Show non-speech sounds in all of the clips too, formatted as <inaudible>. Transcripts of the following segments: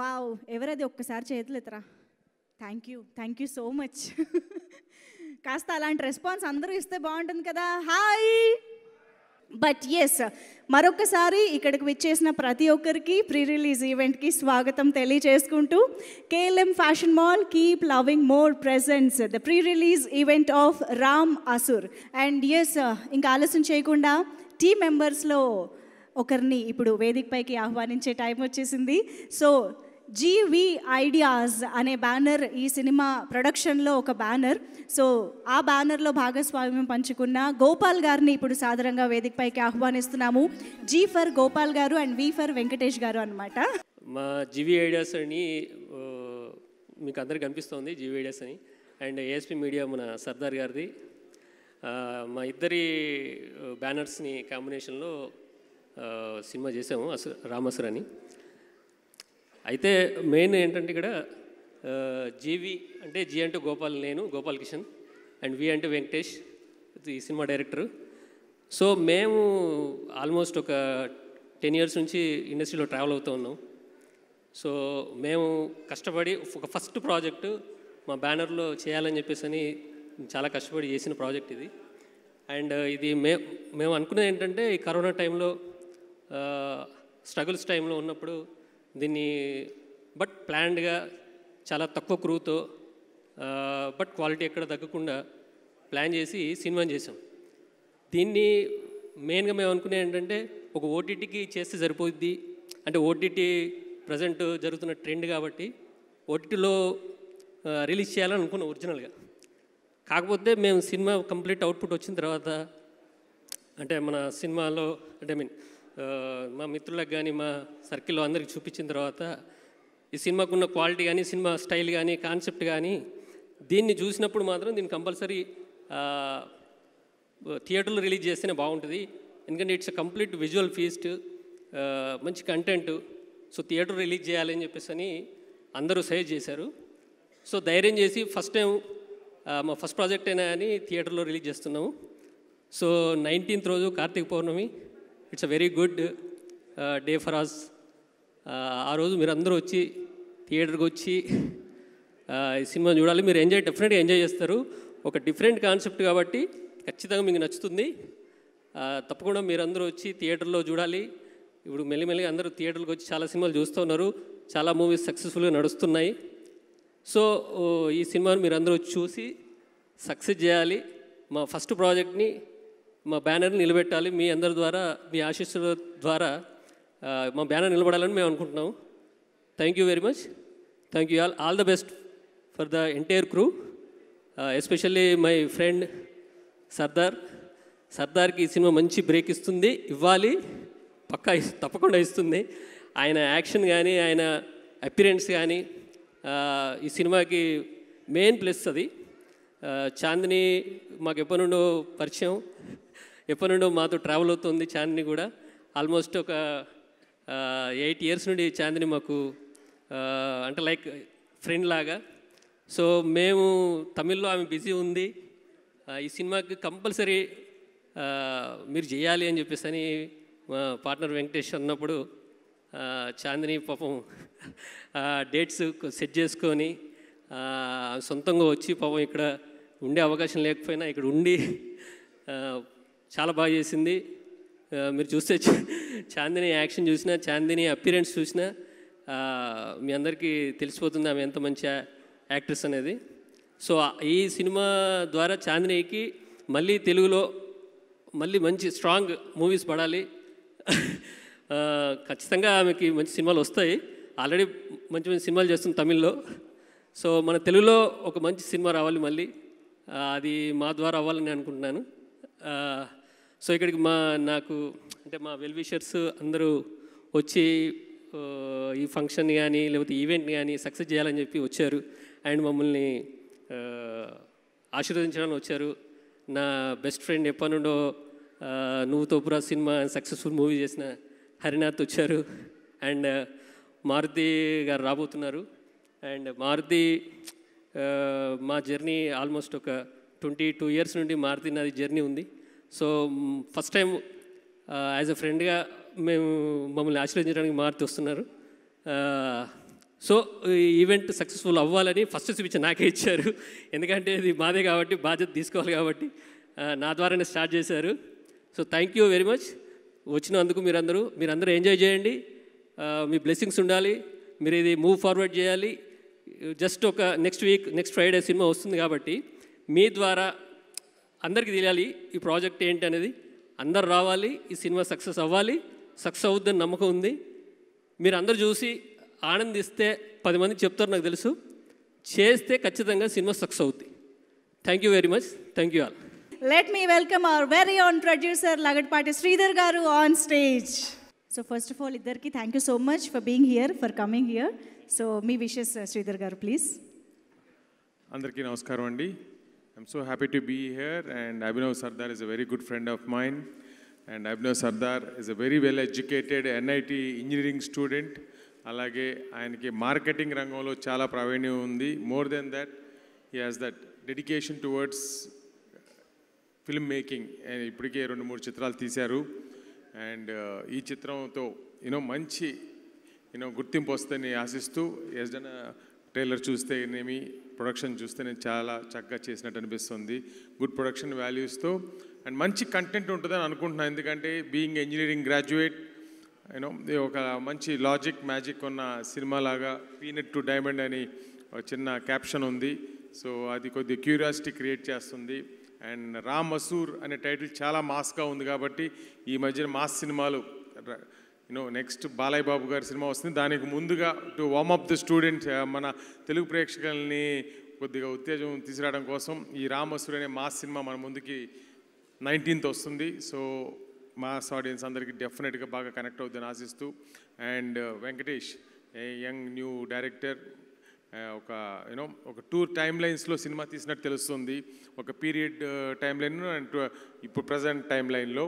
Wow ఎవరది ఒక్కసారి చేతులు thank you thank you so much కాస్త అలాంటి రెస్పాన్స్ అందరూ ఇస్తే బాగుంటుంది కదా హాయ్ బట్ ఎస్ మరొకసారి ఇక్కడికి విచ్చేసిన ప్రతి ఒక్కరికి ప్రీ రిలీజ్ ఈవెంట్కి స్వాగతం తెలియజేసుకుంటూ KLM fashion mall keep loving more presents the pre release event of Ram Asur and ఎస్ ఇంకా ఆలస్యం చేయకుండా టీమ్ మెంబర్స్లో ఒకరిని ఇప్పుడు వేదికపైకి ఆహ్వానించే టైం వచ్చేసింది సో జీవి ఐడియాస్ అనే బ్యానర్ ఈ సినిమా ప్రొడక్షన్లో ఒక బ్యానర్ సో ఆ బ్యానర్లో భాగస్వామ్యం పంచుకున్న గోపాల్ గారిని ఇప్పుడు సాధారణంగా వేదికపైకి ఆహ్వానిస్తున్నాము జీ ఫర్ గోపాల్ గారు అండ్ వి ఫర్ వెంకటేష్ గారు అనమాట మా జీవి ఐడియాస్ అని మీకు అందరికి కనిపిస్తుంది జీవి ఐడియాస్ అని అండ్ ఏఎస్పీ మీడియా మన సర్దార్ గారిది మా ఇద్దరి బ్యానర్స్ని కాంబినేషన్లో సినిమా చేసాము అసలు రామసురని అని అయితే మెయిన్ ఏంటంటే ఇక్కడ జీవి అంటే జీ అంటే గోపాల్ నేను గోపాల్ కిషన్ అండ్ వి అంటే వెంకటేష్ ఈ సినిమా డైరెక్టర్ సో మేము ఆల్మోస్ట్ ఒక టెన్ ఇయర్స్ నుంచి ఇండస్ట్రీలో ట్రావెల్ అవుతూ ఉన్నాం సో మేము కష్టపడి ఒక ఫస్ట్ ప్రాజెక్టు మా బ్యానర్లో చేయాలని చెప్పేసి అని చాలా కష్టపడి చేసిన ప్రాజెక్ట్ ఇది అండ్ ఇది మే మేము అనుకునేది ఏంటంటే ఈ కరోనా టైంలో స్ట్రగుల్స్ టైంలో ఉన్నప్పుడు దీన్ని బట్ ప్లాన్డ్గా చాలా తక్కువ క్రూతో బట్ క్వాలిటీ ఎక్కడ తగ్గకుండా ప్లాన్ చేసి సినిమా చేసాం దీన్ని మెయిన్గా మేము అనుకునే ఏంటంటే ఒక ఓటీటీకి చేస్తే సరిపోద్ది అంటే ఓటీటీ ప్రజెంట్ జరుగుతున్న ట్రెండ్ కాబట్టి ఓటీటీలో రిలీజ్ చేయాలని అనుకున్నాం ఒరిజినల్గా కాకపోతే మేము సినిమా కంప్లీట్ అవుట్పుట్ వచ్చిన తర్వాత అంటే మన సినిమాలో అంటే ఐ మీన్ మా మిత్రులకు కానీ మా సర్కిల్లో అందరికి చూపించిన తర్వాత ఈ సినిమాకున్న క్వాలిటీ కానీ సినిమా స్టైల్ కానీ కాన్సెప్ట్ కానీ దీన్ని చూసినప్పుడు మాత్రం దీన్ని కంపల్సరీ థియేటర్లో రిలీజ్ చేస్తేనే బాగుంటుంది ఎందుకంటే ఇట్స్ కంప్లీట్ విజువల్ ఫీస్ట్ మంచి కంటెంట్ సో థియేటర్ రిలీజ్ చేయాలని చెప్పేసి అని అందరూ సజెస్ట్ చేశారు సో ధైర్యం చేసి ఫస్ట్ టైం మా ఫస్ట్ ప్రాజెక్ట్ అయినా కానీ థియేటర్లో రిలీజ్ చేస్తున్నాము సో నైన్టీన్త్ రోజు Karthika Pournami it's a very good day for us ఆ రోజు మీరు అందరూ వచ్చి థియేటర్కి వచ్చి ఈ సినిమా చూడాలి మీరు ఎంజాయ్ డెఫినెట్గా ఎంజాయ్ చేస్తారు ఒక డిఫరెంట్ కాన్సెప్ట్ కాబట్టి ఖచ్చితంగా మీకు నచ్చుతుంది తప్పకుండా మీరందరూ వచ్చి థియేటర్లో చూడాలి ఇప్పుడు మెల్లిమెల్లిగా అందరూ థియేటర్కి వచ్చి చాలా సినిమాలు చూస్తూ ఉన్నారు చాలా మూవీస్ సక్సెస్ఫుల్గా నడుస్తున్నాయి సో ఈ సినిమాను మీరు అందరూ చూసి సక్సెస్ చేయాలి మా ఫస్ట్ ప్రాజెక్ట్ని మా బ్యానర్ నిలబెట్టాలి మీ అందరి ద్వారా మీ ఆశీస్సుల ద్వారా మా బ్యానర్ నిలబడాలని మేము అనుకుంటున్నాం thank you very much thank you all all the best for the entire crew especially my friend Sardar సర్దార్కి ఈ సినిమా మంచి బ్రేక్ ఇస్తుంది ఇవ్వాలి పక్కా తప్పకుండా ఇస్తుంది ఆయన యాక్షన్ కానీ ఆయన అపిరెన్స్ కానీ ఈ సినిమాకి మెయిన్ ప్లస్ అది చాందిని మాకు ఎప్పటి నుండో పరిచయం ఎప్పటి నుండో మాతో ట్రావెల్ అవుతుంది చాందిని కూడా ఆల్మోస్ట్ ఒక ఎయిట్ ఇయర్స్ నుండి చాందిని మాకు అంటే లైక్ ఫ్రెండ్ లాగా సో మేము తమిళ్లో ఆమె బిజీ ఉంది ఈ సినిమాకి కంపల్సరీ మీరు చేయాలి అని చెప్పేసి అని మా పార్ట్నర్ వెంకటేష్ అన్నప్పుడు చాందిని పాపం డేట్స్ సెట్ చేసుకొని సొంతంగా వచ్చి పాపం ఇక్కడ ఉండే అవకాశం లేకపోయినా ఇక్కడ ఉండి చాలా బాగా చేసింది మీరు చూస్తే చాందిని యాక్షన్ చూసినా చాందిని అపిరెన్స్ చూసినా మీ అందరికీ తెలిసిపోతుంది ఆమె ఎంత మంచి యాక్ట్రెస్ అనేది సో ఈ సినిమా ద్వారా చాందినికి మళ్ళీ తెలుగులో మళ్ళీ మంచి స్ట్రాంగ్ మూవీస్ పడాలి ఖచ్చితంగా ఆమెకి మంచి సినిమాలు వస్తాయి ఆల్రెడీ మంచి మంచి సినిమాలు చేస్తుంది తమిళ్లో సో మన తెలుగులో ఒక మంచి సినిమా రావాలి మళ్ళీ అది మా ద్వారా అవ్వాలని అనుకుంటున్నాను సో ఇక్కడికి మా నాకు అంటే మా వెల్విషర్స్ అందరూ వచ్చి ఈ ఫంక్షన్ కానీ లేకపోతే ఈవెంట్ కానీ సక్సెస్ చేయాలని చెప్పి వచ్చారు అండ్ మమ్మల్ని ఆశీర్వదించడానికి వచ్చారు నా బెస్ట్ ఫ్రెండ్ ఎప్పటి నుండో నువ్వు తోపురా సినిమా సక్సెస్ఫుల్ మూవీ చేసిన హరినాథ్ వచ్చారు అండ్ మారుతి గారు రాబోతున్నారు అండ్ మారుతి మా జర్నీ ఆల్మోస్ట్ ఒక ట్వంటీ టూ ఇయర్స్ నుండి మారుతి నాది జర్నీ ఉంది so first time as a ఫ్రెండ్గా మేము మమ్మల్ని ఆశీర్వదించడానికి మారుతూ వస్తున్నారు సో ఈవెంట్ సక్సెస్ఫుల్ అవ్వాలని ఫస్ట్ స్పీచ్ నాకే ఇచ్చారు ఎందుకంటే ఇది మాదే కాబట్టి బాధ్యత తీసుకోవాలి కాబట్టి uh, నా ద్వారానే స్టార్ట్ చేశారు so thank you very much వచ్చినందుకు మీరందరూ మీరందరూ ఎంజాయ్ చేయండి uh, మీ బ్లెస్సింగ్స్ ఉండాలి మీరు ఇది మూవ్ ఫార్వర్డ్ చేయాలి జస్ట్ uh, ఒక next week next Friday cinema వస్తుంది కాబట్టి మీ ద్వారా అందరికీ తెలియాలి ఈ ప్రాజెక్ట్ ఏంటి అనేది అందరు రావాలి ఈ సినిమా సక్సెస్ అవ్వాలి సక్సెస్ అవుద్దని నమ్మకం ఉంది మీరు అందరు చూసి ఆనందిస్తే పది మంది చెప్తారు నాకు తెలుసు చేస్తే ఖచ్చితంగా సినిమా సక్సెస్ అవుద్ది thank you very much thank you all let me welcome our very own producer Lagadapati Sridhar garu on stage so first of all ఇద్దరికి thank you so much for being here for coming here so మీ wishes Sridhar garu please అందరికీ నమస్కారం అండి I'm so happy to be here and Abhinav Sardar is a very good friend of mine and Abhinav Sardar is a very well educated NIT engineering student అలాగే ఆయనకి marketing రంగంలో చాలా ప్రావీణ్యం ఉంది more than that he has that dedication towards film making ఇప్పటికే రెండు మూడు చిత్రాలు తీశారు అండ్ ఈ చిత్రంతో యూనో మంచి యూనో గుర్తింపు వస్తుందని ఆశిస్తూ ఎస్ డన్ ట్రైలర్ చూస్తే ఏమి ప్రొడక్షన్ చూస్తే నేను చాలా చక్కగా చేసినట్టు అనిపిస్తుంది గుడ్ ప్రొడక్షన్ వాల్యూస్తో అండ్ మంచి కంటెంట్ ఉంటుందని అనుకుంటున్నాను ఎందుకంటే బీయింగ్ ఇంజనీరింగ్ గ్రాడ్యుయేట్ యూనో ఒక మంచి లాజిక్ మ్యాజిక్ ఉన్న సినిమా లాగా పీనట్ టు డైమండ్ అని చిన్న క్యాప్షన్ ఉంది సో అది కొద్దిగా క్యూరియాసిటీ క్రియేట్ చేస్తుంది అండ్ రామ్ మసూర్ అనే టైటిల్ చాలా మాస్గా ఉంది కాబట్టి ఈ మధ్యన మాస్ సినిమాలు నో నెక్స్ట్ బాలయ్య బాబు గారి సినిమా వస్తుంది దానికి ముందుగా టు అప్ ది స్టూడెంట్ మన తెలుగు ప్రేక్షకుల్ని కొద్దిగా ఉత్తేజం తీసుకురావడం కోసం ఈ రామసురు అనే మా సినిమా మన ముందుకి నైన్టీన్త్ వస్తుంది సో మాస్ ఆడియన్స్ అందరికీ డెఫినెట్గా బాగా కనెక్ట్ అవుతుందని ఆశిస్తూ and Venkatesh young new director ఒక యూనో ఒక టూ టైమ్ లైన్స్లో సినిమా తీసినట్టు తెలుస్తుంది ఒక పీరియడ్ టైం లైన్ అండ్ ఇప్పుడు ప్రజెంట్ టైం లైన్లో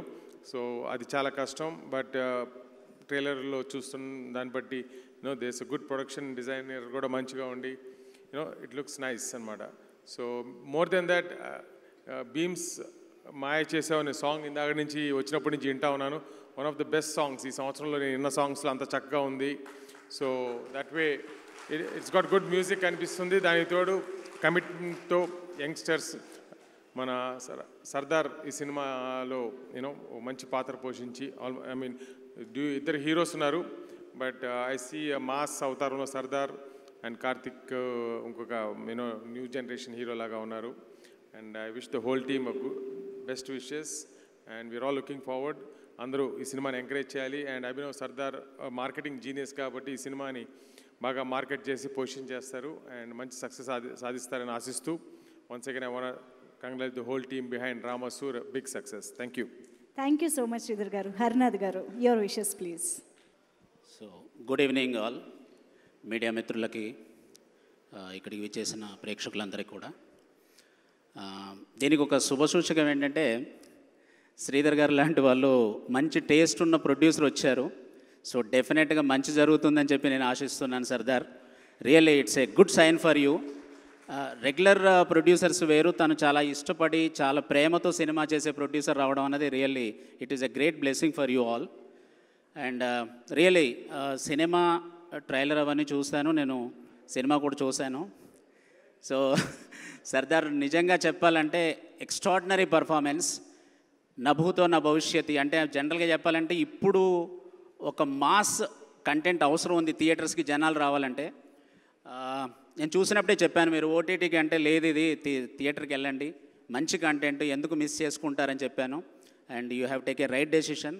సో అది చాలా కష్టం బట్ ట్రైలర్లో చూస్తున్న దాన్ని బట్టి you know this good production designer కూడా మంచిగా ఉండి యూనో ఇట్ లుక్స్ నైస్ అనమాట so more than that Bheems మాయ చేసావు అనే సాంగ్ ఇందాక నుంచి వచ్చినప్పటి నుంచి వింటా ఉన్నాను one of the best songs ఈ సంవత్సరంలో నేను విన్న సాంగ్స్లో అంత చక్కగా ఉంది so that way it's got good music అనిపిస్తుంది దానికి తోడు కమిట్మెంట్తో యంగ్స్టర్స్ మన సర్దార్ ఈ సినిమాలో యూనో మంచి పాత్ర పోషించి ఆల్ ఐ మీన్ డ్యూ ఇద్దరు హీరోస్ ఉన్నారు బట్ ఐ సీ మాస్ అవతారంలో సర్దార్ అండ్ కార్తిక్ uh, ఇంకొక యూనో న్యూ జనరేషన్ హీరో లాగా ఉన్నారు and I wish the whole team best wishes and we are all looking forward అందరూ ఈ సినిమాని ఎంకరేజ్ చేయాలి and Abhinav Sardar marketing uh, genius కాబట్టి ఈ సినిమాని బాగా మార్కెట్ చేసి పొజిషన్ చేస్తారు అండ్ మంచి సక్సెస్ సాధిస్తారని ఆశిస్తూ once again I want congratulate the whole team behind Ramasur big success thank you thank you so much Sridhar garu Harinath garu your wishes please so good evening all media మిత్రులకి ఇక్కడికి విచ్చేసిన ప్రేక్షకులందరికీ కూడా దీనికి ఒక శుభసూచకం ఏంటంటే శ్రీధర్ గారు లాంటి వాళ్ళు మంచి టేస్ట్ ఉన్న ప్రొడ్యూసర్ వచ్చారు సో డెఫినెట్గా మంచి జరుగుతుందని చెప్పి నేను ఆశిస్తున్నాను Sardar really it's a good sign for you regular producers వేరు తను చాలా ఇష్టపడి చాలా ప్రేమతో సినిమా చేసే ప్రొడ్యూసర్ రావడం అనేది really it is a great blessing for you all and really cinema trailer అవన్నీ చూశాను నేను సినిమా కూడా చూశాను సో <laughs> సర్దార్ నిజంగా చెప్పాలంటే ఎక్స్ట్రాడినరీ పర్ఫార్మెన్స్ నభూతో నా భవిష్యత్ అంటే జనరల్గా చెప్పాలంటే ఇప్పుడు ఒక మాస్ కంటెంట్ అవసరం ఉంది థియేటర్స్కి జనాలు రావాలంటే నేను చూసినప్పుడే చెప్పాను మీరు ఓటీటీకి అంటే లేదు ఇది థియేటర్కి వెళ్ళండి మంచి కంటెంట్ ఎందుకు మిస్ చేసుకుంటారని చెప్పాను and you have take a right decision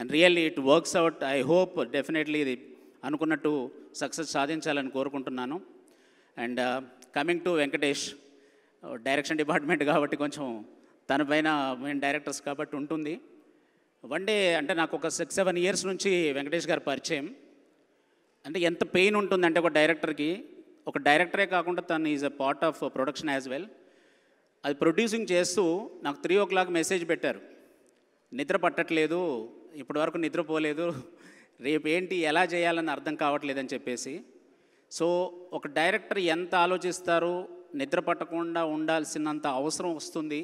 and really it works out I hope definitely ఇది అనుకున్నట్టు సక్సెస్ సాధించాలని కోరుకుంటున్నాను and uh, coming to Venkatesh direction department కాబట్టి కొంచెం తన పైన మేము డైరెక్టర్స్ కాబట్టి ఉంటుంది వన్ డే అంటే నాకు ఒక సిక్స్ సెవెన్ ఇయర్స్ నుంచి వెంకటేష్ గారు పరిచయం అంటే ఎంత పెయిన్ ఉంటుందంటే ఒక డైరెక్టర్కి ఒక డైరెక్టరే కాకుండా తను is a part of production as well అది ప్రొడ్యూసింగ్ చేస్తూ నాకు త్రీ ఓ క్లాక్ మెసేజ్ పెట్టారు నిద్ర పట్టట్లేదు ఇప్పటి వరకు నిద్రపోలేదు రేపు ఏంటి ఎలా చేయాలని అర్థం కావట్లేదని చెప్పేసి సో ఒక డైరెక్టర్ ఎంత ఆలోచిస్తారు నిద్ర పట్టకుండా ఉండాల్సినంత అవసరం వస్తుంది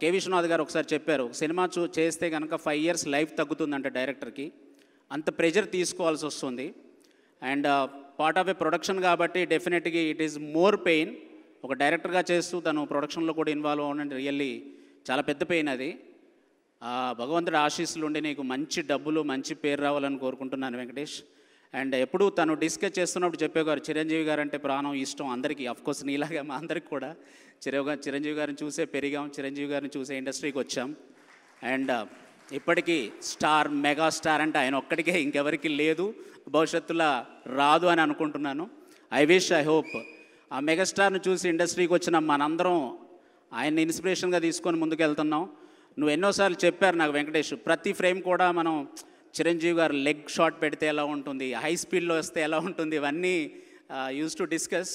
కే విశ్వనాథ్ గారు ఒకసారి చెప్పారు సినిమా చూ చేస్తే కనుక ఫైవ్ ఇయర్స్ లైఫ్ తగ్గుతుందంట డైరెక్టర్కి అంత ప్రెజర్ తీసుకోవాల్సి వస్తుంది and part of a production కాబట్టి డెఫినెట్గా ఇట్ ఈస్ మోర్ పెయిన్ ఒక డైరెక్టర్గా చేస్తూ తను ప్రొడక్షన్లో కూడా ఇన్వాల్వ్ అవ్వడం రియల్లీ చాలా పెద్ద పెయిన్ అది భగవంతుడి ఆశీస్సులు ఉండి నీకు మంచి డబ్బులు మంచి పేరు రావాలని కోరుకుంటున్నాను వెంకటేష్ అండ్ ఎప్పుడు తను డిస్కస్ చేస్తున్నప్పుడు చెప్పేవారు చిరంజీవి గారు అంటే ప్రాణం ఇష్టం అందరికీ అఫ్కోర్స్ నీలాగా మా అందరికి కూడా చిరవ చిరంజీవి గారిని చూసే పెరిగాం చిరంజీవి గారిని చూసే ఇండస్ట్రీకి వచ్చాం అండ్ ఇప్పటికీ స్టార్ మెగాస్టార్ అంటే ఆయన ఒక్కడికే ఇంకెవరికి లేదు భవిష్యత్తులో రాదు అని అనుకుంటున్నాను ఐ విష్ ఐ హోప్ ఆ మెగాస్టార్ను చూసి ఇండస్ట్రీకి వచ్చిన మనందరం ఆయన్ని ఇన్స్పిరేషన్గా తీసుకొని ముందుకు వెళ్తున్నాం నువ్వు ఎన్నోసార్లు చెప్పారు నాకు వెంకటేష్ ప్రతి ఫ్రేమ్ కూడా మనం చిరంజీవి గారు లెగ్ షాట్ పెడితే ఎలా ఉంటుంది హై స్పీడ్లో వస్తే ఎలా ఉంటుంది ఇవన్నీ యూజ్ టు డిస్కస్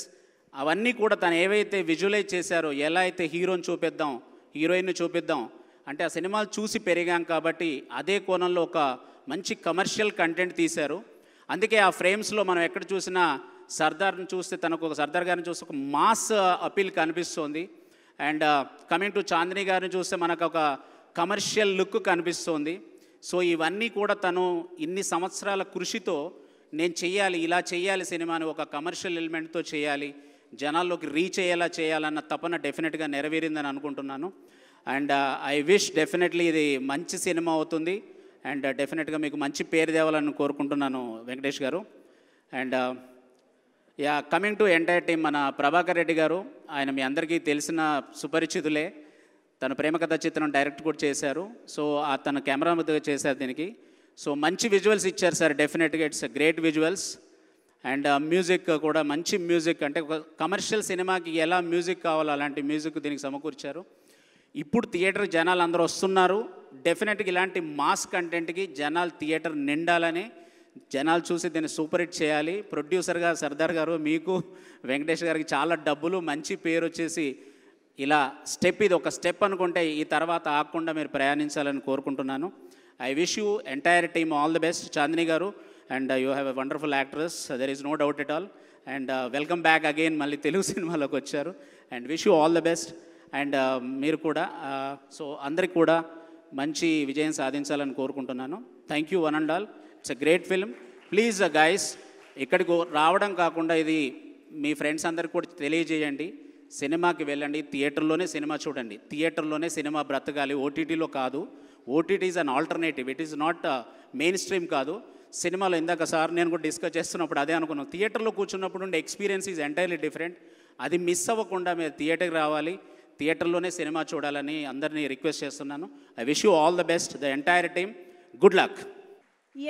అవన్నీ కూడా తను ఏవైతే విజువలైజ్ చేశారో ఎలా అయితే హీరోని చూపిద్దాం హీరోయిన్ని చూపిద్దాం అంటే ఆ సినిమాలు చూసి పెరిగాం కాబట్టి అదే కోణంలో ఒక మంచి కమర్షియల్ కంటెంట్ తీశారు అందుకే ఆ ఫ్రేమ్స్లో మనం ఎక్కడ చూసినా సర్దార్ని చూస్తే తనకు ఒక సర్దార్ గారిని చూస్తే ఒక మాస్ అపీల్ కనిపిస్తుంది అండ్ కమింగ్ టు చాందిని గారిని చూస్తే మనకు ఒక కమర్షియల్ లుక్ కనిపిస్తుంది సో ఇవన్నీ కూడా తను ఇన్ని సంవత్సరాల కృషితో నేను చేయాలి ఇలా చేయాలి సినిమాని ఒక కమర్షియల్ ఎలిమెంట్తో చేయాలి జనాల్లోకి రీచ్ అయ్యేలా చేయాలన్న తపన డెఫినెట్గా నెరవేరిందని అనుకుంటున్నాను అండ్ ఐ విష్ డెఫినెట్లీ ఇది మంచి సినిమా అవుతుంది అండ్ డెఫినెట్గా uh, మీకు మంచి పేరు తేవాలని కోరుకుంటున్నాను Venkatesh garu and ya coming to entire team మన ప్రభాకర్ రెడ్డి గారు ఆయన మీ అందరికీ తెలిసిన సుపరిచితులే తన ప్రేమ కథ చిత్రం డైరెక్ట్ కూడా చేశారు సో ఆ తన కెమెరా మీద చేశారు దీనికి సో మంచి విజువల్స్ ఇచ్చారు సార్ డెఫినెట్గా it's great visuals and music కూడా మంచి మ్యూజిక్ అంటే కమర్షియల్ సినిమాకి ఎలా మ్యూజిక్ కావాలో అలాంటి మ్యూజిక్ దీనికి సమకూర్చారు ఇప్పుడు థియేటర్ జనాలు అందరూ వస్తున్నారు డెఫినెట్గా ఇలాంటి మాస్ కంటెంట్కి జనాలు థియేటర్ నిండాలని జనాలు చూసి దీన్ని సూపర్ హిట్ చేయాలి ప్రొడ్యూసర్గా సర్దార్ గారు మీకు వెంకటేష్ గారికి చాలా డబ్బులు మంచి పేరు వచ్చేసి ఇలా స్టెప్ ఇది ఒక స్టెప్ అనుకుంటే ఈ తర్వాత ఆగకుండా మీరు ప్రయాణించాలని కోరుకుంటున్నాను I wish you entire team all the best Chandini garu and you have a wonderful actress there is no doubt at all and welcome back again మళ్ళీ తెలుగు <laughs> సినిమాలోకి వచ్చారు and wish you all the best and మీరు కూడా so అందరికి కూడా మంచి విజయం సాధించాలని కోరుకుంటున్నాను thank you one and all it's a great film please guys ఇక్కడికి రావడం కాకుండా ఇది మీ ఫ్రెండ్స్ అందరికి కూడా తెలియజేయండి సినిమాకి వెళ్ళండి థియేటర్లోనే సినిమా చూడండి థియేటర్లోనే సినిమా బ్రతకాలి ఓటీటీలో కాదు OTT is an alternative it is not main stream కాదు సినిమాలో ఇందాక సార్ నేను కూడా డిస్కస్ చేస్తున్నప్పుడు అదే అనుకున్నాను థియేటర్లో కూర్చున్నప్పుడు ఉండే ఎక్స్పీరియన్స్ ఈజ్ ఎంటైర్లీ డిఫరెంట్ అది మిస్ అవ్వకుండా మీరు థియేటర్కి రావాలి థియేటర్లోనే సినిమా చూడాలని అందరినీ రిక్వెస్ట్ చేస్తున్నాను I wish you all the best the entire team good luck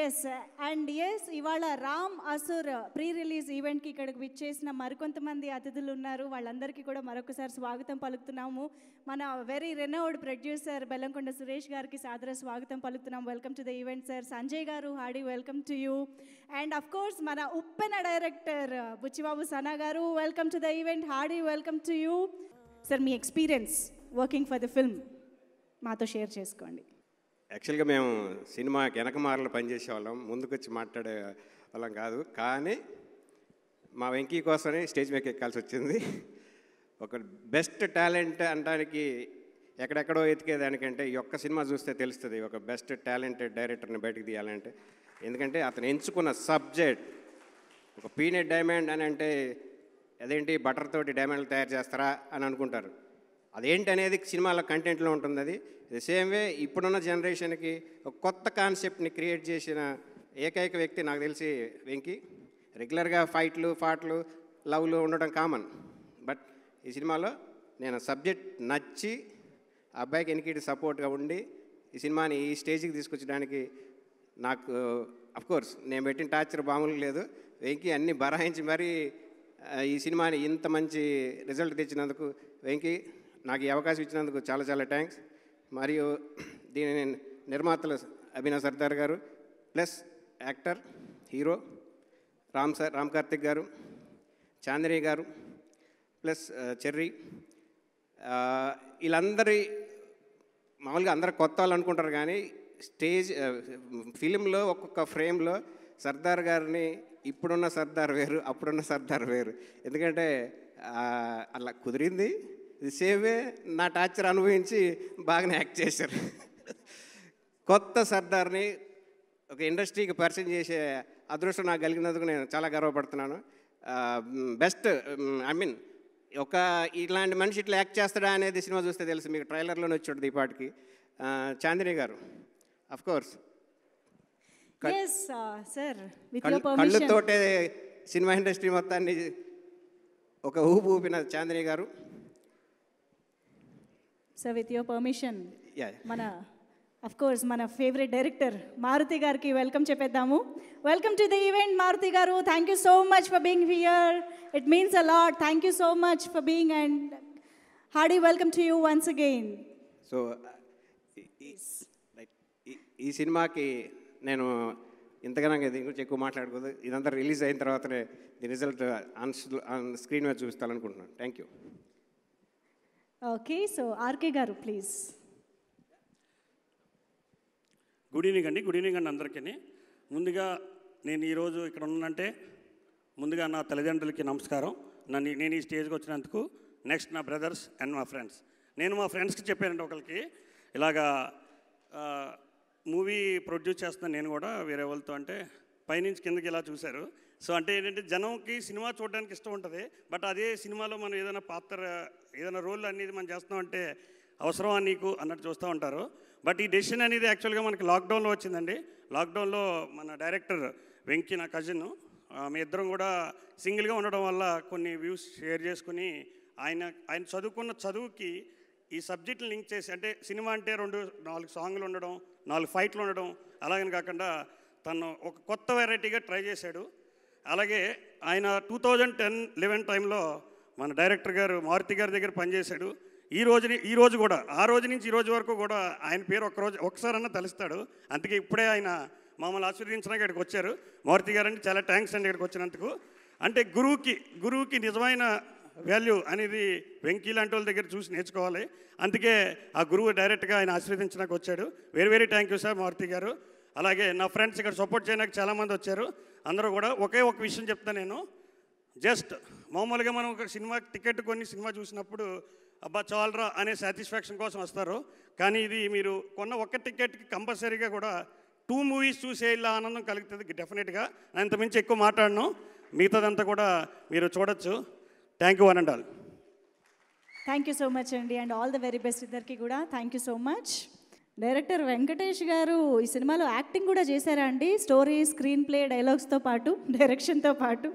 yes and yes ఇవాళ రామ్ అసుర్ ప్రీ రిలీజ్ ఈవెంట్కి ఇక్కడికి విచ్చేసిన మరికొంతమంది అతిథులు ఉన్నారు వాళ్ళందరికీ కూడా మరొకసారి స్వాగతం పలుకుతున్నాము మన very renowned producer Bellamkonda Suresh గారికి సాదర స్వాగతం పలుకుతున్నాం welcome to the event sir Sanjay garu hearty welcome to you and of course మన Uppena director Buchibabu Sana garu welcome to the event hearty welcome to you sir మీ experience working for the film మాతో షేర్ చేసుకోండి యాక్చువల్గా మేము సినిమా వెనకమారలు పనిచేసే వాళ్ళం ముందుకొచ్చి మాట్లాడే వాళ్ళం కాదు కానీ మా వెంకీ కోసమే స్టేజ్ మీకు ఎక్కాల్సి వచ్చింది ఒక బెస్ట్ టాలెంట్ అనడానికి ఎక్కడెక్కడో దానికంటే ఈ ఒక్క సినిమా చూస్తే తెలుస్తుంది ఒక బెస్ట్ టాలెంటెడ్ డైరెక్టర్ని బయటకు తీయాలంటే ఎందుకంటే అతను ఎంచుకున్న సబ్జెక్ట్ ఒక పీనెట్ డైమండ్ అని అంటే అదేంటి బటర్ తోటి డైమండ్లు తయారు చేస్తారా అని అనుకుంటారు అదేంటి అనేది సినిమాల కంటెంట్లో ఉంటుంది అది ద సేమ్ వే ఇప్పుడున్న జనరేషన్కి ఒక కొత్త కాన్సెప్ట్ని క్రియేట్ చేసిన ఏకైక వ్యక్తి నాకు తెలిసి వెంకీ రెగ్యులర్గా ఫైట్లు ఫాట్లు లవ్లు ఉండడం కామన్ బట్ ఈ సినిమాలో నేను సబ్జెక్ట్ నచ్చి అబ్బాయికి ఎనికిటి సపోర్ట్గా ఉండి ఈ సినిమాని ఈ స్టేజ్కి తీసుకొచ్చడానికి నాకు అఫ్కోర్స్ నేను పెట్టిన టార్చర్ బాములు లేదు వెంకీ అన్నీ బరాయించి మరీ ఈ సినిమాని ఇంత మంచి రిజల్ట్ తెచ్చినందుకు వెంకి నాకు ఈ అవకాశం ఇచ్చినందుకు చాలా చాలా థ్యాంక్స్ మరియు దీని నిర్మాతలు Abhinav Sardar garu plus actor hero Ram sir Ram Karthik garu Chandini గారు ప్లస్ చెర్రీ వీళ్ళందరి మామూలుగా అందరు కొత్త వాళ్ళు అనుకుంటారు కానీ స్టేజ్ ఫిలింలో ఒక్కొక్క ఫ్రేమ్లో సర్దార్ గారిని ఇప్పుడున్న సర్దార్ వేరు అప్పుడున్న సర్దార్ వేరు ఎందుకంటే అలా కుదిరింది సేమే నా టార్చర్ అనుభవించి బాగానే యాక్ట్ చేశారు కొత్త సర్దార్ని ఒక ఇండస్ట్రీకి పరిచయం చేసే అదృష్టం నాకు కలిగినందుకు నేను చాలా గర్వపడుతున్నాను బెస్ట్ ఐ మీన్ ఒక ఇలాంటి మనిషి ఇట్లా యాక్ట్ చేస్తాడా అనేది సినిమా చూస్తే తెలుసు మీకు ట్రైలర్లోనే వచ్చాడు ఈ పాటికి చాందిని గారు అఫ్కోర్స్ ఎస్ సినిమా ఇండస్ట్రీ మొత్తాన్ని ఒక ఊపు ఊపిన Chandini garu sir with your permission మన అఫ్ కోర్స్ మన ఫేవరెట్ డైరెక్టర్ మారుతి గారికి వెల్కమ్ చెప్పేద్దాము welcome to the event Maruthi garu thank you so much for being here it means a lot thank you so much for being and hearty welcome to you once again so ఈ సినిమాకి నేను ఇంతగానో దీని గురించి ఎక్కువ మాట్లాడకూడదు ఇదంతా రిలీజ్ అయిన తర్వాతనే ది రిజల్ట్ ఆన్ స్క్రీన్ మీద చూపిస్తారనుకుంటున్నాను thank you okay so RK garu please good evening అండి గుడ్ ఈవినింగ్ అండి అందరికీ ముందుగా నేను ఈరోజు ఇక్కడ ఉన్నంటే ముందుగా నా తల్లిదండ్రులకి నమస్కారం నన్ను నేను ఈ స్టేజ్కి వచ్చినందుకు నెక్స్ట్ నా బ్రదర్స్ అండ్ మా ఫ్రెండ్స్ నేను మా ఫ్రెండ్స్కి చెప్పానండి ఒకరికి ఇలాగా మూవీ ప్రొడ్యూస్ చేస్తున్నాను నేను కూడా వేరే వాళ్ళతో అంటే పైనుంచి కిందకి ఇలా చూశారు సో అంటే ఏంటంటే జనంకి సినిమా చూడడానికి ఇష్టం ఉంటుంది బట్ అదే సినిమాలో మనం ఏదైనా పాత్ర ఏదైనా రోల్ అనేది మనం చేస్తాం అంటే అవసరమా నీకు అన్నట్టు చూస్తూ ఉంటారు బట్ ఈ డెసిషన్ అనేది యాక్చువల్గా మనకి లాక్డౌన్లో వచ్చిందండి లాక్డౌన్లో మన డైరెక్టర్ వెంకీ నా కజిన్ మీ ఇద్దరం కూడా సింగిల్గా ఉండడం వల్ల కొన్ని వ్యూస్ షేర్ చేసుకుని ఆయన ఆయన చదువుకున్న చదువుకి ఈ సబ్జెక్టులు లింక్ చేసి అంటే సినిమా అంటే రెండు నాలుగు సాంగ్లు ఉండడం నాలుగు ఫైట్లు ఉండడం అలాగని కాకుండా తను ఒక కొత్త వెరైటీగా ట్రై చేశాడు అలాగే ఆయన టూ థౌజండ్ టెన్ లెవెన్ టైంలో మన డైరెక్టర్ గారు మారుతి గారి దగ్గర పనిచేశాడు ఈ రోజు ఈ రోజు కూడా ఆ రోజు నుంచి ఈ రోజు వరకు కూడా ఆయన పేరు ఒకరోజు ఒకసారన్నా తలుస్తాడు అందుకే ఇప్పుడే ఆయన మమ్మల్ని ఆశీర్వదించడానికి ఇక్కడికి వచ్చారు మారుతి గారు అంటే చాలా థ్యాంక్స్ అండి ఇక్కడికి వచ్చినందుకు అంటే గురువుకి గురువుకి నిజమైన వాల్యూ అనేది వెంకీ లాంటి వాళ్ళ దగ్గర చూసి నేర్చుకోవాలి అందుకే ఆ గురువు డైరెక్ట్గా ఆయన ఆశీర్వదించడానికి వచ్చాడు very very thank you sir Maruthi garu అలాగే నా ఫ్రెండ్స్ ఇక్కడ సపోర్ట్ చేయడానికి చాలామంది వచ్చారు అందరూ కూడా ఒకే ఒక విషయం చెప్తాను నేను జస్ట్ మామూలుగా మనం ఒక సినిమా టికెట్ కొన్ని సినిమా చూసినప్పుడు అబ్బా చాలరా అనే సాటిస్ఫాక్షన్ కోసం వస్తారు కానీ ఇది మీరు కొన్న ఒక టికెట్కి కంపల్సరీగా కూడా టూ మూవీస్ చూసే ఇలా ఆనందం కలుగుతుంది డెఫినెట్గా అంతమించి ఎక్కువ మాట్లాడను మిగతాదంతా కూడా మీరు చూడొచ్చు thank you one and all thank you so much అండి and all the very best ఇద్దరికి కూడా thank you so much director Venkatesh garu ఈ సినిమాలో యాక్టింగ్ కూడా చేశారా అండి స్టోరీ స్క్రీన్ ప్లే డైలాగ్స్తో పాటు డైరెక్షన్తో పాటు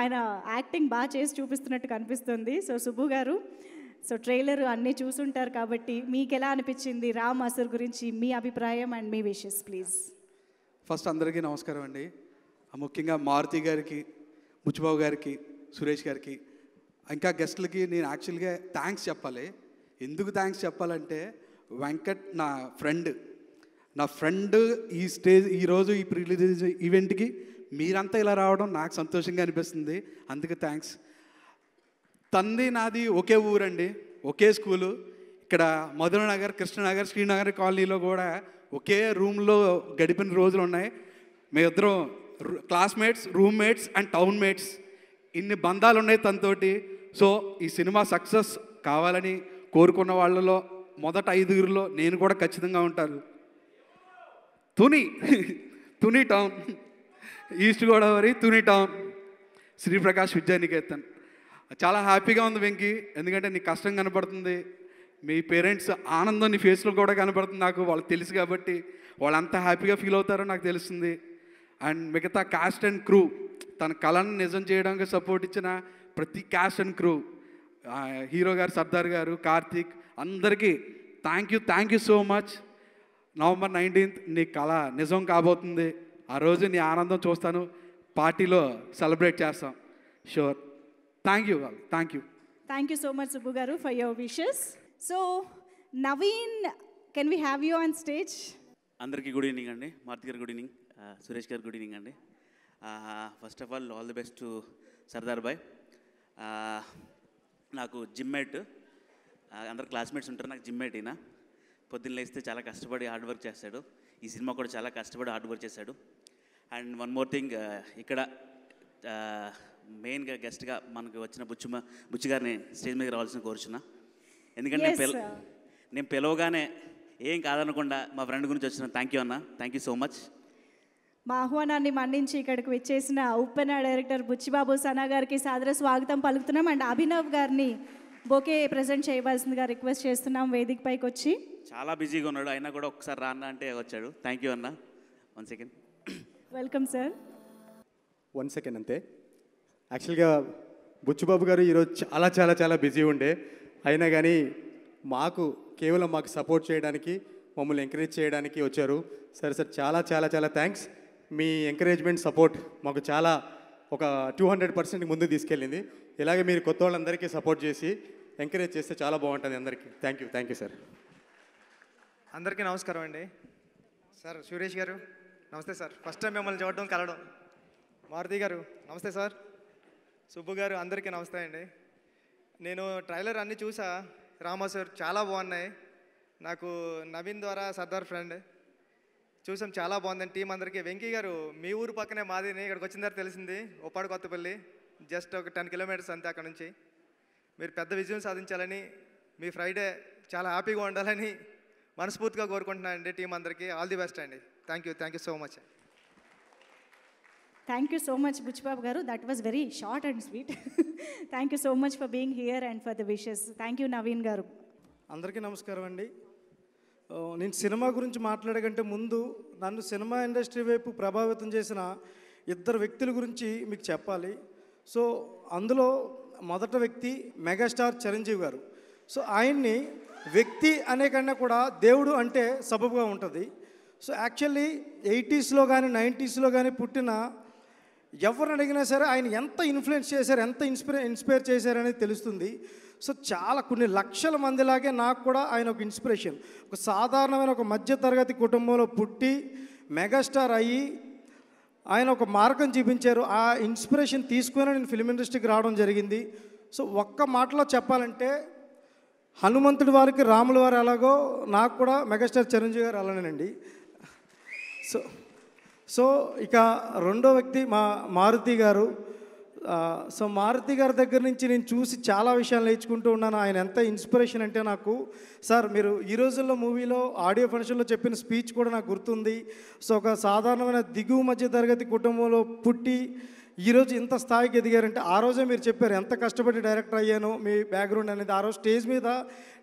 ఆయన యాక్టింగ్ బాగా చేసి చూపిస్తున్నట్టు కనిపిస్తుంది సో సుబ్బు గారు సో ట్రైలర్ అన్నీ చూసుంటారు కాబట్టి మీకు ఎలా అనిపించింది రామ్ అసర్ గురించి మీ అభిప్రాయం అండ్ మీ విషెస్ ప్లీజ్ ఫస్ట్ అందరికీ నమస్కారం అండి ముఖ్యంగా మారుతి గారికి ముచ్చిబాబు గారికి సురేష్ గారికి ఇంకా గెస్ట్లకి నేను యాక్చువల్గా థ్యాంక్స్ చెప్పాలి ఎందుకు థ్యాంక్స్ చెప్పాలంటే వెంకట్ నా ఫ్రెండ్ నా ఫ్రెండ్ ఈ స్టేజ్ ఈరోజు ఈ ప్రిలీజ్ ఈవెంట్కి మీరంతా ఇలా రావడం నాకు సంతోషంగా అనిపిస్తుంది అందుకే థ్యాంక్స్ తంది నాది ఒకే ఊరండి ఒకే స్కూలు ఇక్కడ మధుర నగర్ కృష్ణనగర్ శ్రీనగర్ కాలనీలో కూడా ఒకే రూమ్లో గడిపిన రోజులు ఉన్నాయి మీ ఇద్దరం క్లాస్మేట్స్ రూమ్మేట్స్ అండ్ టౌన్మేట్స్ ఇన్ని బంధాలు ఉన్నాయి తనతోటి సో ఈ సినిమా సక్సెస్ కావాలని కోరుకున్న వాళ్ళలో మొదట ఐదుగురిలో నేను కూడా ఖచ్చితంగా ఉంటాను Tuni Tuni town east Godavari Tuni town Sriprakash Vidyanikethan చాలా హ్యాపీగా ఉంది వెంకీ ఎందుకంటే నీకు కష్టం కనపడుతుంది మీ పేరెంట్స్ ఆనందం నీ ఫేస్లో కూడా కనపడుతుంది నాకు వాళ్ళు తెలుసు కాబట్టి వాళ్ళంత హ్యాపీగా ఫీల్ అవుతారో నాకు తెలుస్తుంది అండ్ మిగతా కాస్ట్ అండ్ క్రూ తన కళను నిజం చేయడానికి సపోర్ట్ ఇచ్చిన ప్రతి క్యాష్ అండ్ క్రూ హీరో గారు సర్దార్ గారు కార్తీక్ అందరికీ thank you thank you so much November nineteenth నీ కళ నిజం కాబోతుంది ఆ రోజు నీ ఆనందం చూస్తాను పార్టీలో సెలబ్రేట్ చేస్తాం sure thank you thank you thank you so much Subbu garu for your wishes so Naveen can we have you on stage అందరికీ గుడ్ ఈవినింగ్ అండి Maruthi garu good evening Suresh garu good evening అండి first of all all the best to Sardar boy నాకు gymmate అందరు classmates ఉంటారు నాకు జిమ్మేట్ ఈయన పొద్దున్న లేస్తే చాలా కష్టపడి హార్డ్ వర్క్ చేస్తాడు ఈ సినిమా కూడా చాలా కష్టపడి హార్డ్ వర్క్ చేశాడు అండ్ వన్ మోర్ థింగ్ ఇక్కడ మెయిన్గా గెస్ట్గా మనకు వచ్చిన బుచ్చుమ బుచ్చిగారిని స్టేజ్ మీద రావాల్సిన కోరుచున్న ఎందుకంటే నేను నేను పిలవగానే ఏం కాదనకుండా మా ఫ్రెండ్ గురించి వచ్చిన థ్యాంక్ యూ అన్న థ్యాంక్ యూ సో మచ్ మా ఆహ్వానాన్ని మన్నించి ఇక్కడికి వచ్చేసిన ఉప్పెన డైరెక్టర్ బుచ్చిబాబు సనా గారికి సాదర స్వాగతం పలుకుతున్నాం అండ్ అభినవ్ గారిని బోకే ప్రజెంట్ చేయవలసిందిగా రిక్వెస్ట్ చేస్తున్నాం వేదిక పైకి వచ్చి చాలా బిజీగా ఉన్నాడు అయినా కూడా ఒకసారి రాన్న అంటే వచ్చాడు థ్యాంక్ యూ అన్న one second welcome sir one second అంతే యాక్చువల్గా బుచ్చుబాబు గారు ఈరోజు చాలా చాలా చాలా బిజీ ఉండే అయినా కానీ మాకు కేవలం మాకు సపోర్ట్ చేయడానికి మమ్మల్ని ఎంకరేజ్ చేయడానికి వచ్చారు సరే సార్ చాలా చాలా చాలా థ్యాంక్స్ మీ ఎంకరేజ్మెంట్ సపోర్ట్ మాకు చాలా ఒక టూ హండ్రెడ్ పర్సెంట్ ముందు తీసుకెళ్ళింది ఇలాగే మీరు కొత్త వాళ్ళందరికీ సపోర్ట్ చేసి ఎంకరేజ్ చేస్తే చాలా బాగుంటుంది అందరికీ thank you thank you sir అందరికీ నమస్కారం అండి సార్ సురేష్ గారు నమస్తే సార్ ఫస్ట్ టైం మిమ్మల్ని చూడడం కలవడం మారుతి గారు నమస్తే సార్ సుబ్బు గారు అందరికీ నమస్తే అండి నేను ట్రైలర్ అన్నీ చూసా రామా సార్ చాలా బాగున్నాయి నాకు నవీన్ ద్వారా సర్దార్ ఫ్రెండ్ చూసాం చాలా బాగుందండి టీం అందరికీ వెంకీ గారు మీ ఊరు పక్కనే మాదిని ఇక్కడికి వచ్చిన తర్వాత తెలిసింది ఉప్పాడు కొత్తపల్లి జస్ట్ ఒక టెన్ కిలోమీటర్స్ అంతే అక్కడ నుంచి మీరు పెద్ద విజయం సాధించాలని మీ ఫ్రైడే చాలా హ్యాపీగా ఉండాలని మనస్ఫూర్తిగా కోరుకుంటున్నానండి టీం అందరికీ ఆల్ ది బెస్ట్ అండి thank you thank you so much thank you so much Buchibabu garu that was very short and sweet thank you so much for being here and for the wishes thank you Naveen garu అందరికీ నమస్కారం అండి నేను cinema గురించి మాట్లాడకంటే ముందు నన్ను cinema industry వైపు ప్రభావితం చేసిన ఇద్దరు వ్యక్తుల గురించి మీకు చెప్పాలి సో అందులో మొదట వ్యక్తి మెగాస్టార్ చిరంజీవి గారు సో ఆయన్ని వ్యక్తి అనే కన్నా కూడా దేవుడు అంటే సబబుగా ఉంటుంది సో యాక్చువల్లీ ఎయిటీస్లో కానీ నైంటీస్లో కానీ పుట్టిన ఎవరిని అడిగినా సరే ఆయన ఎంత ఇన్ఫ్లుయెన్స్ చేశారు ఎంత ఇన్స్పైర్ ఇన్స్పైర్ చేశారనేది తెలుస్తుంది సో చాలా కొన్ని లక్షల మందిలాగే నాకు కూడా ఆయన ఒక ఇన్స్పిరేషన్ ఒక సాధారణమైన ఒక మధ్య తరగతి కుటుంబంలో పుట్టి మెగాస్టార్ అయ్యి ఆయన ఒక మార్గం చూపించారు ఆ ఇన్స్పిరేషన్ తీసుకునే నేను ఫిల్మ్ ఇండస్ట్రీకి రావడం జరిగింది సో ఒక్క మాటలో చెప్పాలంటే హనుమంతుడి వారికి రాముల వారు ఎలాగో నాకు కూడా మెగాస్టార్ చిరంజీవి గారు అలానేనండి సో సో ఇక రెండో వ్యక్తి మా మారుతి గారు సో మారుతి గారి దగ్గర నుంచి నేను చూసి చాలా విషయాలు నేర్చుకుంటూ ఉన్నాను ఆయన ఎంత ఇన్స్పిరేషన్ అంటే నాకు సార్ మీరు ఈ రోజుల్లో మూవీలో ఆడియో ఫంక్షన్లో చెప్పిన స్పీచ్ కూడా నాకు గుర్తుంది సో ఒక సాధారణమైన దిగువ మధ్య తరగతి కుటుంబంలో పుట్టి ఈరోజు ఇంత స్థాయికి ఎదిగారంటే ఆ రోజే మీరు చెప్పారు ఎంత కష్టపడి డైరెక్టర్ అయ్యాను మీ బ్యాక్గ్రౌండ్ అనేది ఆ రోజు స్టేజ్ మీద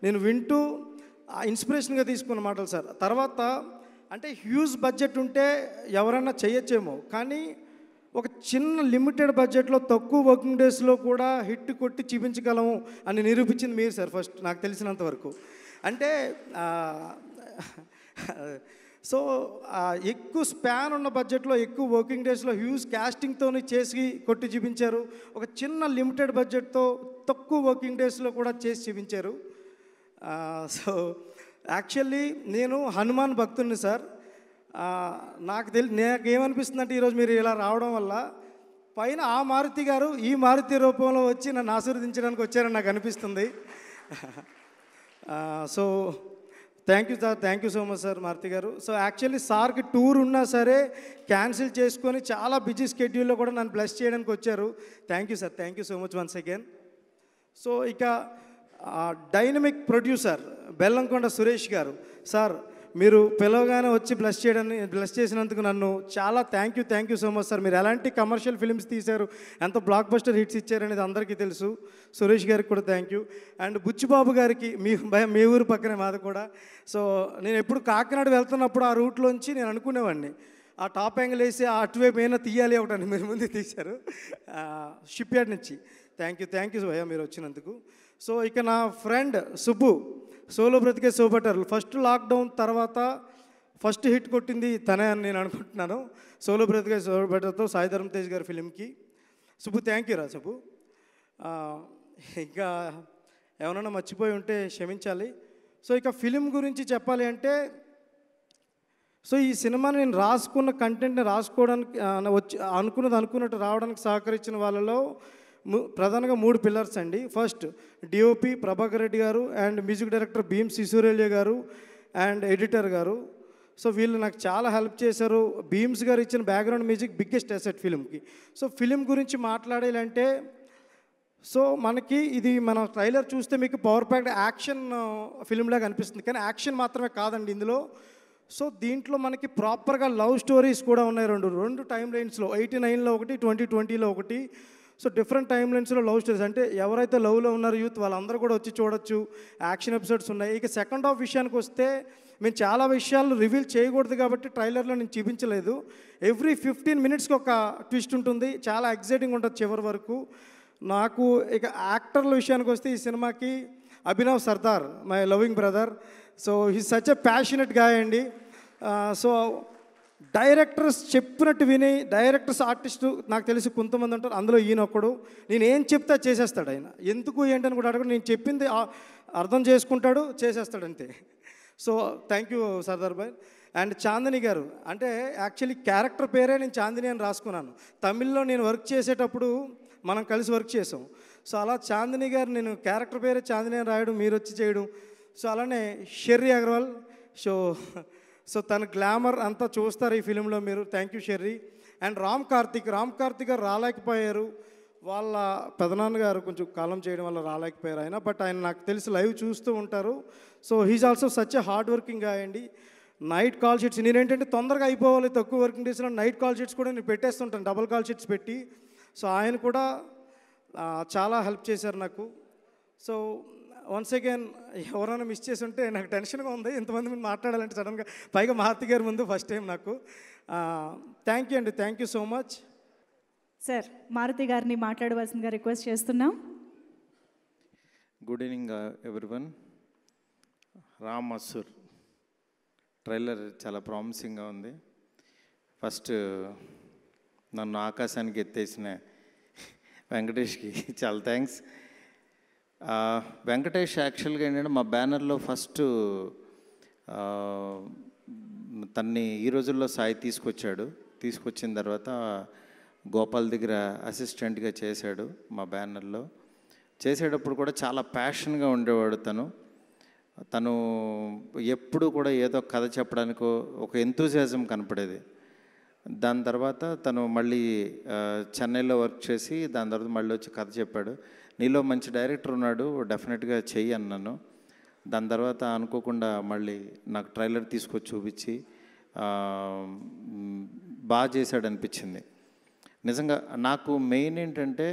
నేను వింటూ ఇన్స్పిరేషన్గా తీసుకున్న మాటలు సార్ తర్వాత అంటే హ్యూజ్ బడ్జెట్ ఉంటే ఎవరన్నా చేయొచ్చేమో కానీ ఒక చిన్న లిమిటెడ్ బడ్జెట్లో తక్కువ వర్కింగ్ డేస్లో కూడా హిట్ కొట్టి చూపించగలము అని నిరూపించింది మీరు సార్ ఫస్ట్ నాకు తెలిసినంతవరకు అంటే సో ఎక్కువ స్పాన్ ఉన్న బడ్జెట్లో ఎక్కువ వర్కింగ్ డేస్లో హ్యూజ్ క్యాస్టింగ్తో చేసి కొట్టి చూపించారు ఒక చిన్న లిమిటెడ్ బడ్జెట్తో తక్కువ వర్కింగ్ డేస్లో కూడా చేసి చూపించారు సో యాక్చువల్లీ నేను హనుమాన్ భక్తుడిని సార్ నాకు తెలి నాకేమనిపిస్తుంది అంటే ఈరోజు మీరు ఇలా రావడం వల్ల పైన ఆ మారుతి గారు ఈ మారుతి రూపంలో వచ్చి నన్ను ఆశీర్వదించడానికి వచ్చారని నాకు అనిపిస్తుంది <laughs> so thank you sir thank you so much sir Maruthi garu so actually సార్కి టూర్ ఉన్నా సరే క్యాన్సిల్ చేసుకొని చాలా బిజీ స్కెడ్యూల్లో కూడా నన్ను బ్లెస్ చేయడానికి వచ్చారు thank you sir thank you so much once again so ఇక dynamic producer Bellamkonda Suresh garu sir మీరు పిలవగానే వచ్చి బ్లెస్ చేయడాన్ని బ్లస్ చేసినందుకు నన్ను చాలా thank you thank you so much sir మీరు ఎలాంటి కమర్షియల్ ఫిలిమ్స్ తీశారు ఎంత బ్లాక్ బస్టర్ హిట్స్ ఇచ్చారనేది అందరికీ తెలుసు సురేష్ గారికి కూడా థ్యాంక్ యూ అండ్ బుచ్చిబాబు గారికి మీ మీ ఊరు పక్కనే మాది కూడా సో నేను ఎప్పుడు కాకినాడ వెళ్తున్నప్పుడు ఆ రూట్లోంచి నేను అనుకునేవాడిని ఆ టాప్ యాంగిల్ వేసి ఆ అటువైపు ఏమైనా తీయాలి ఒకటని మీరు ముందు తీశారు షిప్ యార్డ్ నుంచి థ్యాంక్ యూ థ్యాంక్ యూ భయ్యా మీరు వచ్చినందుకు సో ఇక నా ఫ్రెండ్ సుబ్బు సోలో బ్రతికే సోబెటర్ ఫస్ట్ లాక్డౌన్ తర్వాత ఫస్ట్ హిట్ కొట్టింది తనే అని నేను అనుకుంటున్నాను సోలో బ్రతికే సోబెటర్తో సాయి ధర్మ తేజ్ గారి ఫిలింకి సుబ్బు థ్యాంక్ యూ రా సుబ్బు ఇంకా ఎవరైనా మర్చిపోయి ఉంటే క్షమించాలి సో ఇక ఫిలిం గురించి చెప్పాలి అంటే సో ఈ సినిమాని నేను రాసుకున్న కంటెంట్ని రాసుకోవడానికి వచ్చి అనుకున్నది అనుకున్నట్టు రావడానికి సహకరించిన వాళ్ళలో ప్రధానంగా మూడు పిల్లర్స్ అండి first DOP Prabhakar Reddy garu and music director Bheem శిశురేలియ గారు అండ్ ఎడిటర్ గారు సో వీళ్ళు నాకు చాలా హెల్ప్ చేశారు భీమ్స్ గారు ఇచ్చిన బ్యాక్గ్రౌండ్ మ్యూజిక్ బిగ్గెస్ట్ అసెట్ ఫిలింకి సో ఫిలిం గురించి మాట్లాడాలంటే సో మనకి ఇది మన ట్రైలర్ చూస్తే మీకు పవర్ ప్యాక్డ్ యాక్షన్ ఫిలింలాగా అనిపిస్తుంది కానీ యాక్షన్ మాత్రమే కాదండి ఇందులో సో దీంట్లో మనకి ప్రాపర్గా లవ్ స్టోరీస్ కూడా ఉన్నాయి రెండు రెండు టైం లైన్స్లో ఎయిటీ నైన్లో ఒకటి ట్వంటీ ట్వంటీలో ఒకటి సో డిఫరెంట్ టైం లైన్స్లో లవ్ స్టోరీస్ అంటే ఎవరైతే లవ్లో ఉన్నారో యూత్ వాళ్ళందరూ కూడా వచ్చి చూడొచ్చు యాక్షన్ ఎపిసోడ్స్ ఉన్నాయి ఇక సెకండ్ హాఫ్ విషయానికి వస్తే మేము చాలా విషయాలు రివీల్ చేయకూడదు కాబట్టి ట్రైలర్లో నేను చూపించలేదు ఎవ్రీ ఫిఫ్టీన్ మినిట్స్కి ఒక ట్విస్ట్ ఉంటుంది చాలా ఎక్సైటింగ్ ఉంటుంది చివరి వరకు నాకు ఇక యాక్టర్ల విషయానికి వస్తే ఈ సినిమాకి Abhinav Sardar my loving brother so he such a passionate guy అండి సో uh, డైరెక్టర్స్ చెప్పినట్టు విని డైరెక్టర్స్ ఆర్టిస్టు నాకు తెలిసి కొంతమంది ఉంటారు అందులో ఈయన ఒకడు నేను ఏం చెప్తే చేసేస్తాడు ఆయన ఎందుకు ఏంటని కూడా అడగడు నేను చెప్పింది అర్థం చేసుకుంటాడు చేసేస్తాడు అంతే so thank you Sardar bhai and Chandini garu అంటే యాక్చువల్లీ క్యారెక్టర్ పేరే నేను చాందిని అని రాసుకున్నాను తమిళ్లో నేను వర్క్ చేసేటప్పుడు మనం కలిసి వర్క్ చేసాం సో అలా చాందిని గారు నేను క్యారెక్టర్ పేరే చాందిని అని రాయడం మీరు వచ్చి చేయడం సో అలానే షెర్రీ అగర్వాల్ సో సో తన గ్లామర్ అంతా చూస్తారు ఈ ఫిలింలో మీరు thank you Sherry and Ram Karthik Ram Karthik garu రాలేకపోయారు వాళ్ళ పెదనాన్న గారు కొంచెం కాలం చేయడం వల్ల రాలేకపోయారు ఆయన బట్ ఆయన నాకు తెలిసి లైవ్ చూస్తూ ఉంటారు so he's also such hard working అండి నైట్ కాల్ షీట్స్ నేనేంటంటే తొందరగా అయిపోవాలి తక్కువ వర్కింగ్ డేస్లో నైట్ కాల్ షీట్స్ కూడా నేను పెట్టేస్తుంటాను డబుల్ కాల్ షీట్స్ పెట్టి సో ఆయన కూడా చాలా హెల్ప్ చేశారు నాకు సో వన్స్ అగైన్ ఎవరైనా మిస్ చేసి ఉంటే నాకు టెన్షన్గా ఉంది ఇంతమంది మీరు మాట్లాడాలంటే సడన్గా పైగా మహాత్తి గారి ముందు ఫస్ట్ టైం నాకు థ్యాంక్ యూ అండి thank you so much sir Maruthi గారిని మాట్లాడవలసిందిగా రిక్వెస్ట్ చేస్తున్నాం గుడ్ ఈవినింగ్ వన్ రామ్ మసూర్ ట్రైలర్ చాలా ప్రామిసింగ్గా ఉంది ఫస్ట్ నన్ను ఆకాశానికి ఎత్తేసిన వెంకటేష్కి <laughs> చాలా థ్యాంక్స్ వెంకటేష్ యాక్చువల్గా ఏంటంటే మా బ్యానర్లో ఫస్ట్ తన్ని ఈ రోజుల్లో సాయి తీసుకొచ్చాడు తీసుకొచ్చిన తర్వాత గోపాల్ దగ్గర అసిస్టెంట్గా చేశాడు మా బ్యానర్లో చేసేటప్పుడు కూడా చాలా ప్యాషన్గా ఉండేవాడు తను తను ఎప్పుడు కూడా ఏదో కథ చెప్పడానికో ఒక ఎంతూజియాజం కనపడేది దాని తర్వాత తను మళ్ళీ చెన్నైలో వర్క్ చేసి దాని తర్వాత మళ్ళీ వచ్చి కథ చెప్పాడు నీలో మంచి డైరెక్టర్ ఉన్నాడు డెఫినెట్గా చెయ్యి అన్నాను దాని తర్వాత అనుకోకుండా మళ్ళీ నాకు ట్రైలర్ తీసుకొచ్చి చూపించి బాగా చేశాడు అనిపించింది నిజంగా నాకు మెయిన్ ఏంటంటే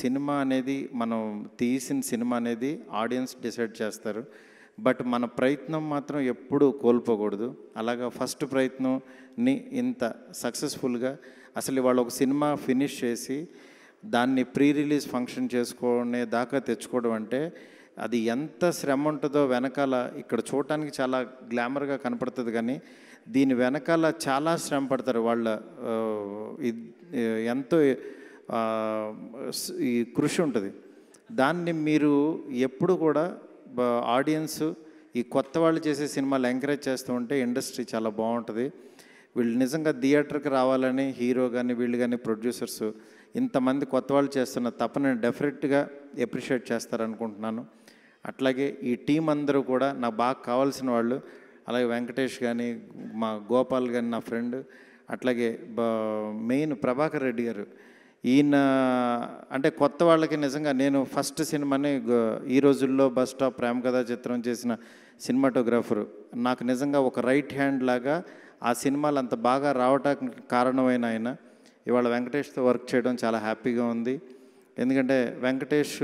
సినిమా అనేది మనం తీసిన సినిమా అనేది ఆడియన్స్ డిసైడ్ చేస్తారు బట్ మన ప్రయత్నం మాత్రం ఎప్పుడూ కోల్పోకూడదు అలాగా ఫస్ట్ ప్రయత్నంని ఇంత సక్సెస్ఫుల్గా అసలు వాళ్ళు ఒక సినిమా ఫినిష్ చేసి దాన్ని ప్రీ రిలీజ్ ఫంక్షన్ చేసుకునే దాకా తెచ్చుకోవడం అంటే అది ఎంత శ్రమ ఉంటుందో వెనకాల ఇక్కడ చూడటానికి చాలా గ్లామర్గా కనపడుతుంది కానీ దీని వెనకాల చాలా శ్రమ పడతారు వాళ్ళ ఎంతో ఈ కృషి ఉంటుంది దాన్ని మీరు ఎప్పుడు కూడా ఆడియన్స్ ఈ కొత్త వాళ్ళు చేసే సినిమాలు ఎంకరేజ్ చేస్తూ ఉంటే ఇండస్ట్రీ చాలా బాగుంటుంది వీళ్ళు నిజంగా థియేటర్కి రావాలని హీరో కానీ వీళ్ళు కానీ ప్రొడ్యూసర్స్ ఇంతమంది కొత్త వాళ్ళు చేస్తున్న తపన డెఫినెట్గా ఎప్రిషియేట్ చేస్తారనుకుంటున్నాను అట్లాగే ఈ టీం అందరూ కూడా నాకు బాగా కావాల్సిన వాళ్ళు అలాగే వెంకటేష్ కానీ మా గోపాల్ కానీ నా ఫ్రెండ్ అట్లాగే మెయిన్ ప్రభాకర్ రెడ్డి గారు ఈయన అంటే కొత్త వాళ్ళకి నిజంగా నేను ఫస్ట్ సినిమాని ఈ రోజుల్లో బస్ స్టాప్ ప్రేమ కథా చిత్రం చేసిన సినిమాటోగ్రాఫరు నాకు నిజంగా ఒక రైట్ హ్యాండ్ లాగా ఆ సినిమాలు అంత బాగా రావటానికి కారణమైన ఆయన ఇవాళ వెంకటేష్తో వర్క్ చేయడం చాలా హ్యాపీగా ఉంది ఎందుకంటే వెంకటేష్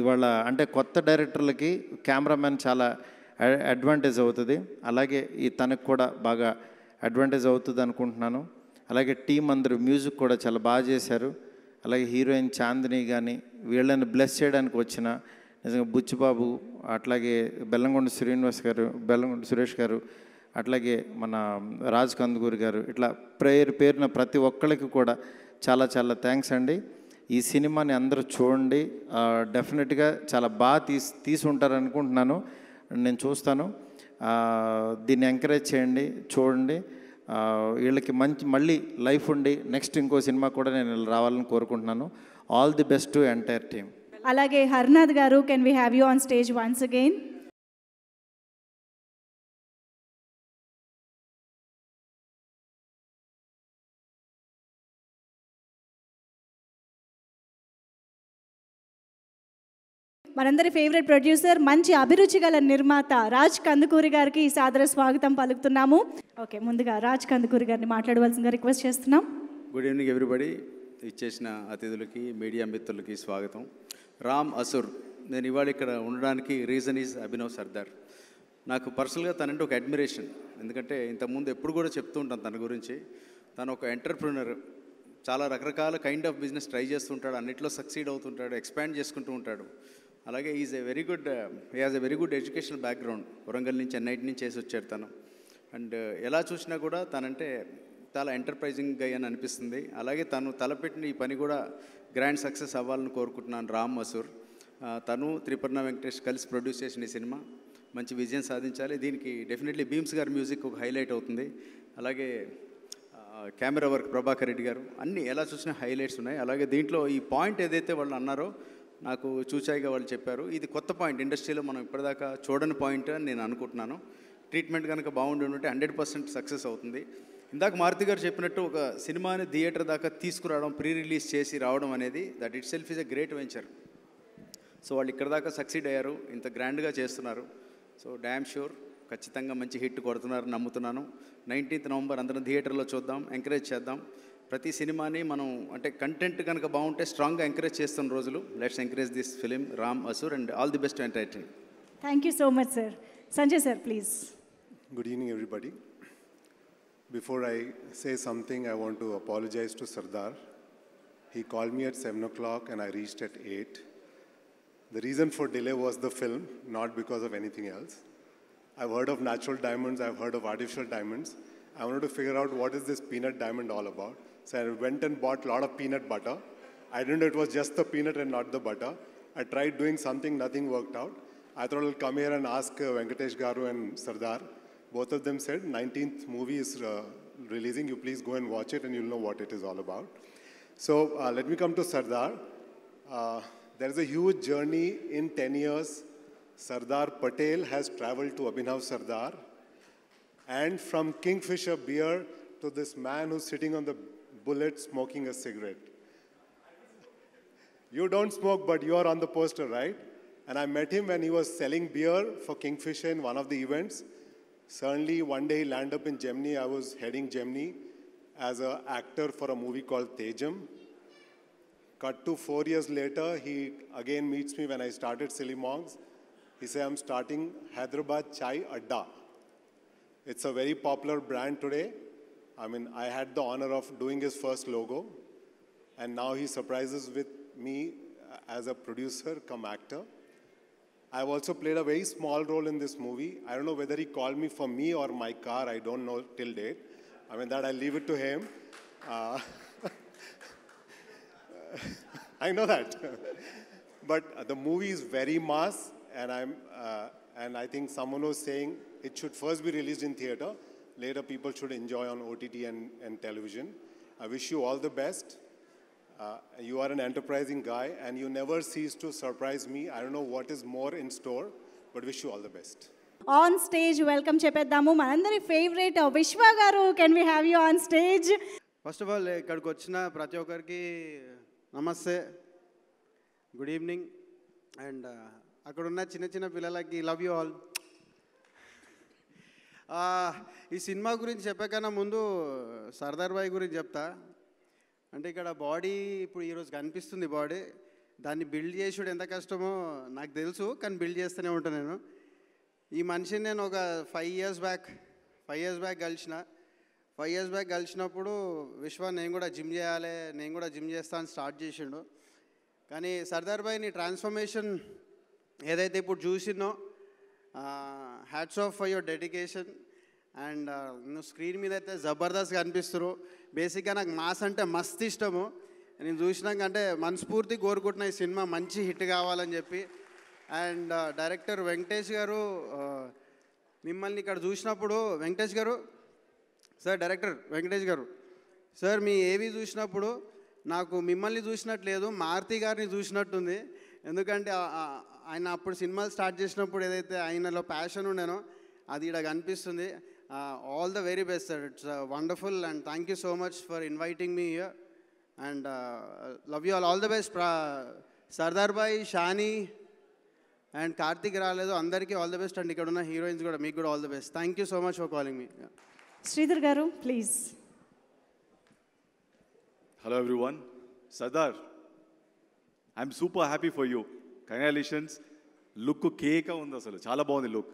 ఇవాళ అంటే కొత్త డైరెక్టర్లకి కెమెరామెన్ చాలా అడ్వాంటేజ్ అవుతుంది అలాగే ఈ తనకు కూడా బాగా అడ్వాంటేజ్ అవుతుంది అనుకుంటున్నాను అలాగే టీం అందరూ మ్యూజిక్ కూడా చాలా బాగా చేశారు అలాగే హీరోయిన్ చాందిని కానీ వీళ్ళని బ్లెస్ చేయడానికి వచ్చిన నిజంగా బుచ్చిబాబు అట్లాగే బెల్లంకొండ శ్రీనివాస్ గారు బెల్లంగొండ సురేష్ గారు అట్లాగే మన రాజ్ కందుకూరి గారు ఇట్లా ప్రేయర్ పేరున ప్రతి ఒక్కరికి కూడా చాలా చాలా థ్యాంక్స్ అండి ఈ సినిమాని అందరూ చూడండి డెఫినెట్గా చాలా బాగా తీసి తీసి ఉంటారనుకుంటున్నాను నేను చూస్తాను దీన్ని ఎంకరేజ్ చేయండి చూడండి వీళ్ళకి మంచి మళ్ళీ లైఫ్ ఉండి నెక్స్ట్ ఇంకో సినిమా కూడా నేను రావాలని కోరుకుంటున్నాను all the best to entire team అలాగే Harnath garu can we have you on stage once again మనందరి ఫేవరెట్ ప్రొడ్యూసర్ మంచి అభిరుచి గల నిర్మాత రాజ్ కందుకూరి గారికి ఈ సాదర స్వాగతం పలుకుతున్నాము ఓకే ముందుగా రాజ్ కందుకూరి గారిని మాట్లాడవలసిందిగా రిక్వెస్ట్ చేస్తున్నాం గుడ్ ఈవినింగ్ ఎవ్రీబడి ఇచ్చేసిన అతిథులకి మీడియా మిత్రులకి స్వాగతం రామ్ అసుర్ నేను ఇవాళ ఇక్కడ ఉండడానికి రీజన్ ఈజ్ అభినవ్ సర్దార్ నాకు పర్సనల్గా తనంటే ఒక అడ్మిరేషన్ ఎందుకంటే ఇంతకుముందు ఎప్పుడు కూడా చెప్తూ ఉంటాను తన గురించి తను ఒక ఎంటర్ప్రినర్ చాలా రకరకాల కైండ్ ఆఫ్ బిజినెస్ ట్రై చేస్తుంటాడు అన్నింటిలో సక్సీడ్ అవుతుంటాడు ఎక్స్పాండ్ చేసుకుంటూ ఉంటాడు అలాగే is a very good he has a very good educational background Warangal నుంచి ఎన్ఐటి నుంచి చేసి వచ్చారు తను అండ్ uh, ఎలా చూసినా కూడా తనంటే చాలా ఎంటర్ప్రైజింగ్ అని అనిపిస్తుంది అలాగే తను తలపెట్టిన ఈ పని కూడా గ్రాండ్ సక్సెస్ అవ్వాలని కోరుకుంటున్నాను రామ్ మసూర్ తను త్రిపర్ణ వెంకటేష్ కలిసి ప్రొడ్యూస్ చేసిన ఈ సినిమా మంచి విజయం సాధించాలి దీనికి డెఫినెట్లీ భీమ్స్ గారి మ్యూజిక్ ఒక హైలైట్ అవుతుంది అలాగే కెమెరా వర్క్ ప్రభాకర్ రెడ్డి గారు అన్నీ ఎలా చూసినా హైలైట్స్ ఉన్నాయి అలాగే దీంట్లో ఈ పాయింట్ ఏదైతే వాళ్ళు అన్నారో నాకు చూచాయిగా వాళ్ళు చెప్పారు ఇది కొత్త పాయింట్ ఇండస్ట్రీలో మనం ఇప్పటిదాకా చూడని పాయింట్ అని నేను అనుకుంటున్నాను ట్రీట్మెంట్ కనుక బాగుండి ఉంటే హండ్రెడ్ పర్సెంట్ సక్సెస్ అవుతుంది ఇందాక మారుతి గారు చెప్పినట్టు ఒక సినిమాని థియేటర్ దాకా తీసుకురావడం ప్రీ రిలీజ్ చేసి రావడం అనేది that itself is a great venture so వాళ్ళు ఇక్కడ దాకా సక్సీడ్ అయ్యారు ఇంత గ్రాండ్గా చేస్తున్నారు సో డ్యామ్ షూర్ ఖచ్చితంగా మంచి హిట్ కొడుతున్నారని నమ్ముతున్నాను నైన్టీన్త్ నవంబర్ అందరం థియేటర్లో చూద్దాం ఎంకరేజ్ చేద్దాం ప్రతి సినిమాని మనం అంటే కంటెంట్ కనుక బాగుంటే స్ట్రాంగ్గా ఎంకరేజ్ చేస్తున్న రోజులు let's encourage this film Ram Asur and all the best entire team thank you so much sir Sanjay sir please good evening everybody before I say something I want to apologise to Sardar he call me at seven o'clock and I reached at eight The reason for delay was the film, not because of anything else. I've heard of natural diamonds, I've heard of artificial diamonds. I wanted to figure out what is this peanut diamond all about. So I went and bought a lot of peanut butter. I didn't know it was just the peanut and not the butter. I tried doing something, nothing worked out. I thought I'll come here and ask uh, Venkatesh Garu and Sardar. Both of them said 19th movie is uh, releasing. You please go and watch it and you'll know what it is all about. So uh, let me come to Sardar. Uh, there is a huge journey in 10 years. Sardar Patel has traveled to Abhinav Sardar. And from Kingfisher beer to this man who's sitting on the bullet smoking a cigarette. You don't smoke, but you are on the poster, right? And I met him when he was selling beer for Kingfisher in one of the events. Suddenly, one day he landed up in Germany. I was heading Germany as an actor for a movie called Tejam. Cut to four years later, he again meets me when I started Silly Monks. He said, I'm starting Hyderabad Chai Adda. It's a very popular brand today. I mean, I had the honor of doing his first logo, and now he surprises with me as a producer come actor. I've also played a very small role in this movie. I don't know whether he called me for me or my car, I don't know till date. I mean, that I leave it to him. Uh, <laughs> I know that. <laughs> but the movie is very mass, and, I'm, uh, and I think someone was saying it should first be released in theater later people should enjoy on OTT and, television. I wish you all the best. Uh, you are an enterprising guy and you never cease to surprise me. I don't know what is more in store, but wish you all the best. On stage, welcome Chepeddamu, Manandari favorite, uh, Vishwa Vishwaguru. can we have you on stage? First of all, Namaste. Uh, Good evening. And uh, I love you all. ఈ సినిమా గురించి చెప్పకన్నా ముందు Sardar bye గురించి చెప్తా అంటే ఇక్కడ body ఇప్పుడు ఈరోజు కనిపిస్తుంది బాడీ దాన్ని బిల్డ్ చేసుడు ఎంత కష్టమో నాకు తెలుసు కానీ బిల్డ్ చేస్తూనే ఉంటాను నేను ఈ మనిషిని నేను ఒక five years back five years back కలిసిన ఫైవ్ ఇయర్స్ బ్యాక్ కలిసినప్పుడు విశ్వ నేను కూడా జిమ్ చేయాలి నేను కూడా జిమ్ చేస్తా అని స్టార్ట్ చేసిండు కానీ సర్దార్ భాయ్ నీ ట్రాన్స్ఫర్మేషన్ ఏదైతే ఇప్పుడు చూసినో hats off for your dedication and నువ్వు స్క్రీన్ మీద అయితే జబర్దస్త్గా అనిపిస్తురు బేసిక్గా నాకు మాస్ అంటే మస్త్ ఇష్టము నేను చూసినాక అంటే మనస్ఫూర్తి కోరుకుంటున్న ఈ సినిమా మంచి హిట్ కావాలని చెప్పి and director uh, Venkatesh garu uh, మిమ్మల్ని ఇక్కడ చూసినప్పుడు వెంకటేష్ గారు సార్ డైరెక్టర్ వెంకటేష్ గారు సార్ మీ ఏవి చూసినప్పుడు నాకు మిమ్మల్ని చూసినట్లేదు మారుతి గారిని చూసినట్టుంది ఎందుకంటే ఆయన అప్పుడు సినిమాలు స్టార్ట్ చేసినప్పుడు ఏదైతే ఆయనలో ప్యాషన్ ఉండేనో అది ఇక్కడ కనిపిస్తుంది all the very best sir it's wonderful and thank you so much for inviting me here and love you all all the best Sardar bhai Shani and Karthik రాలేదు అందరికీ ఆల్ ద బెస్ట్ అండ్ ఇక్కడ ఉన్న హీరోయిన్స్ కూడా మీకు కూడా all the best thank you so much for calling me Sridhar garu please hello everyone Sardar I'm super happy for you congratulations look కేక ఉంది అసలు చాలా బాగుంది లుక్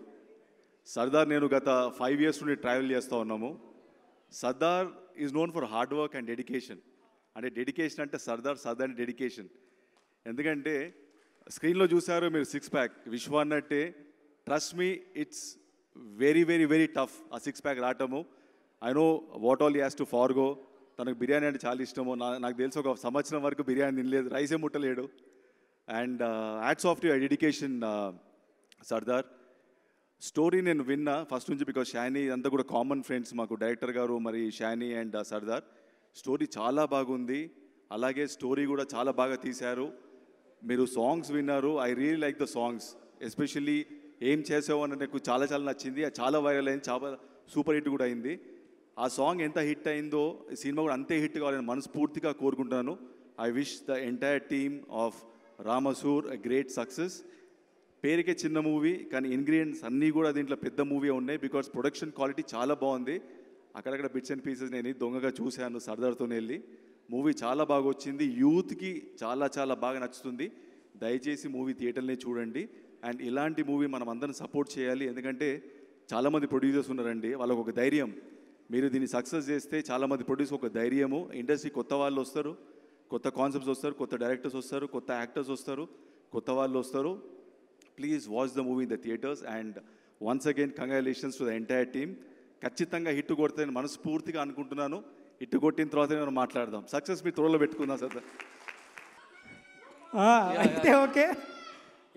సర్దార్ నేను గత ఫైవ్ ఇయర్స్ నుండి ట్రావెల్ చేస్తూ ఉన్నాము Sardar is known for hard work and dedication అంటే డెడికేషన్ అంటే సర్దార్ సర్దార్ అండ్ డెడికేషన్ ఎందుకంటే స్క్రీన్లో చూసారు మీరు సిక్స్ ప్యాక్ విశ్వ అన్నట్టే trust me it's very very very tough ఆ సిక్స్ ప్యాక్ రావటము I know what all as to forgo తనకు బిర్యానీ అంటే చాలా ఇష్టము నాకు తెలిసి ఒక సంవత్సరం వరకు బిర్యానీ తినలేదు రైసే ముట్టలేడు and hats off your dedication Sardar story నేను విన్నా ఫస్ట్ నుంచి బికాజ్ షానీ అంతా కూడా కామన్ ఫ్రెండ్స్ మాకు డైరెక్టర్ గారు మరి షానీ అండ్ సర్దార్ స్టోరీ చాలా బాగుంది అలాగే స్టోరీ కూడా చాలా బాగా తీశారు మీరు సాంగ్స్ విన్నారు I really like the songs especially ఏం చేసావు అని నాకు చాలా చాలా నచ్చింది చాలా వైరల్ అయింది చాలా సూపర్ హిట్ కూడా అయింది ఆ సాంగ్ ఎంత హిట్ అయిందో సినిమా కూడా అంతే హిట్ కావాలని మనస్ఫూర్తిగా కోరుకుంటున్నాను I wish the entire team of Ramasur great success పేరుకే చిన్న మూవీ కానీ ఇంగ్రీడియంట్స్ అన్నీ కూడా దీంట్లో పెద్ద మూవీ ఉన్నాయి బికాస్ ప్రొడక్షన్ క్వాలిటీ చాలా బాగుంది అక్కడక్కడ బిట్స్ అండ్ పీసెస్ నేను దొంగగా చూశాను సర్దార్తో వెళ్ళి మూవీ చాలా బాగా వచ్చింది యూత్కి చాలా చాలా బాగా నచ్చుతుంది దయచేసి మూవీ థియేటర్నే చూడండి అండ్ ఇలాంటి మూవీ మనం అందరం సపోర్ట్ చేయాలి ఎందుకంటే చాలామంది ప్రొడ్యూసర్స్ ఉన్నారండి వాళ్ళకు ఒక ధైర్యం మీరు దీన్ని సక్సెస్ చేస్తే చాలామంది ప్రొడ్యూసర్ ఒక ధైర్యము ఇండస్ట్రీ కొత్త వాళ్ళు వస్తారు కొత్త కాన్సెప్ట్స్ వస్తారు కొత్త డైరెక్టర్స్ వస్తారు కొత్త యాక్టర్స్ వస్తారు కొత్త వాళ్ళు వస్తారు please watch the movie in the theatres and once again congratulations to the entire team ఖచ్చితంగా హిట్ కొడతాయని మనస్ఫూర్తిగా అనుకుంటున్నాను హిట్ కొట్టిన తర్వాత మనం మాట్లాడదాం సక్సెస్ మీ త్రోలో పెట్టుకుందాం సార్ అయితే okay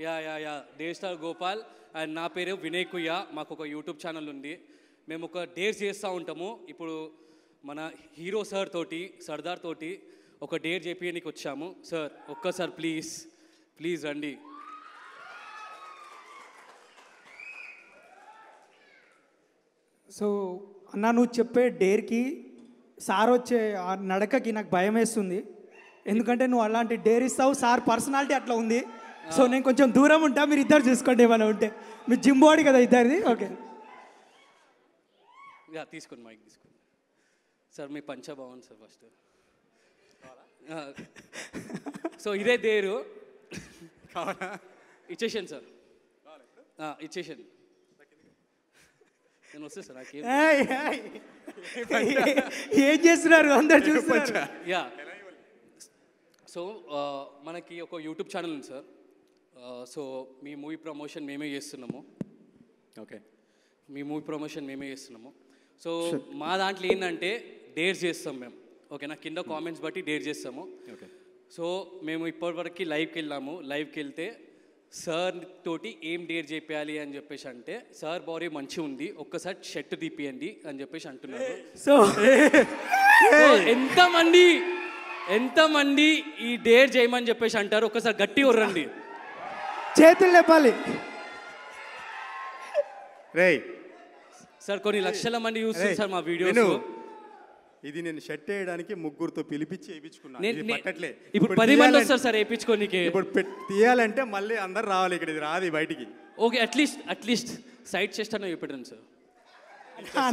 yeah yeah yeah day star Gopal and నా పేరు వినయ్ కుయ్య మాకు ఒక యూట్యూబ్ ఛానల్ ఉంది మేము ఒక డేర్ చేస్తూ ఉంటాము ఇప్పుడు మన హీరో సార్ తోటి సర్దార్ తోటి ఒక డేర్ చెప్పడానికి వచ్చాము సార్ ఒక్కసారి ప్లీజ్ ప్లీజ్ రండి సో అన్న నువ్వు చెప్పే డేర్కి సార్ వచ్చే ఆ నడకకి నాకు భయం వేస్తుంది ఎందుకంటే నువ్వు అలాంటి డేర్ ఇస్తావు సార్ పర్సనాలిటీ అట్లా ఉంది సో నేను కొంచెం దూరం ఉంటా మీరు ఇద్దరు చూసుకోండి ఏమైనా ఉంటే మీ జిమ్ బాడీ కదా ఇద్దరిది ఓకే తీసుకోండి మైక్ తీసుకోండి సార్ మీ పంచా బాగుంది సార్ ఫస్ట్ సో ఇదే దేరు కావాలా ఇచ్చేసాను సార్ ఇచ్చేసాను నేను వస్తే సార్ నాకేం ఏం చేస్తున్నారు అందరు చూస్తున్నారు యా సో మనకి ఒక యూట్యూబ్ ఛానల్ ఉంది సార్ సో మీ మూవీ ప్రమోషన్ మేమే చేస్తున్నాము ఓకే మీ మూవీ ప్రమోషన్ మేమే చేస్తున్నాము సో మా దాంట్లో ఏంటంటే డేట్స్ చేస్తాం మేము ఓకేనా కింద కామెంట్స్ బట్టి డేర్ చేస్తాము ఓకే సో మేము ఇప్పటివరకు లైవ్కి వెళ్ళాము లైవ్కి వెళ్తే సార్ తోటి ఏం డేర్ చేయాలి అని చెప్పేసి అంటే సార్ బాడీ మంచి ఉంది ఒక్కసారి షర్ట్ తీపియండి అని చెప్పేసి అంటున్నారు సో ఎంతమంది ఎంతమంది ఈ డేర్ చేయమని చెప్పేసి అంటారు ఒకసారి గట్టి ఉర్రండి చేతులు చెప్పాలి రే సార్ కొన్ని లక్షల మంది చూస్తారు సార్ మా వీడియోస్ ఇది నేను షెట్ వేయడానికి ముగ్గురుతో పిలిపించి వేయించుకున్నాను ఇప్పుడు సార్ వేయించుకోనికి ఇప్పుడు తీయాలంటే మళ్ళీ అందరు రావాలి ఇక్కడ ఇది రాదు బయటికి okay at least at least side chest అని చూపెట్టాను సార్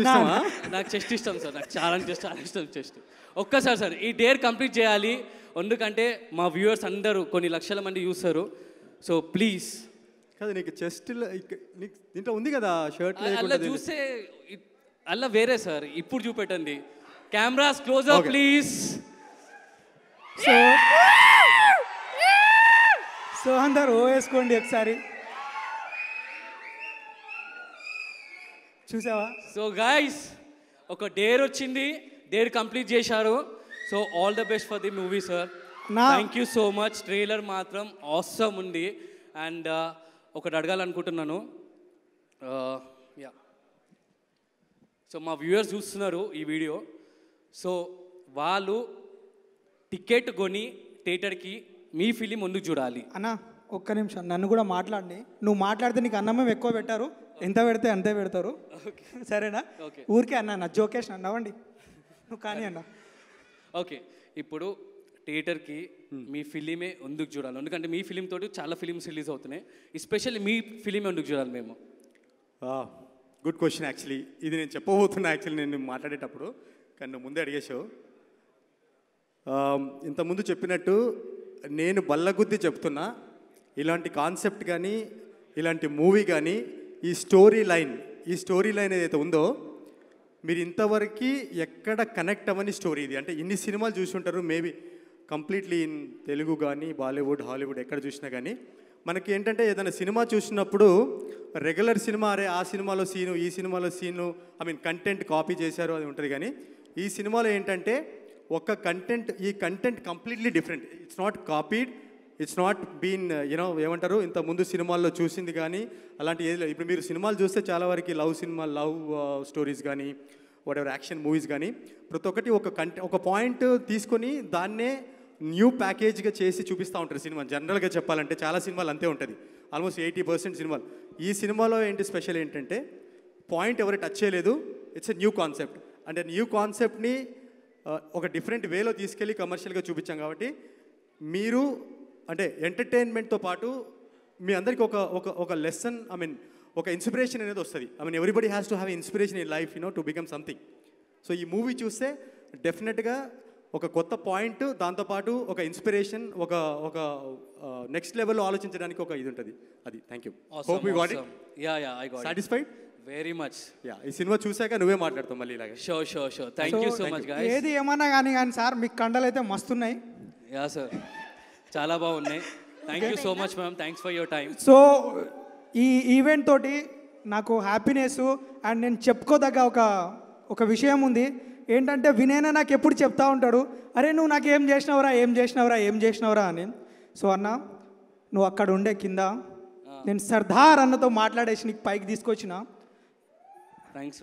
<laughs> నాకు చెస్ట్ ఇష్టం సార్ నాకు చాలా చెస్ట్ చాలా ఇష్టం చెస్ట్ ఒక్కసారి సార్ ఈ డేర్ కంప్లీట్ చేయాలి ఎందుకంటే మా వ్యూవర్స్ అందరూ కొన్ని లక్షల మంది చూస్తారు సో ప్లీజ్ కదా నీకు చెస్ట్ నీకు దీంట్లో ఉంది కదా షర్ట్ అలా చూస్తే అలా వేరే సార్ ఇప్పుడు చూపెట్టండి cameras close up please so so అందరు ఓ వేసుకోండి ఒకసారి చూసావా సో గాయస్ ఒక డేర్ వచ్చింది డేర్ కంప్లీట్ చేశారు so all the best for the movie sir thank you so much trailer మాత్రం ఆసమ్ ఉంది అండ్ uh, ఒకటి అడగాలనుకుంటున్నాను యా uh, సో మా వ్యూయర్స్ చూస్తున్నారు ఈ వీడియో సో వాళ్ళు టికెట్ కొని థియేటర్కి మీ ఫిలిం ముందుకు చూడాలి అన్నా ఒక్క నిమిషం నన్ను కూడా మాట్లాడి నువ్వు మాట్లాడితే నీకు అన్నమే ఎక్కువ పెట్టారు ఎంత పెడితే అంతే పెడతారు సరేనా ఊరికే అన్నా నా జోకేష్ అన్నావండి నువ్వు కానీ అన్నా ఓకే ఇప్పుడు థియేటర్కి మీ ఫిలిమే ఎందుకు చూడాలి ఎందుకంటే మీ ఫిలిం తోటి చాలా ఫిలిమ్స్ రిలీజ్ అవుతున్నాయి ఎస్పెషల్లీ మీ ఫిలిం ఎందుకు చూడాలి మేము గుడ్ క్వశ్చన్ యాక్చువల్లీ ఇది నేను చెప్పబోతున్నా యాక్చువల్లీ నేను మాట్లాడేటప్పుడు కానీ నువ్వు ముందే అడిగేశావు ఇంతకుముందు చెప్పినట్టు నేను బల్లగుద్ది చెప్తున్నా ఇలాంటి కాన్సెప్ట్ కానీ ఇలాంటి మూవీ కానీ ఈ స్టోరీ లైన్ ఈ స్టోరీ లైన్ ఏదైతే ఉందో మీరు ఇంతవరకు ఎక్కడ కనెక్ట్ అవ్వని స్టోరీ ఇది అంటే ఇన్ని సినిమాలు చూసి ఉంటారు మేబీ కంప్లీట్లీ ఇన్ తెలుగు కానీ బాలీవుడ్ హాలీవుడ్ ఎక్కడ చూసినా కానీ మనకి ఏంటంటే ఏదైనా సినిమా చూసినప్పుడు రెగ్యులర్ సినిమా అరే ఆ సినిమాలో సీను ఈ సినిమాలో scene I mean content copy చేశారు అది ఉంటుంది కానీ ఈ సినిమాలో ఏంటంటే ఒక కంటెంట్ ఈ content completely different it's not copied it's not been you know ఏమంటారు ఇంత ముందు సినిమాల్లో చూసింది కానీ అలాంటి ఏది ఇప్పుడు మీరు సినిమాలు చూస్తే చాలా వరకు లవ్ సినిమా లవ్ స్టోరీస్ కానీ వాటెవర్ యాక్షన్ మూవీస్ కానీ ప్రతి ఒక్కటి ఒక కంటె ఒక పాయింట్ తీసుకొని దాన్నే న్యూ ప్యాకేజ్గా చేసి చూపిస్తూ ఉంటారు సినిమా జనరల్గా చెప్పాలంటే చాలా సినిమాలు అంతే ఉంటుంది ఆల్మోస్ట్ ఎయిటీ పర్సెంట్ సినిమాలు ఈ సినిమాలో ఏంటి స్పెషల్ ఏంటంటే పాయింట్ ఎవరు టచ్ చేయలేదు ఇట్స్ ఎ న్యూ కాన్సెప్ట్ అంటే న్యూ కాన్సెప్ట్ని ఒక డిఫరెంట్ వేలో తీసుకెళ్ళి కమర్షియల్గా చూపించాం కాబట్టి మీరు అంటే ఎంటర్టైన్మెంట్తో పాటు మీ అందరికీ ఒక ఒక ఒక లెసన్ ఐ మీన్ ఒక ఇన్స్పిరేషన్ అనేది వస్తుంది I mean everybody has to have inspiration in life you know to become something so ఈ మూవీ చూస్తే డెఫినెట్గా ఒక కొత్త పాయింట్ దాంతోపాటు ఒక ఇన్స్పిరేషన్ ఒక ఒక నెక్స్ట్ uh, లెవెల్లో ఆలోచించడానికి ఒక ఇది ఉంటుంది అది thank you yeah yeah I satisfied very much yeah ఈ సినిమా చూసాక నువ్వే మాట్లాడతావు మళ్ళీ ఇలాగే show show show thank you so much ఏది ఏమన్నా కానీ కానీ సార్ మీకు కండలు అయితే మస్తున్నాయి యా సార్ చాలా బాగున్నాయి thank you so much ma'am thanks for your time so ఈ ఈవెంట్ తోటి నాకు హ్యాపీనెస్ అండ్ నేను చెప్పుకోదగ్గ ఒక ఒక విషయం ఉంది ఏంటంటే వినయన నాకు ఎప్పుడు చెప్తా ఉంటాడు అరే నువ్వు నాకు ఏం చేసినవరా ఏం చేసినవరా ఏం చేసినవరా అని సో అన్న నువ్వు అక్కడ ఉండే కింద ah. నేను సర్దార్ అన్నతో మాట్లాడేసి నీకు పైకి తీసుకొచ్చిన థ్యాంక్స్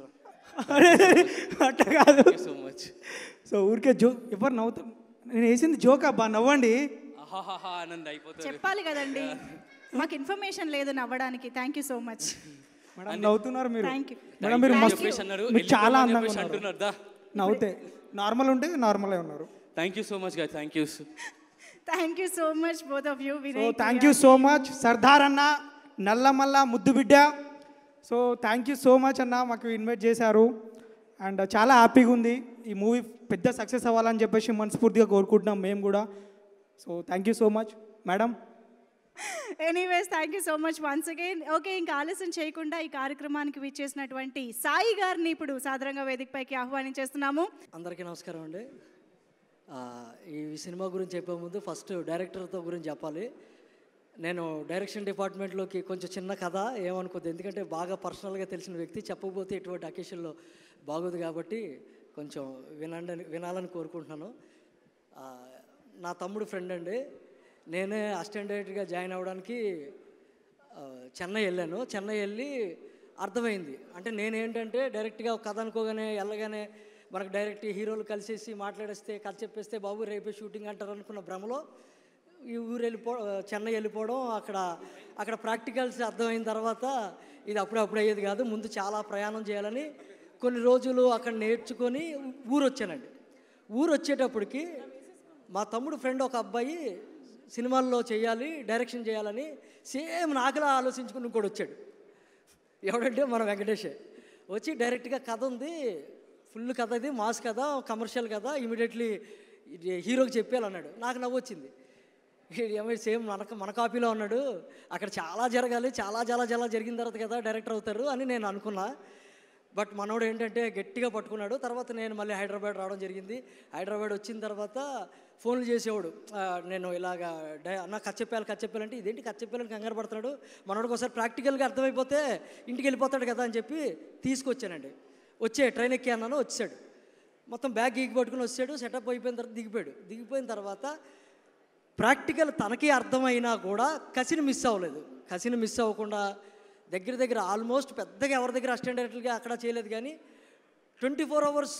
అట్ట కాదు సో మచ్ సో ఊరికే జో ఎవరు నవ్వుతా నేను వేసింది జోక్ అబ్బా నవ్వండి చెప్పాలి కదండి మాకు ఇన్ఫర్మేషన్ లేదు నవ్వడానికి thank you so much madam నవ్వుతున్నారు మీరు మేడం మీరు మస్తు మీరు చాలా అందంగా అంటున్నారు దా నవ్వుతే నార్మల్ ఉంటే నార్మలే ఉన్నారు thank you so much guy thank you thank you so much both of you Vinay thank you so much Sardar అన్న నల్లమల్ల బిడ్డ so thank you so much అన్న మాకు ఇన్వైట్ చేశారు అండ్ చాలా హ్యాపీగా ఉంది ఈ మూవీ పెద్ద సక్సెస్ అవ్వాలని చెప్పేసి మనస్ఫూర్తిగా కోరుకుంటున్నాం మేము కూడా so thank you so much madam anyways thank you so much once again okay ఇంకా ఆలస్యం చేయకుండా ఈ కార్యక్రమానికి విచ్చేసినటువంటి సాయి గారిని ఇప్పుడు సాధారణంగా వేదికపైకి ఆహ్వానించేస్తున్నాము అందరికీ నమస్కారం అండి ఈ సినిమా గురించి చెప్పే ముందు ఫస్ట్ డైరెక్టర్తో గురించి చెప్పాలి నేను డైరెక్షన్ డిపార్ట్మెంట్లోకి కొంచెం చిన్న కథ ఏమనుకోద్దు ఎందుకంటే బాగా పర్సనల్గా తెలిసిన వ్యక్తి చెప్పకపోతే ఇటువంటి అకేషన్లో బాగోదు కాబట్టి కొంచెం వినండి వినాలని కోరుకుంటున్నాను నా తమ్ముడు ఫ్రెండ్ అండి నేనే అస్టాండర్డ్గా జాయిన్ అవ్వడానికి చెన్నై వెళ్ళాను చెన్నై వెళ్ళి అర్థమైంది అంటే నేనేంటంటే డైరెక్ట్గా కథ అనుకోగానే వెళ్ళగానే మనకు డైరెక్ట్ హీరోలు కలిసేసి మాట్లాడేస్తే కథ చెప్పేస్తే బాబు రేపే షూటింగ్ అంటారు అనుకున్న భ్రమలో ఈ ఊరు వెళ్ళిపో చెన్నై వెళ్ళిపోవడం అక్కడ అక్కడ ప్రాక్టికల్స్ అర్థమైన తర్వాత ఇది అప్పుడప్పుడు అయ్యేది కాదు ముందు చాలా ప్రయాణం చేయాలని కొన్ని రోజులు అక్కడ నేర్చుకొని ఊరు వచ్చానండి ఊరు వచ్చేటప్పటికి మా తమ్ముడు ఫ్రెండ్ ఒక అబ్బాయి సినిమాల్లో చేయాలి డైరెక్షన్ చేయాలని సేమ్ నాకులా ఆలోచించుకుని ఇంకోటి వచ్చాడు ఎవడంటే మన వెంకటేషే వచ్చి డైరెక్ట్గా కథ ఉంది ఫుల్ కథ ఇది మాస్ కథ కమర్షియల్ కథ ఇమీడియట్లీ హీరోకి చెప్పేయాలన్నాడు నాకు నవ్వు వచ్చింది ఏమో సేమ్ మన మన కాపీలో ఉన్నాడు అక్కడ చాలా జరగాలి చాలా చాలా చాలా జరిగిన తర్వాత కదా డైరెక్టర్ అవుతారు అని నేను అనుకున్నా బట్ మనోడు ఏంటంటే గట్టిగా పట్టుకున్నాడు తర్వాత నేను మళ్ళీ హైదరాబాద్ రావడం జరిగింది హైదరాబాద్ వచ్చిన తర్వాత ఫోన్లు చేసేవాడు నేను ఇలాగ అన్న కథ చెప్పాలి ఇదేంటి కథ కంగారు పడుతున్నాడు మనోడికి ఒకసారి ప్రాక్టికల్గా అర్థమైపోతే ఇంటికి వెళ్ళిపోతాడు కదా అని చెప్పి తీసుకొచ్చానండి వచ్చే ట్రైన్ ఎక్కి అన్నాను వచ్చాడు మొత్తం బ్యాగ్ గీకి పట్టుకుని వచ్చాడు సెటప్ అయిపోయిన తర్వాత దిగిపోయాడు దిగిపోయిన తర్వాత ప్రాక్టికల్ తనకే అర్థమైనా కూడా కసిన మిస్ అవ్వలేదు కసిన మిస్ అవ్వకుండా దగ్గర దగ్గర ఆల్మోస్ట్ పెద్దగా ఎవరి దగ్గర అసిస్టెంట్ డైరెక్టర్గా అక్కడ చేయలేదు కానీ ట్వంటీ ఫోర్ అవర్స్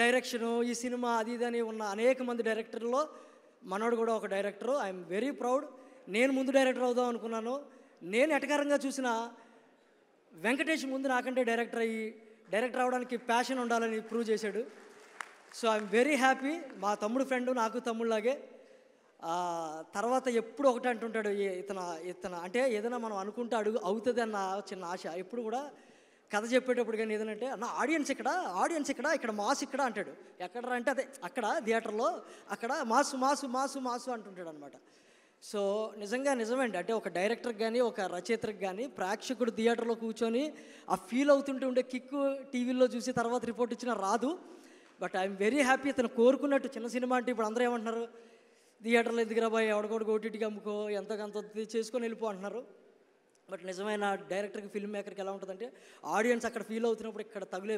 డైరెక్షను ఈ సినిమా అది ఇది అని ఉన్న అనేక మంది డైరెక్టర్లో మనోడు కూడా ఒక డైరెక్టరు ఐఎమ్ వెరీ ప్రౌడ్ నేను ముందు డైరెక్టర్ అవుదాం అనుకున్నాను నేను ఎటకారంగా చూసిన వెంకటేష్ ముందు నాకంటే డైరెక్టర్ అయ్యి డైరెక్టర్ అవడానికి ప్యాషన్ ఉండాలని ప్రూవ్ చేశాడు సో ఐఎమ్ వెరీ హ్యాపీ మా తమ్ముడు ఫ్రెండ్ నాకు తమ్ముళ్ళలాగే తర్వాత ఎప్పుడు ఒకటి అంటుంటాడు ఇతను ఇతను అంటే ఏదైనా మనం అనుకుంటే అడుగు అవుతుంది అన్న చిన్న ఆశ ఎప్పుడు కూడా కథ చెప్పేటప్పుడు కానీ ఏదనంటే నా ఆడియన్స్ ఇక్కడ ఆడియన్స్ ఇక్కడ ఇక్కడ మాస్ ఇక్కడ అంటాడు ఎక్కడ అంటే అదే అక్కడ థియేటర్లో అక్కడ మాసు మాసు మాసు మాసు అంటుంటాడు అనమాట సో నిజంగా నిజమండి అంటే ఒక డైరెక్టర్కి కానీ ఒక రచయితకి కానీ ప్రేక్షకుడు థియేటర్లో కూర్చొని ఆ ఫీల్ అవుతుంటే ఉండే కిక్ టీవీలో చూసి తర్వాత రిపోర్ట్ ఇచ్చినా రాదు బట్ ఐఎమ్ వెరీ హ్యాపీ ఇతను కోరుకున్నట్టు చిన్న సినిమా అంటే ఇప్పుడు అందరూ ఏమంటున్నారు థియేటర్లు ఎదిగిరా బాయ్ ఎవడకోడు ఓటీటీకి అమ్ముకో ఎంతకంత చేసుకొని వెళ్ళిపో అంటున్నారు బట్ నిజమైన డైరెక్టర్కి ఫిల్మ్ మేకర్కి ఎలా ఉంటుందంటే ఆడియన్స్ అక్కడ ఫీల్ అవుతున్నప్పుడు ఇక్కడ తగిలే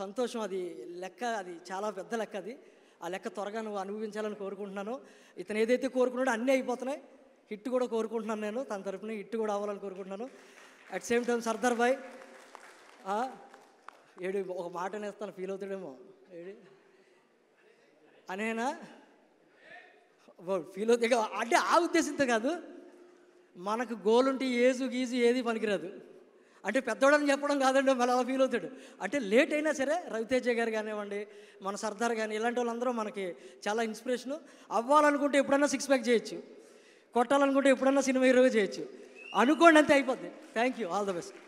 సంతోషం అది లెక్క అది చాలా పెద్ద లెక్క అది ఆ లెక్క త్వరగా నువ్వు అనుభవించాలని కోరుకుంటున్నాను ఇతను ఏదైతే కోరుకున్నాడో అన్నీ అయిపోతున్నాయి హిట్ కూడా కోరుకుంటున్నాను నేను తన తరఫున హిట్ కూడా అవ్వాలని కోరుకుంటున్నాను at same time Sardar bhai ఏడు ఒక మాట నేస్తాను ఫీల్ అవుతాడేమో ఏడు అనేనా ఫీల్ అవుతుంది అంటే ఆ ఉద్దేశంతో కాదు మనకు గోల్ ఉంటే ఏజు గీజు ఏది పనికిరాదు అంటే పెద్దవాడని చెప్పడం కాదండి మళ్ళీ అలా ఫీల్ అవుతాడు అంటే లేట్ అయినా సరే రవితేజ గారు కానివ్వండి మన సర్దార్ కానీ ఇలాంటి వాళ్ళందరూ మనకి చాలా ఇన్స్పిరేషను అవ్వాలనుకుంటే ఎప్పుడైనా సిక్స్ ప్యాక్ చేయొచ్చు కొట్టాలనుకుంటే ఎప్పుడైనా సినిమా హీరోగా చేయొచ్చు అనుకోండి అంతే అయిపోద్ది thank you all the best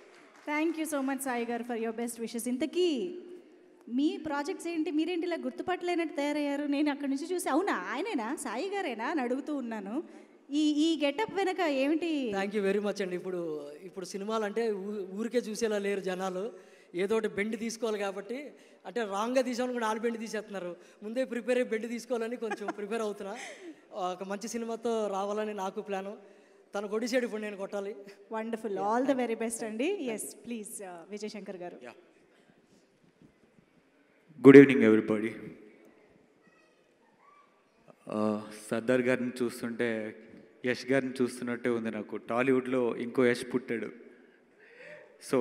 thank you so much Sai garu for your best wishes ఇంతకీ మీ ప్రాజెక్ట్స్ ఏంటి మీరేంటి ఇలా గుర్తుపట్టలేనట్టు తయారయ్యారు నేను అక్కడి నుంచి చూసి అవునా ఆయనేనా సాయి గారేనా అని అడుగుతూ ఉన్నాను ఈ ఈ గెటప్ వెనక ఏమిటి థ్యాంక్ యూ వెరీ మచ్ అండి ఇప్పుడు ఇప్పుడు సినిమాలు అంటే ఊరికే చూసేలా లేరు జనాలు ఏదో ఒకటి బెండ్ తీసుకోవాలి కాబట్టి అంటే రాంగ్గా తీసామని కూడా నాలుగు బెండ్ తీసేస్తున్నారు ముందే ప్రిపేర్ అయ్యి బెండ్ తీసుకోవాలని కొంచెం ప్రిపేర్ అవుతున్నా ఒక మంచి సినిమాతో రావాలని నాకు ప్లాను తన కొడిసేడు ఇప్పుడు నేను కొట్టాలి wonderful all the very best అండి yes please Vijayashankar garu good evening everybody Sardar గారిని చూస్తుంటే యష్ గారిని చూస్తున్నట్టే ఉంది నాకు టాలీవుడ్లో ఇంకో యష్ పుట్టాడు సో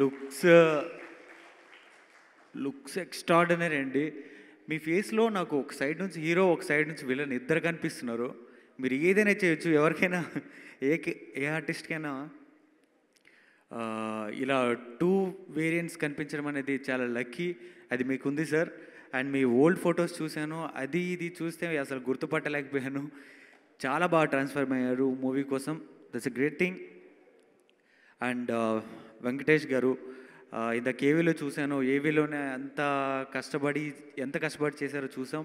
లుక్స్ లుక్స్ ఎక్స్ట్రాడినరీ అండి మీ ఫేస్లో నాకు ఒక సైడ్ నుంచి హీరో ఒక సైడ్ నుంచి విలన్ ఇద్దరు కనిపిస్తున్నారు మీరు ఏదైనా చేయొచ్చు ఎవరికైనా ఏ ఏ ఆర్టిస్ట్కైనా ఇలా టూ వేరియంట్స్ కనిపించడం అనేది చాలా లక్కీ అది మీకుంది సార్ అండ్ మీ ఓల్డ్ ఫొటోస్ చూశాను అది ఇది చూస్తే అసలు గుర్తుపట్టలేకపోయాను చాలా బాగా ట్రాన్స్ఫర్మ్ అయ్యారు మూవీ కోసం that's a great thing and Venkatesh garu uh, ఇంత కేవీలో చూశాను ఏవీలోనే అంత కష్టపడి ఎంత కష్టపడి చేశారో చూసాం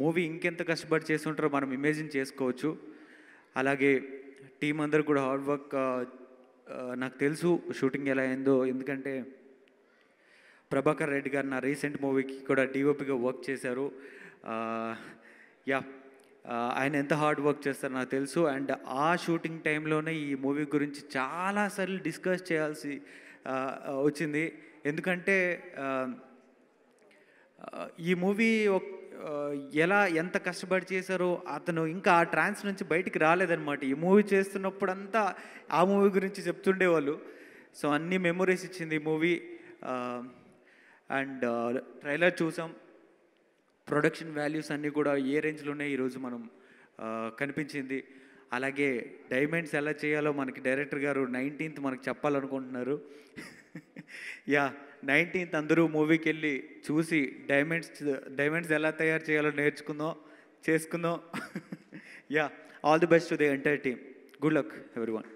మూవీ ఇంకెంత కష్టపడి చేస్తుంటారో మనం ఇమేజిన్ చేసుకోవచ్చు అలాగే టీం అందరు కూడా హార్డ్ వర్క్ uh, uh, నాకు తెలుసు షూటింగ్ ఎలా అయిందో ఎందుకంటే ప్రభాకర్ రెడ్డి గారు నా రీసెంట్ మూవీకి కూడా డిఓపిగా వర్క్ చేశారు యా ఆయన ఎంత హార్డ్ వర్క్ చేస్తారో నాకు తెలుసు అండ్ ఆ షూటింగ్ టైంలోనే ఈ మూవీ గురించి చాలాసార్లు డిస్కస్ చేయాల్సి వచ్చింది ఎందుకంటే ఈ మూవీ ఎలా ఎంత కష్టపడి చేశారో అతను ఇంకా ఆ ట్రాన్స్ నుంచి బయటికి రాలేదనమాట ఈ మూవీ చేస్తున్నప్పుడంతా ఆ మూవీ గురించి చెప్తుండేవాళ్ళు సో అన్ని మెమొరీస్ ఇచ్చింది ఈ మూవీ అండ్ ట్రైలర్ చూసాం ప్రొడక్షన్ వాల్యూస్ అన్నీ కూడా ఏ రేంజ్లోనే ఈరోజు మనం కనిపించింది అలాగే డైమండ్స్ ఎలా చేయాలో మనకి డైరెక్టర్ గారు నైన్టీన్త్ మనకు చెప్పాలనుకుంటున్నారు <laughs> యా నైన్టీన్త్ అందరూ మూవీకి వెళ్ళి చూసి డైమండ్స్ డైమండ్స్ ఎలా తయారు చేయాలో నేర్చుకుందాం చేసుకుందాం <laughs> yeah all the best to the entire team good luck everyone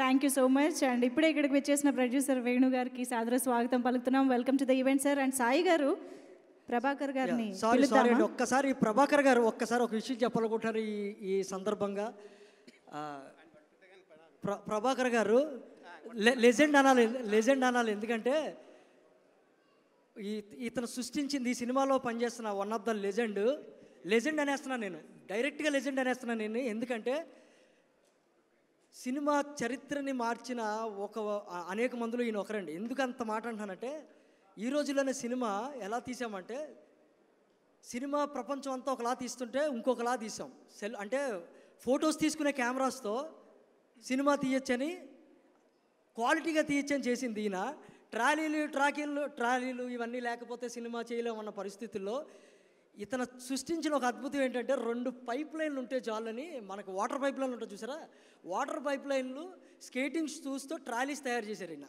thank you so much and ఇప్పుడే ఇక్కడికి వచ్చేసిన ప్రొడ్యూసర్ వేణు గారికి సాదర స్వాగతం పలుకుతున్నాం welcome to the event sir and Sai garu Prabhakar గారిని సారీ సారీ ఒక్కసారి ప్రభాకర్ గారు ఒక్కసారి ఒక విషయం చెప్పాలనుకుంటున్నారు ఈ ఈ సందర్భంగా ప్రభాకర్ గారు లెజెండ్ అనాలి లెజెండ్ అనాలి ఎందుకంటే ఈ ఇతను సృష్టించింది ఈ సినిమాలో పనిచేస్తున్న one of the legend legend అనేస్తున్నాను నేను డైరెక్ట్గా లెజెండ్ అనేస్తున్నాను నేను ఎందుకంటే సినిమా చరిత్రని మార్చిన ఒక అనేక మందులు ఈయన ఒకరండి ఎందుకు అంత మాట అంటానంటే ఈ రోజులోనే సినిమా ఎలా తీసామంటే సినిమా ప్రపంచం అంతా ఒకలా తీస్తుంటే ఇంకొకలా తీసాం సెల్ అంటే ఫొటోస్ తీసుకునే కెమెరాస్తో సినిమా తీయొచ్చని క్వాలిటీగా తీయొచ్చని చేసింది ఈయన ట్రాలీలు ట్రాకీలు ట్రాలీలు ఇవన్నీ లేకపోతే సినిమా చేయలేమన్న పరిస్థితుల్లో ఇతను సృష్టించిన ఒక అద్భుతం ఏంటంటే రెండు పైప్ లైన్లు ఉంటే చాలని మనకు వాటర్ పైప్ లైన్లు ఉంటాయి చూసారా వాటర్ పైప్ లైన్లు స్కేటింగ్ షూస్తో ట్రాలీస్ తయారు చేశారు ఈయన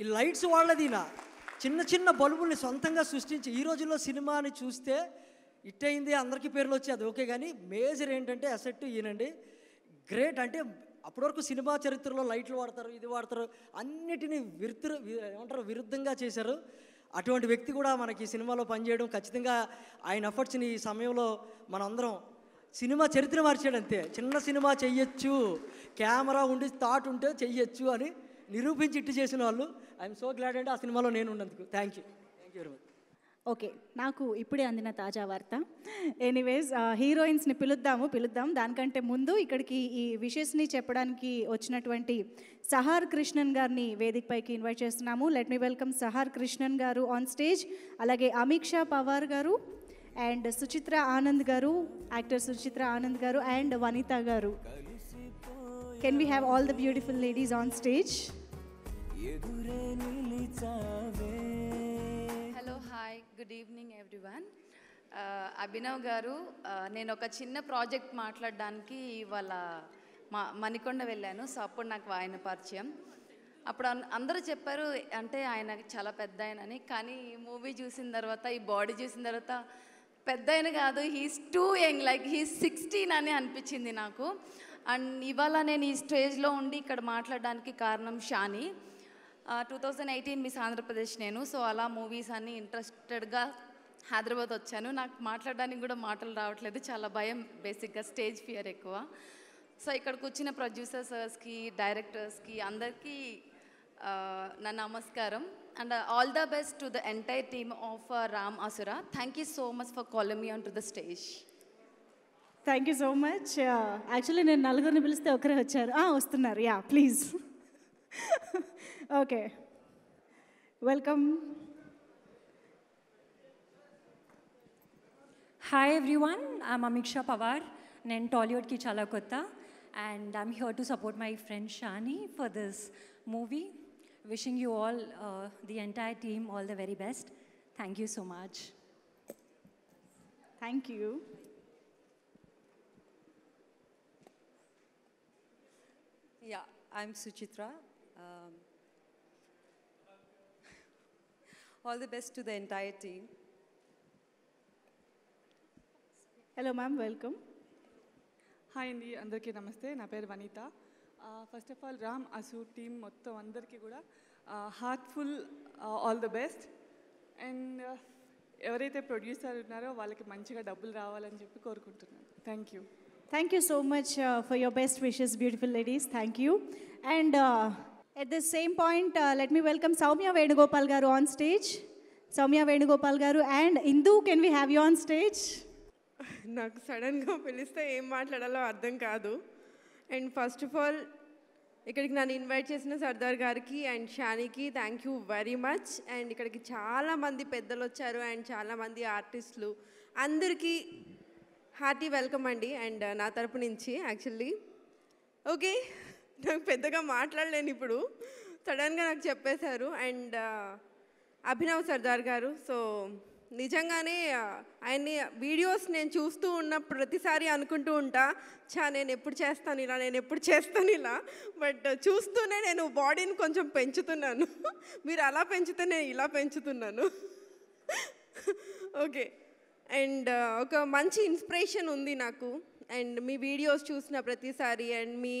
ఈ లైట్స్ వాళ్ళది ఈయన చిన్న చిన్న బల్బుల్ని సొంతంగా సృష్టించి ఈ రోజుల్లో సినిమాని చూస్తే ఇట్టయింది అందరికీ పేర్లు వచ్చి అది ఓకే కానీ మేజర్ ఏంటంటే అసెట్ ఈయనండి గ్రేట్ అంటే అప్పటివరకు సినిమా చరిత్రలో లైట్లు వాడతారు ఇది వాడతారు అన్నిటినీ విరుద్ధ ఏమంటారు విరుద్ధంగా చేశారు అటువంటి వ్యక్తి కూడా మనకి సినిమాలో పనిచేయడం ఖచ్చితంగా ఆయన ఎఫర్ట్స్ని ఈ సమయంలో మనందరం సినిమా చరిత్ర మార్చాడు అంతే చిన్న సినిమా చెయ్యొచ్చు కెమెరా ఉండి థాట్ ఉంటే చెయ్యొచ్చు అని నిరూపించి ఇట్టు చేసిన వాళ్ళు ఐఎమ్ సో గ్లాడ్ అంటే ఆ సినిమాలో నేను ఉన్నందుకు thank you thank you very much okay నాకు ఇప్పుడే అందిన తాజా వార్త ఎనీవేస్ హీరోయిన్స్ని పిలుద్దాము పిలుద్దాం దానికంటే ముందు ఇక్కడికి ఈ విషెస్ని చెప్పడానికి వచ్చినటువంటి సహార్ కృష్ణన్ గారిని వేదికపైకి ఇన్వైట్ చేస్తున్నాము let me welcome Sahar Krishnan garu on stage అలాగే అమీక్షా పవార్ గారు అండ్ సుచిత్ర ఆనంద్ గారు యాక్టర్ సుచిత్ర ఆనంద్ గారు and Vanitha garu can we have all the beautiful ladies on stage ఎదురే నిలిచావే good evening everyone Abhinav garu uh, నేను ఒక చిన్న ప్రాజెక్ట్ మాట్లాడడానికి ఇవాళ మా మణికొండ వెళ్ళాను సో అప్పుడు నాకు ఆయన పరిచయం అప్పుడు అందరూ చెప్పారు అంటే ఆయన చాలా పెద్ద ఆయనని కానీ మూవీ చూసిన తర్వాత ఈ బాడీ చూసిన తర్వాత పెద్ద ఆయన కాదు he's too young like he's sixteen అని అనిపించింది నాకు అండ్ ఇవాళ నేను ఈ స్టేజ్లో ఉండి ఇక్కడ మాట్లాడడానికి కారణం షాని two thousand eighteen miss Andhra Pradesh నేను సో అలా మూవీస్ అన్ని ఇంట్రెస్టెడ్గా హైదరాబాద్ వచ్చాను నాకు మాట్లాడడానికి కూడా మాటలు రావట్లేదు చాలా భయం బేసిక్గా స్టేజ్ ఫియర్ ఎక్కువ సో ఇక్కడికి వచ్చిన ప్రొడ్యూసర్స్కి డైరెక్టర్స్కి అందరికీ నా నమస్కారం and all the best to the entire team of Ram Asura thank you so much for calling me on to the stage thank you so much actually నేను నలుగురిని పిలిస్తే ఒకరే వచ్చారు వస్తున్నారు yeah please <laughs> Okay. Welcome. Hi, everyone. I'm Amiksha Pavar, I'm Tollywood ki chala kutta. And I'm here to support my friend Shani for this movie. Wishing you all, uh, the entire team, all the very best. Thank you so much. Thank you. Yeah, I'm Suchitra. Um, all the best to the entire team. Hello ma'am welcome hi అండి అందరికీ నమస్తే నా పేరు Vanitha first of all Ram అసు team మొత్తం అందరికీ కూడా heartful all the best and ఎవరైతే ప్రొడ్యూసర్ ఉన్నారో వాళ్ళకి మంచిగా డబ్బులు రావాలని చెప్పి కోరుకుంటున్నాను thank you thank you so much for your best wishes beautiful ladies thank you and at the same point let me welcome Soumya Venugopal garu on stage Soumya Venugopal garu and Hindu can we have you on stage నాకు సడన్గా పిలిస్తే ఏం మాట్లాడాలో అర్థం కాదు and first of all ఇక్కడికి నన్ను invite చేసిన సర్దార్ గారికి అండ్ షానీకి thank you very much and ఇక్కడికి చాలామంది పెద్దలు వచ్చారు అండ్ చాలామంది ఆర్టిస్టులు అందరికీ హార్టీ వెల్కమ్ అండి అండ్ uh, నా తరపు నుంచి యాక్చువల్లీ ఓకే నాకు పెద్దగా మాట్లాడలేను ఇప్పుడు సడన్గా నాకు చెప్పేశారు అండ్ అభినవ్ సర్దార్ గారు సో నిజంగానే ఆయన్ని వీడియోస్ నేను చూస్తూ ఉన్న ప్రతిసారి అనుకుంటూ ఉంటా చా నేను ఎప్పుడు చేస్తాను ఇలా నేను ఎప్పుడు చేస్తాను ఇలా బట్ చూస్తూనే నేను బాడీని కొంచెం పెంచుతున్నాను మీరు అలా పెంచితే నేను ఇలా పెంచుతున్నాను ఓకే అండ్ ఒక మంచి ఇన్స్పిరేషన్ ఉంది నాకు అండ్ మీ వీడియోస్ చూసిన ప్రతిసారి అండ్ మీ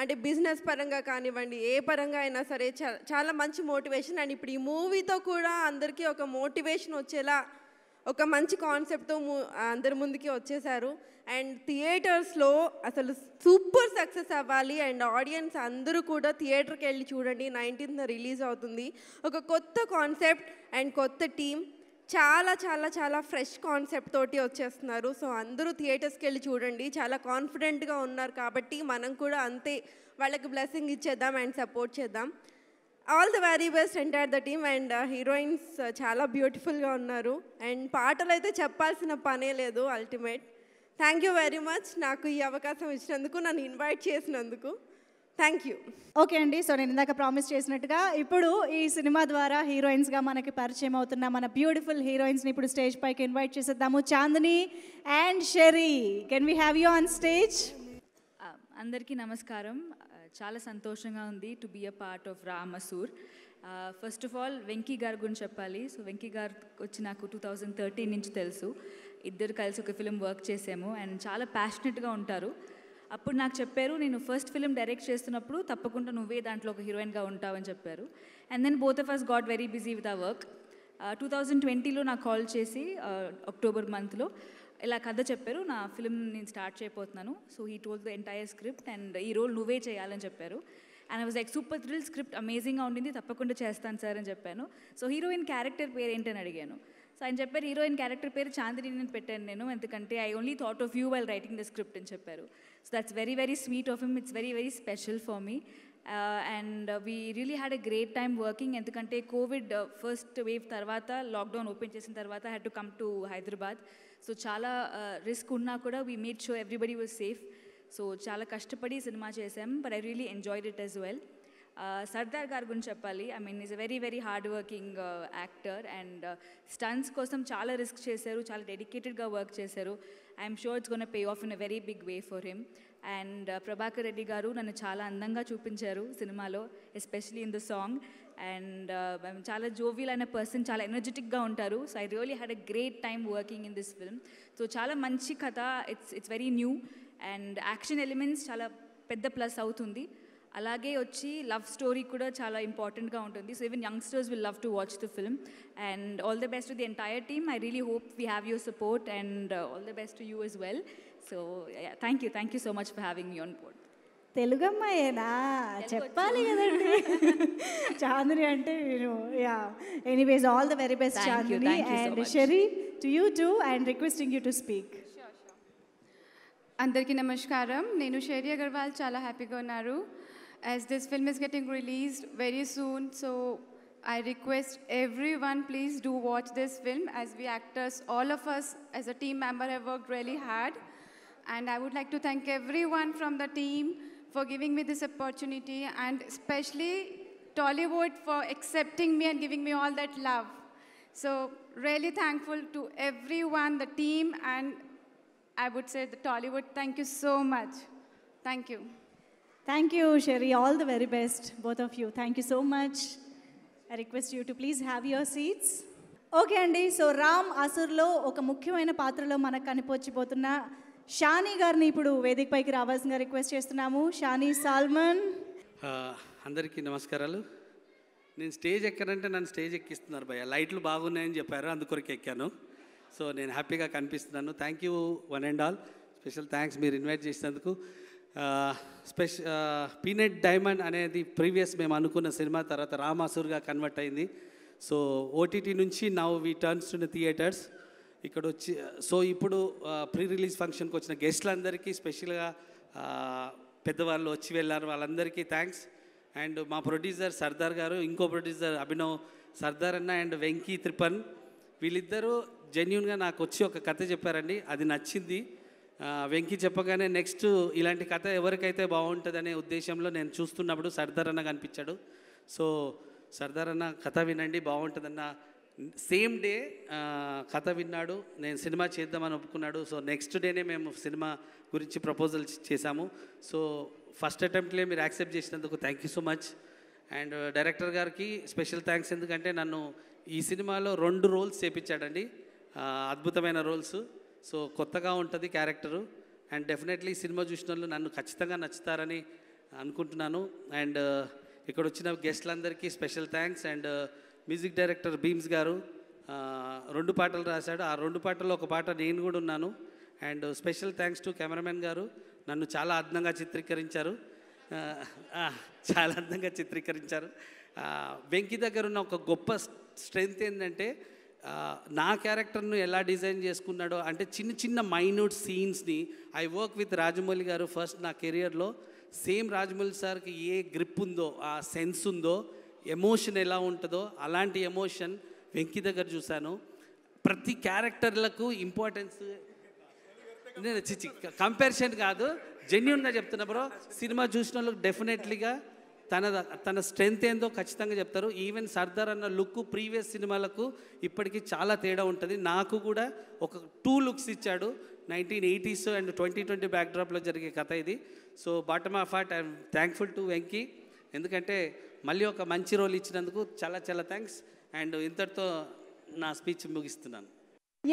అంటే బిజినెస్ పరంగా కానివ్వండి ఏ పరంగా అయినా సరే చాలా మంచి మోటివేషన్ అండ్ ఇప్పుడు ఈ మూవీతో కూడా అందరికీ ఒక మోటివేషన్ వచ్చేలా ఒక మంచి కాన్సెప్ట్తో అందరి ముందుకి వచ్చేసారు అండ్ థియేటర్స్లో అసలు సూపర్ సక్సెస్ అవ్వాలి అండ్ ఆడియన్స్ అందరూ కూడా థియేటర్కి వెళ్ళి చూడండి నైన్టీన్త్ రిలీజ్ అవుతుంది ఒక కొత్త కాన్సెప్ట్ అండ్ కొత్త టీమ్ చాలా చాలా చాలా ఫ్రెష్ కాన్సెప్ట్ తోటి వచ్చేస్తున్నారు సో అందరూ థియేటర్స్కి వెళ్ళి చూడండి చాలా కాన్ఫిడెంట్గా ఉన్నారు కాబట్టి మనం కూడా అంతే వాళ్ళకి బ్లెస్సింగ్ ఇచ్చేద్దాం అండ్ సపోర్ట్ చేద్దాం all the very best entire the team and heroines చాలా బ్యూటిఫుల్గా ఉన్నారు అండ్ పాటలు అయితే చెప్పాల్సిన పనే లేదు ultimate thank you very much నాకు ఈ అవకాశం ఇచ్చినందుకు నన్ను ఇన్వైట్ చేసినందుకు థ్యాంక్ యూ ఓకే అండి సో నేను ఇందాక ప్రామిస్ చేసినట్టుగా ఇప్పుడు ఈ సినిమా ద్వారా హీరోయిన్స్గా మనకి పరిచయం అవుతున్న మన బ్యూటిఫుల్ హీరోయిన్స్ని ఇప్పుడు స్టేజ్ పైకి ఇన్వైట్ చేసేద్దాము Chandini and Sherry can we have you on stage అందరికీ నమస్కారం uh, చాలా సంతోషంగా ఉంది to be a part of Ramasur first of all Venky గారి గురించి చెప్పాలి సో వెంకీ గారు వచ్చి నాకు టూ థౌజండ్ థర్టీన్ నుంచి తెలుసు ఇద్దరు కలిసి ఒక ఫిలిం వర్క్ చేసాము అండ్ చాలా ప్యాషనెట్గా ఉంటారు అప్పుడు నాకు చెప్పారు నేను ఫస్ట్ ఫిలిం డైరెక్ట్ చేస్తున్నప్పుడు తప్పకుండా నువ్వే దాంట్లో ఒక హీరోయిన్గా ఉంటావని చెప్పారు and then both of us got very busy with ఆ వర్క్ టూ థౌజండ్ ట్వంటీలో నాకు కాల్ చేసి అక్టోబర్ మంత్లో ఇలా కథ చెప్పారు నా ఫిలిం నేను స్టార్ట్ చేయబోతున్నాను so he told the entire script and ఈ రోల్ నువ్వే చేయాలని చెప్పారు and I was like super thrill script అమేజింగ్గా ఉండింది తప్పకుండా చేస్తాను సార్ అని చెప్పాను సో హీరోయిన్ క్యారెక్టర్ పేరు ఏంటని అడిగాను సో ఆయన చెప్పారు హీరోయిన్ క్యారెక్టర్ పేరు చాందిని నేను పెట్టాను నేను ఎందుకంటే I only thought of you while writing the script అని చెప్పారు so that's very very sweet of him it's very very special for me and we really had a great time working ఎందుకంటే Covid first wave తర్వాత lockdown open చేసిన తర్వాత had to come to Hyderabad so చాలా risk uh, ఉన్నా కూడా we made sure everybody was safe so చాలా కష్టపడి సినిమా చేశాం but I really enjoyed it as well Sardar గారి గురించి చెప్పాలి I mean is a very very hard working actor and stunts కోసం చాలా రిస్క్ చేశారు చాలా డెడికేటెడ్గా వర్క్ చేశారు I'm sure it's gonna pay off in a very big way for him and Prabhakar Reddy garu నన్ను చాలా అందంగా చూపించారు సినిమాలో especially in the song and చాలా జోవియల్ అనే పర్సన్ చాలా ఎనర్జెటిక్గా ఉంటారు so I really had a great time working in this film so చాలా మంచి కథ it's it's very new and action elements చాలా పెద్ద ప్లస్ అవుతుంది అలాగే వచ్చి లవ్ స్టోరీ కూడా చాలా ఇంపార్టెంట్గా ఉంటుంది so even youngsters will love to watch the film and all the best the entire team I really hope we have your support and all the best to you as well so thank you thank you so much for having you on board తెలుగమ్మాయేనా చెప్పాలి కదండి <laughs> చాంద్రి అంటే నేను yeah anyways all the very best Chandini and Sherry to you too and requesting you to speak అందరికీ నమస్కారం నేను షేరి అగర్వాల్ చాలా హ్యాపీగా ఉన్నారు as this film is getting released very soon. So I request everyone, please do watch this film as we actors, all of us as a team member have worked really hard. And I would like to thank everyone from the team for giving me this opportunity and especially Tollywood for accepting me and giving me all that love. So really thankful to everyone, the team, and I would say the Tollywood. Thank you so much. Thank you. Thank you Sherry all the very best both of you thank you so much I request you to please have your seats okay అండి so Ram అసుర్లో ఒక ముఖ్యమైన పాత్రలో మనకు కనిపించబోతున్న షానీ గారిని ఇప్పుడు వేదికపైకి రావాల్సిందిగా రిక్వెస్ట్ చేస్తున్నాము షానీ సాల్మన్ అందరికీ నమస్కారాలు నేను స్టేజ్ ఎక్కానంటే నన్ను స్టేజ్ ఎక్కిస్తున్నారు భయ్య లైట్లు బాగున్నాయని చెప్పారు అందుకొరకు ఎక్కాను సో నేను హ్యాపీగా కనిపిస్తున్నాను thank you one and all special thanks మీరు ఇన్వైట్ చేసినందుకు స్పెషల్ పీనట్ డైమండ్ అనేది ప్రీవియస్ మేము అనుకున్న సినిమా తర్వాత రామాసుర్గా కన్వర్ట్ అయింది సో ఓటీటీ నుంచి now we turns to theatres ఇక్కడ వచ్చి సో ఇప్పుడు ప్రీ రిలీజ్ ఫంక్షన్కి వచ్చిన గెస్ట్లందరికీ స్పెషల్గా పెద్దవాళ్ళు వచ్చి వెళ్ళారు వాళ్ళందరికీ థ్యాంక్స్ అండ్ మా ప్రొడ్యూసర్ సర్దార్ గారు ఇంకో ప్రొడ్యూసర్ అభినవ్ సర్దార్ అన్న అండ్ వెంకీ త్రిపన్ వీళ్ళిద్దరూ జెన్యున్గా నాకు వచ్చి ఒక కథ చెప్పారండి అది నచ్చింది వెంకి చెప్పగానే నెక్స్ట్ ఇలాంటి కథ ఎవరికైతే బాగుంటుందనే ఉద్దేశంలో నేను చూస్తున్నప్పుడు సర్దార్ అన్న కనిపించాడు సో సర్దార్ అన్న కథ వినండి బాగుంటుందన్న సేమ్ డే కథ విన్నాడు నేను సినిమా చేద్దామని ఒప్పుకున్నాడు సో నెక్స్ట్ డేనే మేము సినిమా గురించి ప్రపోజల్ చేశాము సో ఫస్ట్ అటెంప్ట్లే మీరు యాక్సెప్ట్ చేసినందుకు thank you so much and director గారికి స్పెషల్ థ్యాంక్స్ ఎందుకంటే నన్ను ఈ సినిమాలో రెండు రోల్స్ చేపించాడండి అద్భుతమైన రోల్స్ సో కొత్తగా ఉంటుంది క్యారెక్టరు అండ్ డెఫినెట్లీ సినిమా చూసిన వాళ్ళు నన్ను ఖచ్చితంగా నచ్చుతారని అనుకుంటున్నాను అండ్ uh, ఇక్కడ వచ్చిన గెస్ట్లందరికీ special thanks and uh, music director Bheems garu uh, రెండు పాటలు రాశాడు ఆ రెండు పాటల్లో ఒక పాట నేను కూడా ఉన్నాను and special thanks to cameraman garu నన్ను చాలా అందంగా చిత్రీకరించారు చాలా అందంగా చిత్రీకరించారు వెంకి దగ్గర ఉన్న ఒక గొప్ప స్ట్రెంగ్త్ ఏంటంటే నా క్యారెక్టర్ను ఎలా డిజైన్ చేసుకున్నాడో అంటే చిన్న చిన్న మైన్యూట్ సీన్స్ని I work with Rajamouli garu first నా కెరియర్లో సేమ్ రాజమౌళి సార్కి ఏ గ్రిప్ ఉందో ఆ సెన్స్ ఉందో ఎమోషన్ ఎలా ఉంటుందో అలాంటి ఎమోషన్ వెంకి దగ్గర చూశాను ప్రతి క్యారెక్టర్లకు ఇంపార్టెన్స్ నేను చిచి కాదు జెన్యున్గా చెప్తున్నా బ్రో సినిమా చూసిన వాళ్ళకి డెఫినెట్లీగా తన తన స్ట్రెంగ్త్ ఏందో ఖచ్చితంగా చెప్తారు ఈవెన్ సర్దార్ అన్న లుక్ ప్రీవియస్ సినిమాలకు ఇప్పటికీ చాలా తేడా ఉంటుంది నాకు కూడా ఒక టూ లుక్స్ ఇచ్చాడు nineteen eighties and twenty twenty బ్యాక్డ్రాప్లో జరిగే కథ ఇది so bottom of heart I'm thankful to Venky ఎందుకంటే మళ్ళీ ఒక మంచి రోల్ ఇచ్చినందుకు చాలా చాలా థ్యాంక్స్ అండ్ ఇంతటితో నా స్పీచ్ ముగిస్తున్నాను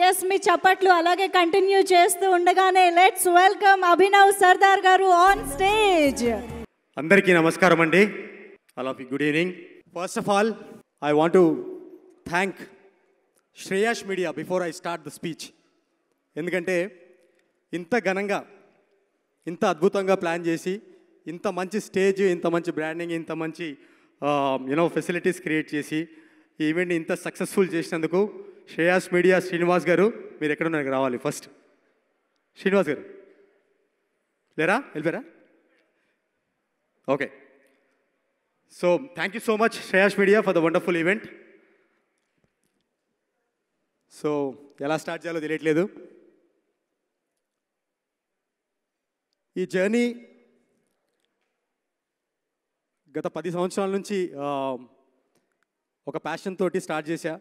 ఎస్ మీ చప్పట్లు అలాగే కంటిన్యూ చేస్తూ ఉండగానే లెట్స్ వెల్కమ్ అభినవ్ సర్దార్ గారు ఆన్ స్టేజ్ అందరికీ నమస్కారం అండి all of good evening first of all I want to thank Shreyas media before I start the speech ఎందుకంటే ఇంత ఘనంగా ఇంత అద్భుతంగా ప్లాన్ చేసి ఇంత మంచి స్టేజ్ ఇంత మంచి బ్రాండింగ్ ఇంత మంచి యూనో ఫెసిలిటీస్ క్రియేట్ చేసి ఈ ఇంత సక్సెస్ఫుల్ చేసినందుకు శ్రేయాస్ మీడియా శ్రీనివాస్ గారు మీరు ఉన్నారు రావాలి ఫస్ట్ శ్రీనివాస్ గారు లేరా వెళ్ళిపోయారా okay so thank you so much Shreyas media for the wonderful event so ఎలా స్టార్ట్ చేయాలో తెలియట్లేదు ఈ జర్నీ గత పది సంవత్సరాల నుంచి ఒక ప్యాషన్ తోటి స్టార్ట్ చేశా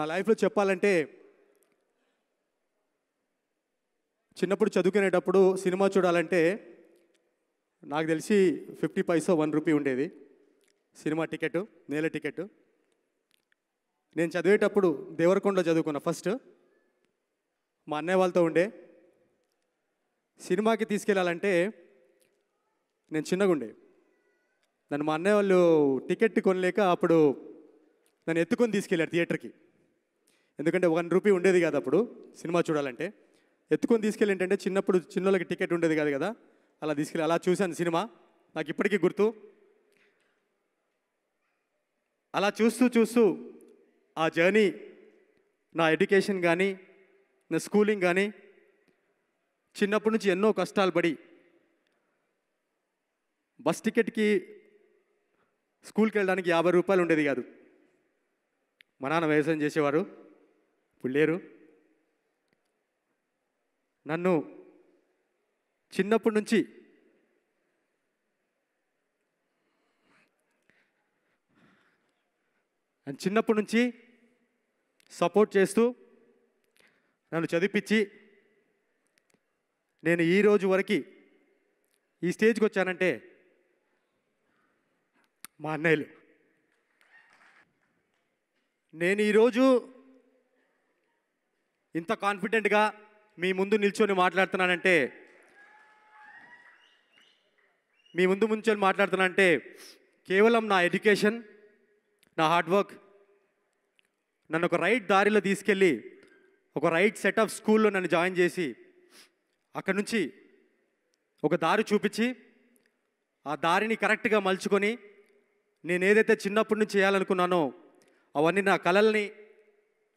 నా లైఫ్లో చెప్పాలంటే చిన్నప్పుడు చదువుకునేటప్పుడు సినిమా చూడాలంటే నాకు తెలిసి ఫిఫ్టీ పైసో వన్ రూపీ ఉండేది సినిమా టికెట్ నేల టికెట్ నేను చదివేటప్పుడు దేవరకొండలో చదువుకున్న ఫస్ట్ మా అన్నయ్య వాళ్ళతో ఉండే సినిమాకి తీసుకెళ్ళాలంటే నేను చిన్నగా ఉండే నన్ను మా అన్నయ్య వాళ్ళు టికెట్ కొనలేక అప్పుడు నన్ను ఎత్తుకొని తీసుకెళ్ళారు థియేటర్కి ఎందుకంటే వన్ రూపీ ఉండేది కాదు అప్పుడు సినిమా చూడాలంటే ఎత్తుకొని తీసుకెళ్ళి ఏంటంటే చిన్నప్పుడు చిన్నోళ్ళకి టికెట్ ఉండేది కాదు కదా అలా తీసుకెళ్ళి అలా చూశాను సినిమా నాకు ఇప్పటికీ గుర్తు అలా చూస్తూ చూస్తూ ఆ జర్నీ నా ఎడ్యుకేషన్ కానీ నా స్కూలింగ్ కానీ చిన్నప్పటి నుంచి ఎన్నో కష్టాలు పడి బస్ టికెట్కి స్కూల్కి వెళ్ళడానికి యాభై రూపాయలు ఉండేది కాదు మా నాన్న వ్యవసాయం చేసేవారు ఇప్పుడు లేరు నన్ను చిన్నప్పటి నుంచి నన్ను చిన్నప్పటి నుంచి సపోర్ట్ చేస్తూ నన్ను చదివించి నేను ఈ రోజు వరకు ఈ స్టేజ్కి వచ్చానంటే మా అన్నయ్యలు నేను ఈరోజు ఇంత కాన్ఫిడెంట్గా మీ ముందు నిల్చొని మాట్లాడుతున్నానంటే మీ ముందు ముంచొని మాట్లాడుతున్నానంటే కేవలం నా ఎడ్యుకేషన్ నా హార్డ్ వర్క్ నన్ను ఒక రైట్ దారిలో తీసుకెళ్ళి ఒక రైట్ సెట్ ఆఫ్ స్కూల్లో నన్ను జాయిన్ చేసి అక్కడ నుంచి ఒక దారి చూపించి ఆ దారిని కరెక్ట్గా మలుచుకొని నేను ఏదైతే చిన్నప్పటి నుంచి చేయాలనుకున్నానో అవన్నీ నా కళల్ని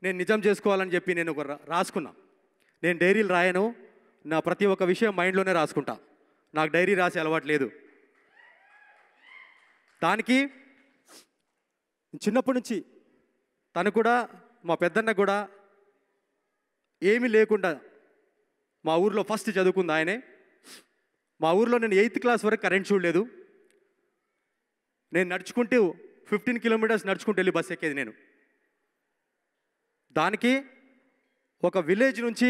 నేను నిజం చేసుకోవాలని చెప్పి నేను ఒక రాసుకున్నాను నేను డైరీలు రాయను నా ప్రతి ఒక్క విషయం మైండ్లోనే రాసుకుంటా నాకు డైరీ రాసే అలవాటు లేదు దానికి చిన్నప్పటి నుంచి తను కూడా మా పెద్దన్న కూడా ఏమీ లేకుండా మా ఊర్లో ఫస్ట్ చదువుకుంది ఆయనే మా ఊర్లో నేను ఎయిత్ క్లాస్ వరకు కరెంట్ చూడలేదు నేను నడుచుకుంటూ ఫిఫ్టీన్ కిలోమీటర్స్ నడుచుకుంటూ వెళ్ళి బస్ ఎక్కేది నేను దానికి ఒక విలేజ్ నుంచి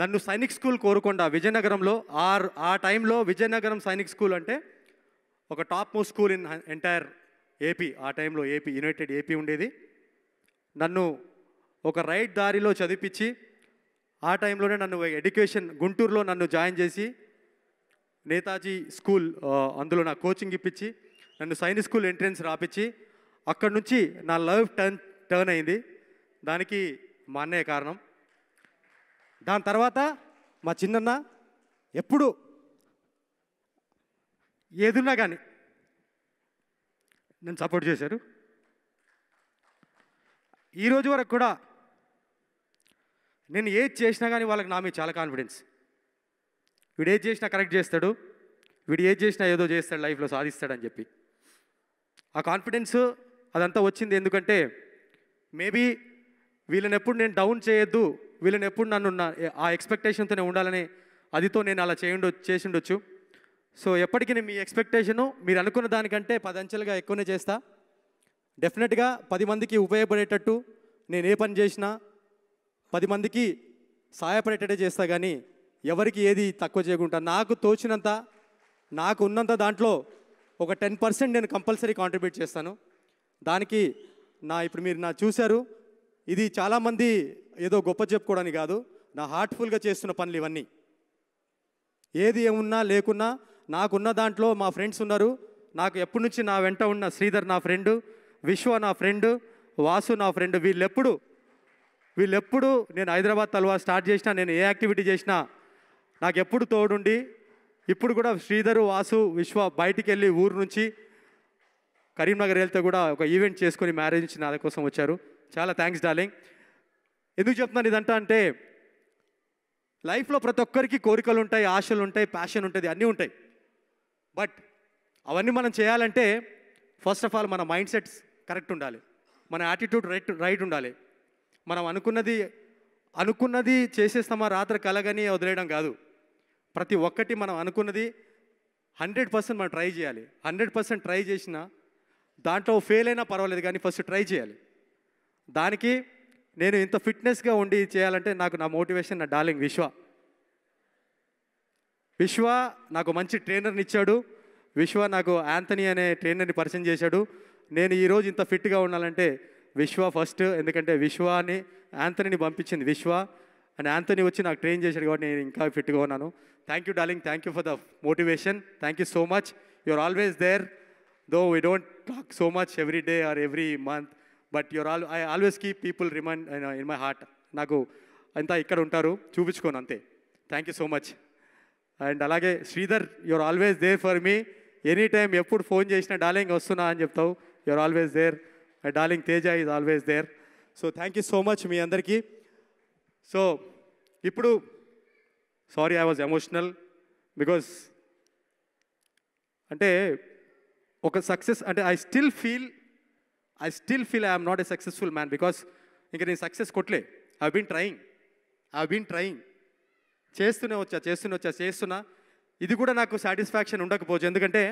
నన్ను సైనిక్ స్కూల్ కోరుకొండ విజయనగరంలో ఆ ఆ టైంలో విజయనగరం సైనిక్ స్కూల్ అంటే ఒక top most school in entire AP ఆ టైంలో ఏపీ యునైటెడ్ ఏపీ ఉండేది నన్ను ఒక రైట్ దారిలో చదివించి ఆ టైంలోనే నన్ను ఎడ్యుకేషన్ గుంటూరులో నన్ను జాయిన్ చేసి నేతాజీ స్కూల్ అందులో నా కోచింగ్ ఇప్పించి నన్ను సైనిక్ స్కూల్ ఎంట్రన్స్ రాపిచ్చి అక్కడి నుంచి నా లైఫ్ టర్న్ టర్న్ అయింది దానికి మా అన్నయ్య కారణం దాని తర్వాత మా చిన్నన్న ఎప్పుడు ఏదున్నా కానీ నన్ను సపోర్ట్ చేశారు ఈరోజు వరకు కూడా నేను ఏది చేసినా కానీ వాళ్ళకి నా మీద చాలా కాన్ఫిడెన్స్ వీడు ఏది చేసినా కరెక్ట్ చేస్తాడు వీడు ఏది చేసినా ఏదో చేస్తాడు లైఫ్లో సాధిస్తాడని చెప్పి ఆ కాన్ఫిడెన్స్ అదంతా వచ్చింది ఎందుకంటే మేబీ వీళ్ళని ఎప్పుడు నేను డౌన్ చేయొద్దు వీళ్ళని ఎప్పుడు నన్ను ఆ ఎక్స్పెక్టేషన్తోనే ఉండాలని అదితో నేను అలా చేయండు చేసిండొచ్చు సో ఎప్పటికీ నేను మీ ఎక్స్పెక్టేషను మీరు అనుకున్న దానికంటే పది అంచెలుగా ఎక్కువనే చేస్తా డెఫినెట్గా పది మందికి ఉపయోగపడేటట్టు నేను ఏ పని చేసినా పది మందికి సహాయపడేటట్టే చేస్తా కానీ ఎవరికి ఏది తక్కువ చేయకుండా నాకు తోచినంత నాకు ఉన్నంత దాంట్లో ఒక టెన్ పర్సెంట్ నేను కంపల్సరీ కాంట్రిబ్యూట్ చేస్తాను దానికి నా ఇప్పుడు మీరు నా చూశారు ఇది చాలామంది ఏదో గొప్ప చెప్పుకోవడానికి కాదు నా హార్ట్ఫుల్గా చేస్తున్న పనులు ఇవన్నీ ఏది ఏమున్నా లేకున్నా నాకున్న దాంట్లో మా ఫ్రెండ్స్ ఉన్నారు నాకు ఎప్పటి నుంచి నా వెంట ఉన్న శ్రీధర్ నా ఫ్రెండ్ విశ్వ నా ఫ్రెండ్ వాసు నా ఫ్రెండ్ వీళ్ళెప్పుడు వీళ్ళెప్పుడు నేను హైదరాబాద్ తలవా స్టార్ట్ చేసినా నేను ఏ యాక్టివిటీ చేసినా నాకు ఎప్పుడు తోడుండి ఇప్పుడు కూడా శ్రీధర్ వాసు విశ్వ బయటికి వెళ్ళి ఊరు నుంచి కరీంనగర్ వెళ్తే కూడా ఒక ఈవెంట్ చేసుకొని మ్యారేజ్ నుంచి నా కోసం వచ్చారు చాలా థ్యాంక్స్ డార్లింగ్ ఎందుకు చెప్తున్నాను ఇదంటా అంటే లైఫ్లో ప్రతి ఒక్కరికి కోరికలు ఉంటాయి ఆశలు ఉంటాయి ప్యాషన్ ఉంటుంది అన్నీ ఉంటాయి బట్ అవన్నీ మనం చేయాలంటే ఫస్ట్ ఆఫ్ ఆల్ మన మైండ్ సెట్స్ కరెక్ట్ ఉండాలి మన యాటిట్యూడ్ రైట్ రైట్ ఉండాలి మనం అనుకున్నది అనుకున్నది చేసేస్తామా రాత్రి కలగని వదిలేయడం కాదు ప్రతి ఒక్కటి మనం అనుకున్నది హండ్రెడ్ పర్సెంట్ మనం ట్రై చేయాలి హండ్రెడ్ పర్సెంట్ ట్రై చేసినా దాంట్లో ఫెయిల్ అయినా పర్వాలేదు కానీ ఫస్ట్ ట్రై చేయాలి దానికి నేను ఇంత ఫిట్నెస్గా ఉండి చేయాలంటే నాకు నా మోటివేషన్ నా డార్లింగ్ విశ్వ విశ్వ నాకు మంచి ట్రైనర్ని ఇచ్చాడు విశ్వ నాకు యాంథనీ అనే ట్రైనర్ని పరిచయం చేశాడు నేను ఈరోజు ఇంత ఫిట్గా ఉండాలంటే విశ్వ ఫస్ట్ ఎందుకంటే విశ్వాని యాంథనీని పంపించింది విశ్వ అండ్ యాంథనీ వచ్చి నాకు ట్రైన్ చేశాడు కాబట్టి నేను ఇంకా ఫిట్గా ఉన్నాను thank you darling thank you for the motivation thank you so much you are always there though we don't talk so much every day or every month but you're all I always keep people remind in my heart నాకు అంతా ఇక్కడ ఉంటారు చూపించుకోను అంతే thank you so much and అలాగే Sridhar you're always there for me any time ఎప్పుడు phone చేసినా darling వస్తున్నా అని చెప్తావు your always there darling Teja is always there so thank you so much మీ అందరికీ సో ఇప్పుడు sorry I was emotional because అంటే ఒక సక్సెస్ అంటే I still feel I still feel I'm not a successful man because ఇంకా నేను success కొట్లే I been trying I been trying చేస్తూనే వచ్చా చేస్తూనే వచ్చా చేస్తున్నా ఇది కూడా నాకు సాటిస్ఫాక్షన్ ఉండకపోవచ్చు ఎందుకంటే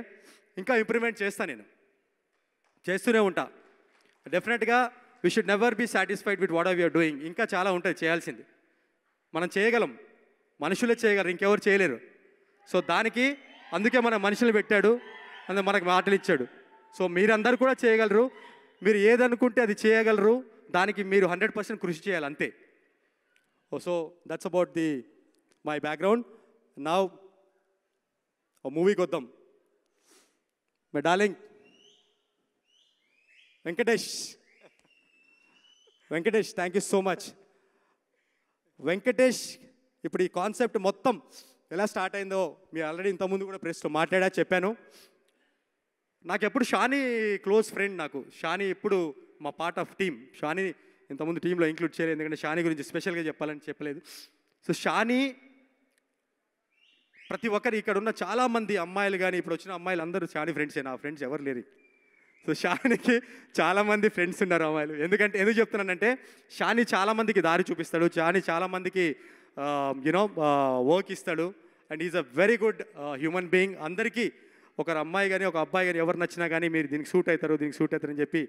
ఇంకా ఇంప్రూవ్మెంట్ చేస్తాను నేను చేస్తూనే ఉంటా డెఫినెట్గా we should never be satisfied with what are you're doing ఇంకా చాలా ఉంటుంది చేయాల్సింది మనం చేయగలం మనుషులే చేయగలరు ఇంకెవరు చేయలేరు సో దానికి అందుకే మన మనుషులు పెట్టాడు అందుకే మనకు మాటలు ఇచ్చాడు సో మీరందరూ కూడా చేయగలరు మీరు ఏదనుకుంటే అది చేయగలరు దానికి మీరు హండ్రెడ్ పర్సెంట్ కృషి చేయాలి అంతే so that's about the my background నా మూవీకి వద్దాం my darling Venkatesh Venkatesh thank you so much Venkatesh ఇప్పుడు ఈ కాన్సెప్ట్ మొత్తం ఎలా స్టార్ట్ అయిందో మీరు ఆల్రెడీ ఇంతకుముందు కూడా ప్రెస్లో మాట్లాడా చెప్పాను నాకు ఎప్పుడు షానీ క్లోజ్ ఫ్రెండ్ నాకు షానీ ఎప్పుడు మా పార్ట్ ఆఫ్ టీమ్ షానీ ఇంతకుముందు టీంలో ఇంక్లూడ్ చేయలేదు ఎందుకంటే షానీ గురించి స్పెషల్గా చెప్పాలని చెప్పలేదు సో షానీ ప్రతి ఒక్కరు ఇక్కడ ఉన్న చాలామంది అమ్మాయిలు కానీ ఇప్పుడు వచ్చిన అమ్మాయిలు అందరూ షానీ ఫ్రెండ్సే నా ఫ్రెండ్స్ ఎవరు లేరు సో షానీకి చాలామంది ఫ్రెండ్స్ ఉన్నారు అమ్మాయిలు ఎందుకంటే ఎందుకు చెప్తున్నానంటే షానీ చాలామందికి దారి చూపిస్తాడు షానీ చాలామందికి యునో um, వర్క్ uh, ఇస్తాడు and is a very good human being అందరికీ ఒకరు అమ్మాయి కానీ ఒక అబ్బాయి కానీ ఎవరు నచ్చినా కానీ మీరు దీనికి సూట్ అవుతారు దీనికి సూట్ అవుతారని చెప్పి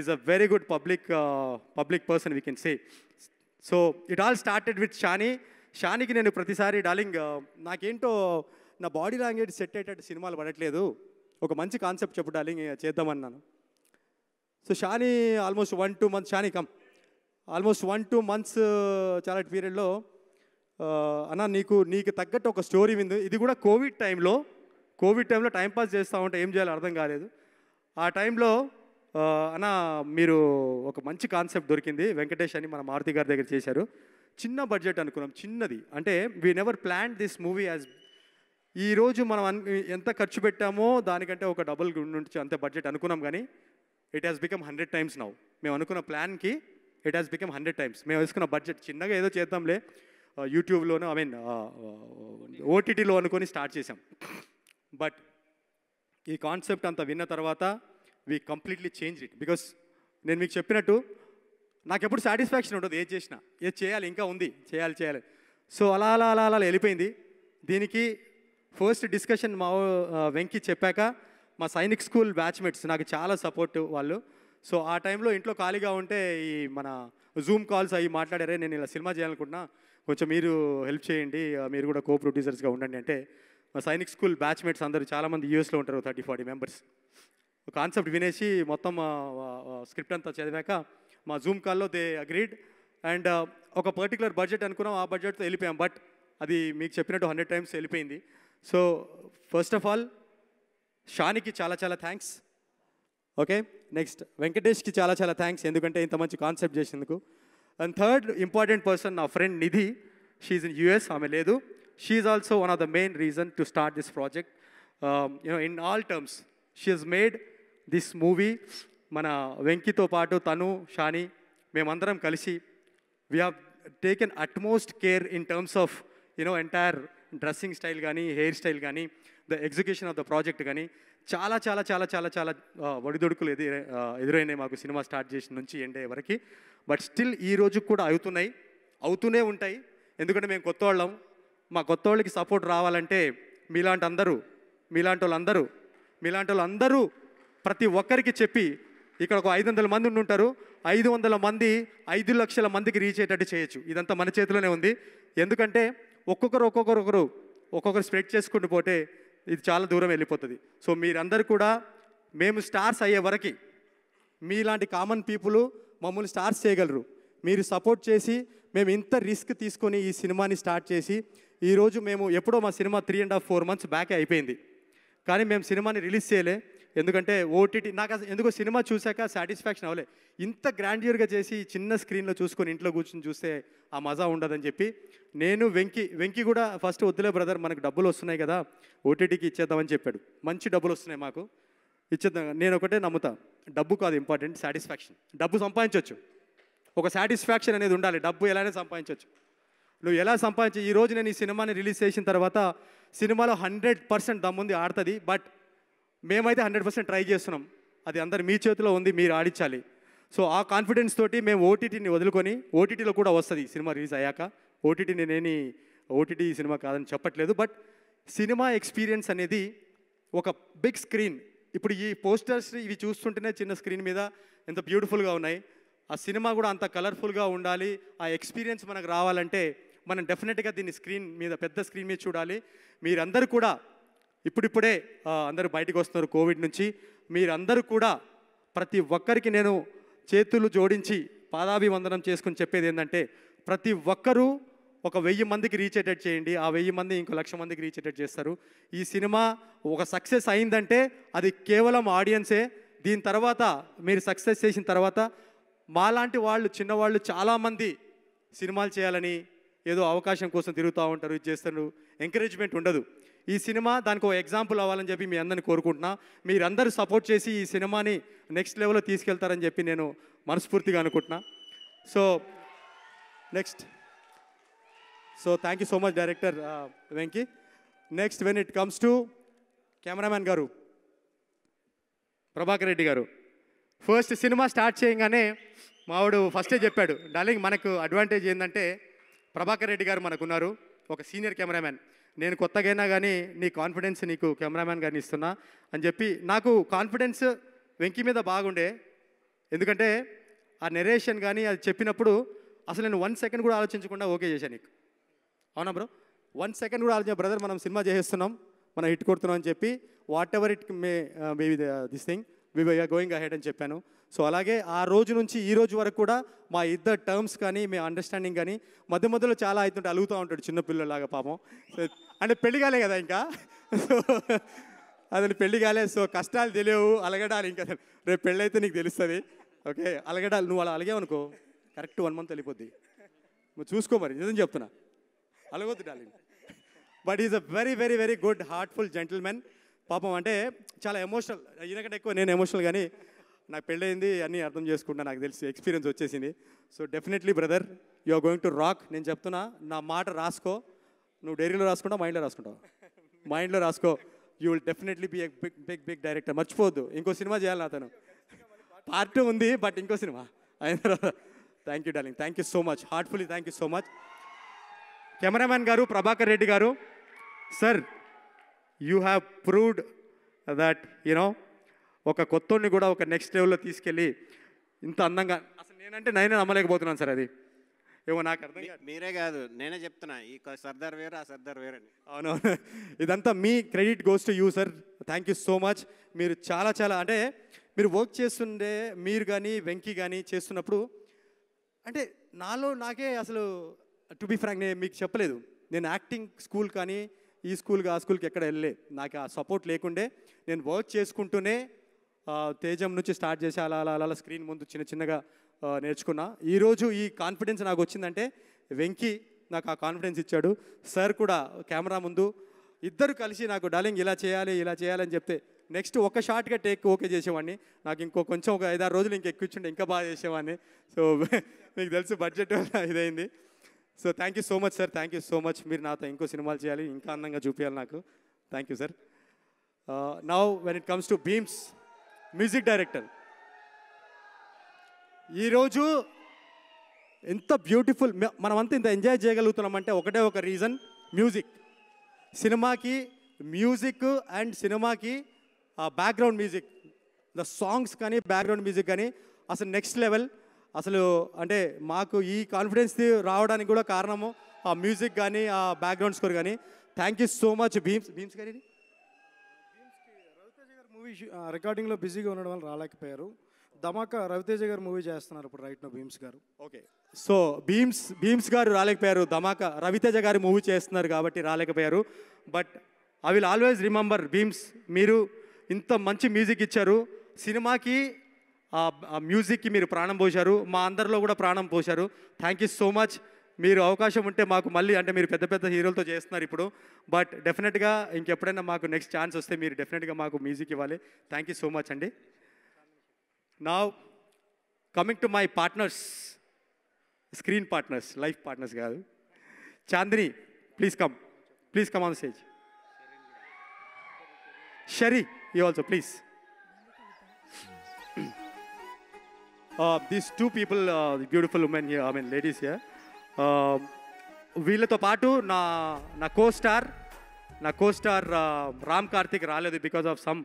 is a very good public public person we can say so it all started with Shani షానికి నేను ప్రతిసారి డార్లింగ్ uh, నాకేంటో నా బాడీ లాంగ్వేజ్ సెట్ అయ్యేటట్టు సినిమాలు పడట్లేదు ఒక మంచి కాన్సెప్ట్ చెప్పు డార్లింగ్ చేద్దామన్నాను so Shani almost one two months Shani come almost one two months చాలా పీరియడ్లో uh, అన్న నీకు నీకు తగ్గట్టు ఒక స్టోరీ విందు ఇది కూడా కోవిడ్ టైంలో కోవిడ్ టైంలో టైంపాస్ చేస్తూ ఉంటే ఏం చేయాలో అర్థం కాలేదు ఆ టైంలో అన్న మీరు ఒక మంచి కాన్సెప్ట్ దొరికింది వెంకటేష్ అని మన మారుతి గారి దగ్గర చేశారు చిన్న బడ్జెట్ అనుకున్నాం చిన్నది అంటే we never plan this movie as ఈరోజు మనం ఎంత ఖర్చు పెట్టామో దానికంటే ఒక డబుల్ నుంచి అంత బడ్జెట్ అనుకున్నాం కానీ it has become hundred times now మేము అనుకున్న ప్లాన్కి it has become hundred times మేము వేసుకున్న బడ్జెట్ చిన్నగా ఏదో చేద్దాంలే యూట్యూబ్లోనో ఐ మీన్ ఓటీటీలో అనుకొని స్టార్ట్ చేసాం బట్ ఈ కాన్సెప్ట్ అంతా విన్న తర్వాత we completely change it because నేను మీకు చెప్పినట్టు నాకు ఎప్పుడు సాటిస్ఫాక్షన్ ఉండదు ఏది చేసినా ఏది చేయాలి ఇంకా ఉంది చేయాలి చేయాలి సో అలా అలా అలా అలా వెళ్ళిపోయింది దీనికి ఫస్ట్ డిస్కషన్ మా వెంకి చెప్పాక మా సైనిక్ స్కూల్ బ్యాచ్మేట్స్ నాకు చాలా సపోర్ట్ వాళ్ళు సో ఆ టైంలో ఇంట్లో ఖాళీగా ఉంటే ఈ మన జూమ్ కాల్స్ అవి మాట్లాడారే నేను ఇలా సినిమా చేయాలనుకుంటున్నా కొంచెం మీరు హెల్ప్ చేయండి మీరు కూడా కో ప్రొడ్యూసర్స్గా ఉండండి అంటే మా సైనిక్ స్కూల్ బ్యాచ్మేట్స్ అందరూ చాలామంది యూఎస్లో ఉంటారు థర్టీ ఫార్టీ మెంబర్స్ కాన్సెప్ట్ వినేసి మొత్తం స్క్రిప్ట్ అంతా చదివాక మా జూమ్ కాల్లో దే అగ్రీడ్ అండ్ ఒక పర్టికులర్ బడ్జెట్ అనుకున్నాం ఆ బడ్జెట్తో వెళ్ళిపోయాం బట్ అది మీకు చెప్పినట్టు హండ్రెడ్ టైమ్స్ వెళ్ళిపోయింది సో ఫస్ట్ ఆఫ్ ఆల్ షానికి చాలా చాలా థ్యాంక్స్ ఓకే నెక్స్ట్ వెంకటేష్కి చాలా చాలా థ్యాంక్స్ ఎందుకంటే ఇంత మంచి కాన్సెప్ట్ చేసినందుకు అండ్ థర్డ్ ఇంపార్టెంట్ పర్సన్ నా friend Nidhi she's in US ఆమె లేదు she is also one of the main reason to start this project. Um, you know, in all terms, she has made this movie. మన వెంకితో పాటు తను షాని మేమందరం కలిసి we have taken utmost care in terms of you know entire dressing style కానీ hair style కానీ the execution of the project కానీ చాలా చాలా చాలా చాలా చాలా ఒడిదొడుకులు ఎది ఎదురైనాయి మాకు సినిమా స్టార్ట్ చేసిన నుంచి ఎండ్ అయ్యే వరకు బట్ స్టిల్ ఈ రోజు కూడా అవుతున్నాయి అవుతూనే ఉంటాయి ఎందుకంటే మేము కొత్త వాళ్ళం మా కొత్త వాళ్ళకి సపోర్ట్ రావాలంటే మీలాంటి అందరూ మీలాంటి వాళ్ళందరూ మీలాంటి వాళ్ళందరూ ప్రతి ఒక్కరికి చెప్పి ఇక్కడ ఒక ఐదు వందల మంది ఉంటారు ఐదు వందల మంది ఐదు లక్షల మందికి రీచ్ అయ్యేటట్టు చేయొచ్చు ఇదంతా మన చేతిలోనే ఉంది ఎందుకంటే ఒక్కొక్కరు ఒక్కొక్కరు ఒకరు ఒక్కొక్కరు స్ప్రెడ్ చేసుకుంటూ పోతే ఇది చాలా దూరం వెళ్ళిపోతుంది సో మీరందరూ కూడా మేము స్టార్స్ అయ్యే వరకు మీలాంటి కామన్ పీపుల్ మమ్మల్ని స్టార్స్ చేయగలరు మీరు సపోర్ట్ చేసి మేము ఇంత రిస్క్ తీసుకొని ఈ సినిమాని స్టార్ట్ చేసి ఈరోజు మేము ఎప్పుడో మా సినిమా three and half four months బ్యాకే అయిపోయింది కానీ మేము సినిమాని రిలీజ్ చేయలే ఎందుకంటే ఓటీటీ నాకు అసలు ఎందుకో సినిమా చూశాక సాటిస్ఫాక్షన్ అవ్వలే ఇంత గ్రాండ్యూర్గా చేసి చిన్న స్క్రీన్లో చూసుకొని ఇంట్లో కూర్చొని చూస్తే ఆ మజా ఉండదని చెప్పి నేను వెంకి వెంకి కూడా ఫస్ట్ వద్దులే బ్రదర్ మనకు డబ్బులు వస్తున్నాయి కదా ఓటీటీకి ఇచ్చేద్దామని చెప్పాడు మంచి డబ్బులు వస్తున్నాయి మాకు ఇచ్చేద్దాం నేను ఒకటే నమ్ముతా డబ్బు కాదు ఇంపార్టెంట్ సాటిస్ఫాక్షన్ డబ్బు సంపాదించవచ్చు ఒక సాటిస్ఫాక్షన్ అనేది ఉండాలి డబ్బు ఎలానే సంపాదించవచ్చు నువ్వు ఎలా సంపాదించి ఈరోజు నేను ఈ సినిమాని రిలీజ్ చేసిన తర్వాత సినిమాలో హండ్రెడ్ పర్సెంట్ దమ్ముంది ఆడుతుంది బట్ మేమైతే హండ్రెడ్ పర్సెంట్ ట్రై చేస్తున్నాం అది అందరు మీ చేతిలో ఉంది మీరు ఆడించాలి సో ఆ కాన్ఫిడెన్స్ తోటి మేము ఓటీటీని వదులుకొని ఓటీటీలో కూడా వస్తుంది సినిమా రిలీజ్ అయ్యాక ఓటీటీ నేనేని ఓటీటీ సినిమా కాదని చెప్పట్లేదు బట్ సినిమా ఎక్స్పీరియన్స్ అనేది ఒక బిగ్ స్క్రీన్ ఇప్పుడు ఈ పోస్టర్స్ ఇవి చూస్తుంటేనే చిన్న స్క్రీన్ మీద ఎంత బ్యూటిఫుల్గా ఉన్నాయి ఆ సినిమా కూడా అంత కలర్ఫుల్గా ఉండాలి ఆ ఎక్స్పీరియన్స్ మనకు రావాలంటే మనం డెఫినెట్గా దీన్ని స్క్రీన్ మీద పెద్ద స్క్రీన్ మీద చూడాలి మీరందరూ కూడా ఇప్పుడిప్పుడే అందరూ బయటకు వస్తున్నారు కోవిడ్ నుంచి మీరందరూ కూడా ప్రతి ఒక్కరికి నేను చేతులు జోడించి పాదాభివందనం చేసుకుని చెప్పేది ఏంటంటే ప్రతి ఒక్కరూ ఒక వెయ్యి మందికి రీచ్ అటెట్ చేయండి ఆ వెయ్యి మంది ఇంకో లక్ష మందికి రీచ్ అటెట్ చేస్తారు ఈ సినిమా ఒక సక్సెస్ అయిందంటే అది కేవలం ఆడియన్సే దీని తర్వాత మీరు సక్సెస్ చేసిన తర్వాత మాలాంటి వాళ్ళు చిన్నవాళ్ళు చాలామంది సినిమాలు చేయాలని ఏదో అవకాశం కోసం తిరుగుతూ ఉంటారు ఇది చేస్తారు ఎంకరేజ్మెంట్ ఉండదు ఈ సినిమా దానికి ఒక ఎగ్జాంపుల్ అవ్వాలని చెప్పి మీ అందరిని కోరుకుంటున్నా మీరందరూ సపోర్ట్ చేసి ఈ సినిమాని నెక్స్ట్ లెవెల్లో తీసుకెళ్తారని చెప్పి నేను మనస్ఫూర్తిగా అనుకుంటున్నా so next so thank you so much director Venky next when it comes to cameraman గారు ప్రభాకర్ రెడ్డి గారు ఫస్ట్ సినిమా స్టార్ట్ చేయగానే మావాడు ఫస్టే చెప్పాడు డార్లింగ్ మనకు అడ్వాంటేజ్ ఏంటంటే ప్రభాకర్ రెడ్డి గారు మనకున్నారు ఒక సీనియర్ కెమెరామ్యాన్ నేను కొత్తగైనా కానీ నీ కాన్ఫిడెన్స్ నీకు కెమెరామ్యాన్ గారిని ఇస్తున్నా అని చెప్పి నాకు కాన్ఫిడెన్స్ వెంకి మీద బాగుండే ఎందుకంటే ఆ నెరేషన్ కానీ అది చెప్పినప్పుడు అసలు నేను వన్ సెకండ్ కూడా ఆలోచించకుండా ఓకే చేశాను నీకు అవునా బ్రో వన్ సెకండ్ కూడా ఆలోచన బ్రదర్ మనం సినిమా చేసేస్తున్నాం మనం హిట్ కొడుతున్నాం అని చెప్పి whatever it may maybe this thing we going ahead అని చెప్పాను సో అలాగే ఆ రోజు నుంచి ఈ రోజు వరకు కూడా మా ఇద్దరు టర్మ్స్ కానీ మీ అండర్స్టాండింగ్ కానీ మధ్య మధ్యలో చాలా అవుతుంటే అలుగుతూ ఉంటాడు చిన్నపిల్లలాగా పాపం అంటే పెళ్లి కాలే కదా ఇంకా సో అతను పెళ్లి కాలే సో కష్టాలు తెలియవు అలగడాలి ఇంకా రేపు అయితే నీకు తెలుస్తుంది ఓకే అలగడాలి నువ్వు అలా అలగేవనుకో కరెక్ట్ వన్ మంత్ వెళ్ళిపోద్ది నువ్వు చూసుకో మరి నిజం చెప్తున్నా అలగొద్దు డాలి but is a very very very good heartful gentleman పాపం అంటే చాలా ఎమోషనల్ ఈయనకంటే ఎక్కువ నేను ఎమోషనల్ కానీ నాకు పెళ్ళయింది అన్నీ అర్థం చేసుకుంటా నాకు తెలిసి ఎక్స్పీరియన్స్ వచ్చేసింది so definitely brother you are going to rock నేను చెప్తున్నా నా మాట రాసుకో నువ్వు డైరీలో రాసుకుంటావు మైండ్లో రాసుకుంటావు మైండ్లో రాసుకో you will definitely be big big big director మర్చిపోవద్దు ఇంకో సినిమా చేయాలి తను పార్ట్ ఉంది బట్ ఇంకో సినిమా అయిన తర్వాత thank you darling thank you so much heartfully thank you so much cameraman గారు ప్రభాకర్ రెడ్డి గారు sir you have proved that you know ఒక కొత్తని కూడా ఒక నెక్స్ట్ లెవెల్లో తీసుకెళ్ళి ఇంత అందంగా అసలు నేనంటే నేనే నమ్మలేకపోతున్నాను సార్ అది ఏమో నాకు అర్థం మీరే కాదు నేనే చెప్తున్నా ఈ సర్దార్ వేరు ఆ సర్దార్ వేరు అని అవునవును ఇదంతా మీ credit goes to you sir thank you so much మీరు చాలా చాలా అంటే మీరు వర్క్ చేస్తుండే మీరు కానీ వెంకీ కానీ చేస్తున్నప్పుడు అంటే నాలో నాకే అసలు టు బి ఫ్రాంక్ నేను మీకు చెప్పలేదు నేను యాక్టింగ్ స్కూల్ కానీ ఈ స్కూల్కి ఆ స్కూల్కి ఎక్కడ వెళ్ళలే నాకు ఆ సపోర్ట్ లేకుండే నేను వర్క్ చేసుకుంటూనే తేజం నుంచి స్టార్ట్ చేసి అలా అలా అలా స్క్రీన్ ముందు చిన్న చిన్నగా నేర్చుకున్నా ఈరోజు ఈ కాన్ఫిడెన్స్ నాకు వచ్చిందంటే వెంకీ నాకు ఆ కాన్ఫిడెన్స్ ఇచ్చాడు సార్ కూడా కెమెరా ముందు ఇద్దరు కలిసి నాకు డాలింగ్ ఇలా చేయాలి ఇలా చేయాలని చెప్తే నెక్స్ట్ ఒక షార్ట్గా టేక్ ఓకే చేసేవాడిని నాకు ఇంకో కొంచెం ఒక ఐదారు రోజులు ఇంకా ఎక్కువ ఇంకా బాగా చేసేవాడిని సో <laughs> మీకు తెలుసు బడ్జెట్ ఇదైంది so thank you so much sir thank you so much మీరు నాతో ఇంకో సినిమాలు చేయాలి ఇంకా అందంగా చూపించాలి నాకు thank you sir now when it comes to Bheems music director ఈరోజు ఎంత బ్యూటిఫుల్ మనమంతా ఇంత ఎంజాయ్ చేయగలుగుతున్నామంటే ఒకటే ఒక రీజన్ మ్యూజిక్ సినిమాకి మ్యూజిక్ అండ్ సినిమాకి బ్యాక్గ్రౌండ్ మ్యూజిక్ ద సాంగ్స్ కానీ బ్యాక్గ్రౌండ్ మ్యూజిక్ కానీ అసలు నెక్స్ట్ లెవెల్ అసలు అంటే మాకు ఈ కాన్ఫిడెన్స్ రావడానికి కూడా కారణము ఆ మ్యూజిక్ కానీ ఆ బ్యాక్గ్రౌండ్ స్కోర్ కానీ thank you so much Bheems Bheems కానీ మూవీ రికార్డింగ్లో బిజీగా ఉండడం వల్ల రాలేకపోయారు ధమాకా రవితేజ గారు మూవీ చేస్తున్నారు ఇప్పుడు రైట్ భీమ్స్ గారు ఓకే సో భీమ్స్ భీమ్స్ గారు రాలేకపోయారు ధమాకా రవితేజ గారు మూవీ చేస్తున్నారు కాబట్టి రాలేకపోయారు but I will always remember Bheems మీరు ఇంత మంచి మ్యూజిక్ ఇచ్చారు సినిమాకి మ్యూజిక్కి మీరు ప్రాణం పోశారు మా అందరిలో కూడా ప్రాణం పోశారు థ్యాంక్ యూ సో మచ్ మీరు అవకాశం ఉంటే మాకు మళ్ళీ అంటే మీరు పెద్ద పెద్ద హీరోలతో చేస్తున్నారు ఇప్పుడు బట్ డెఫినెట్గా ఇంకెప్పుడైనా మాకు నెక్స్ట్ ఛాన్స్ వస్తే మీరు డెఫినెట్గా మాకు మ్యూజిక్ ఇవ్వాలి థ్యాంక్ యూ సో మచ్ అండి నా coming to my partners screen partners life partners కాదు Chandini please come please come on stage Shari you also please these two people beautiful women I mean ladies here వీళ్ళతో పాటు నా నా co star నా co star Ram Karthik రాలేదు because of some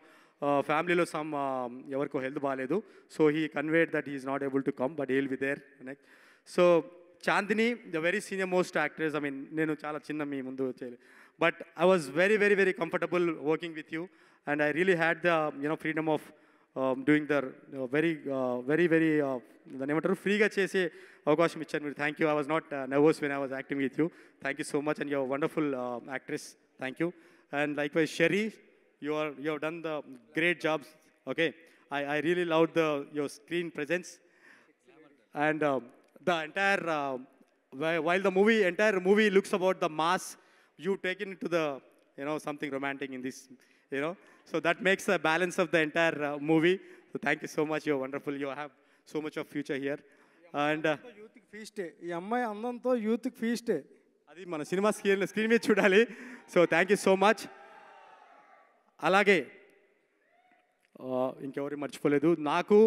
ఫ్యామిలీలో some ఎవరికో health బాగాలేదు so he conveyed that is not able to come but he'll be there next so Chandini the very senior most actress I mean నేను చాలా చిన్న మీ ముందు వచ్చేది but I was very very very comfortable working with you and I really had the you know freedom of Um, doing their uh, uh, very, very, very, very, very, very, very free chase. Avakash Michanmir, thank you. I was not uh, nervous when I was acting with you. Thank you so much. And you're a wonderful actress. Thank you. And likewise, Sherry, you, are, you have done the great jobs. Okay. I, I really loved the, your screen presence. And um, the entire, while the movie, entire movie looks about the mass, you take it into the, you know, something romantic in this. you know. So that makes a balance of the entire uh, movie. So thank you so much. You're wonderful. You have so much of future here. And యూత్కి ఫీస్టే ఈ అమ్మాయి అందంతో యూత్కి ఫీస్టే అది మన cinema screen screen మీద చూడాలి so thank you so much అలాగే ఇంకెవరు మర్చిపోలేదు నాకు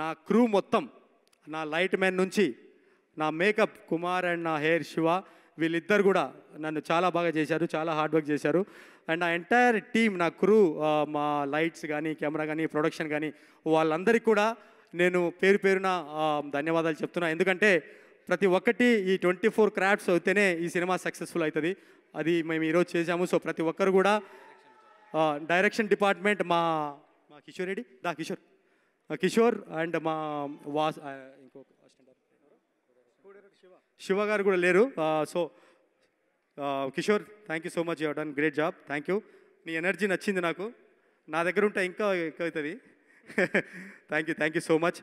నా క్రూ మొత్తం నా లైట్ మ్యాన్ నుంచి నా మేకప్ కుమార్ అండ్ నా హెయిర్ శివ వీళ్ళిద్దరు కూడా నన్ను చాలా బాగా చేశారు చాలా హార్డ్ వర్క్ చేశారు అండ్ ఆ ఎంటైర్ టీమ్ నా క్రూ మా లైట్స్ కానీ కెమెరా కానీ ప్రొడక్షన్ కానీ వాళ్ళందరికీ కూడా నేను పేరు పేరున ధన్యవాదాలు చెప్తున్నా ఎందుకంటే ప్రతి ఒక్కటి ఈ ట్వంటీ ఫోర్ క్రాఫ్ట్స్ అయితేనే ఈ సినిమా సక్సెస్ఫుల్ అవుతుంది అది మేము ఈరోజు చేశాము సో ప్రతి ఒక్కరు కూడా డైరెక్షన్ డిపార్ట్మెంట్ మా మా కిషోర్ రెడ్డి దా కిషోర్ కిషోర్ అండ్ మా వాస్ ఇంకొక శివ గారు కూడా లేరు so Kishore thank you so much your done great job thank you నీ ఎనర్జీ నచ్చింది నాకు నా దగ్గర ఉంటే ఇంకా ఎక్కువ అవుతుంది thank you thank you so much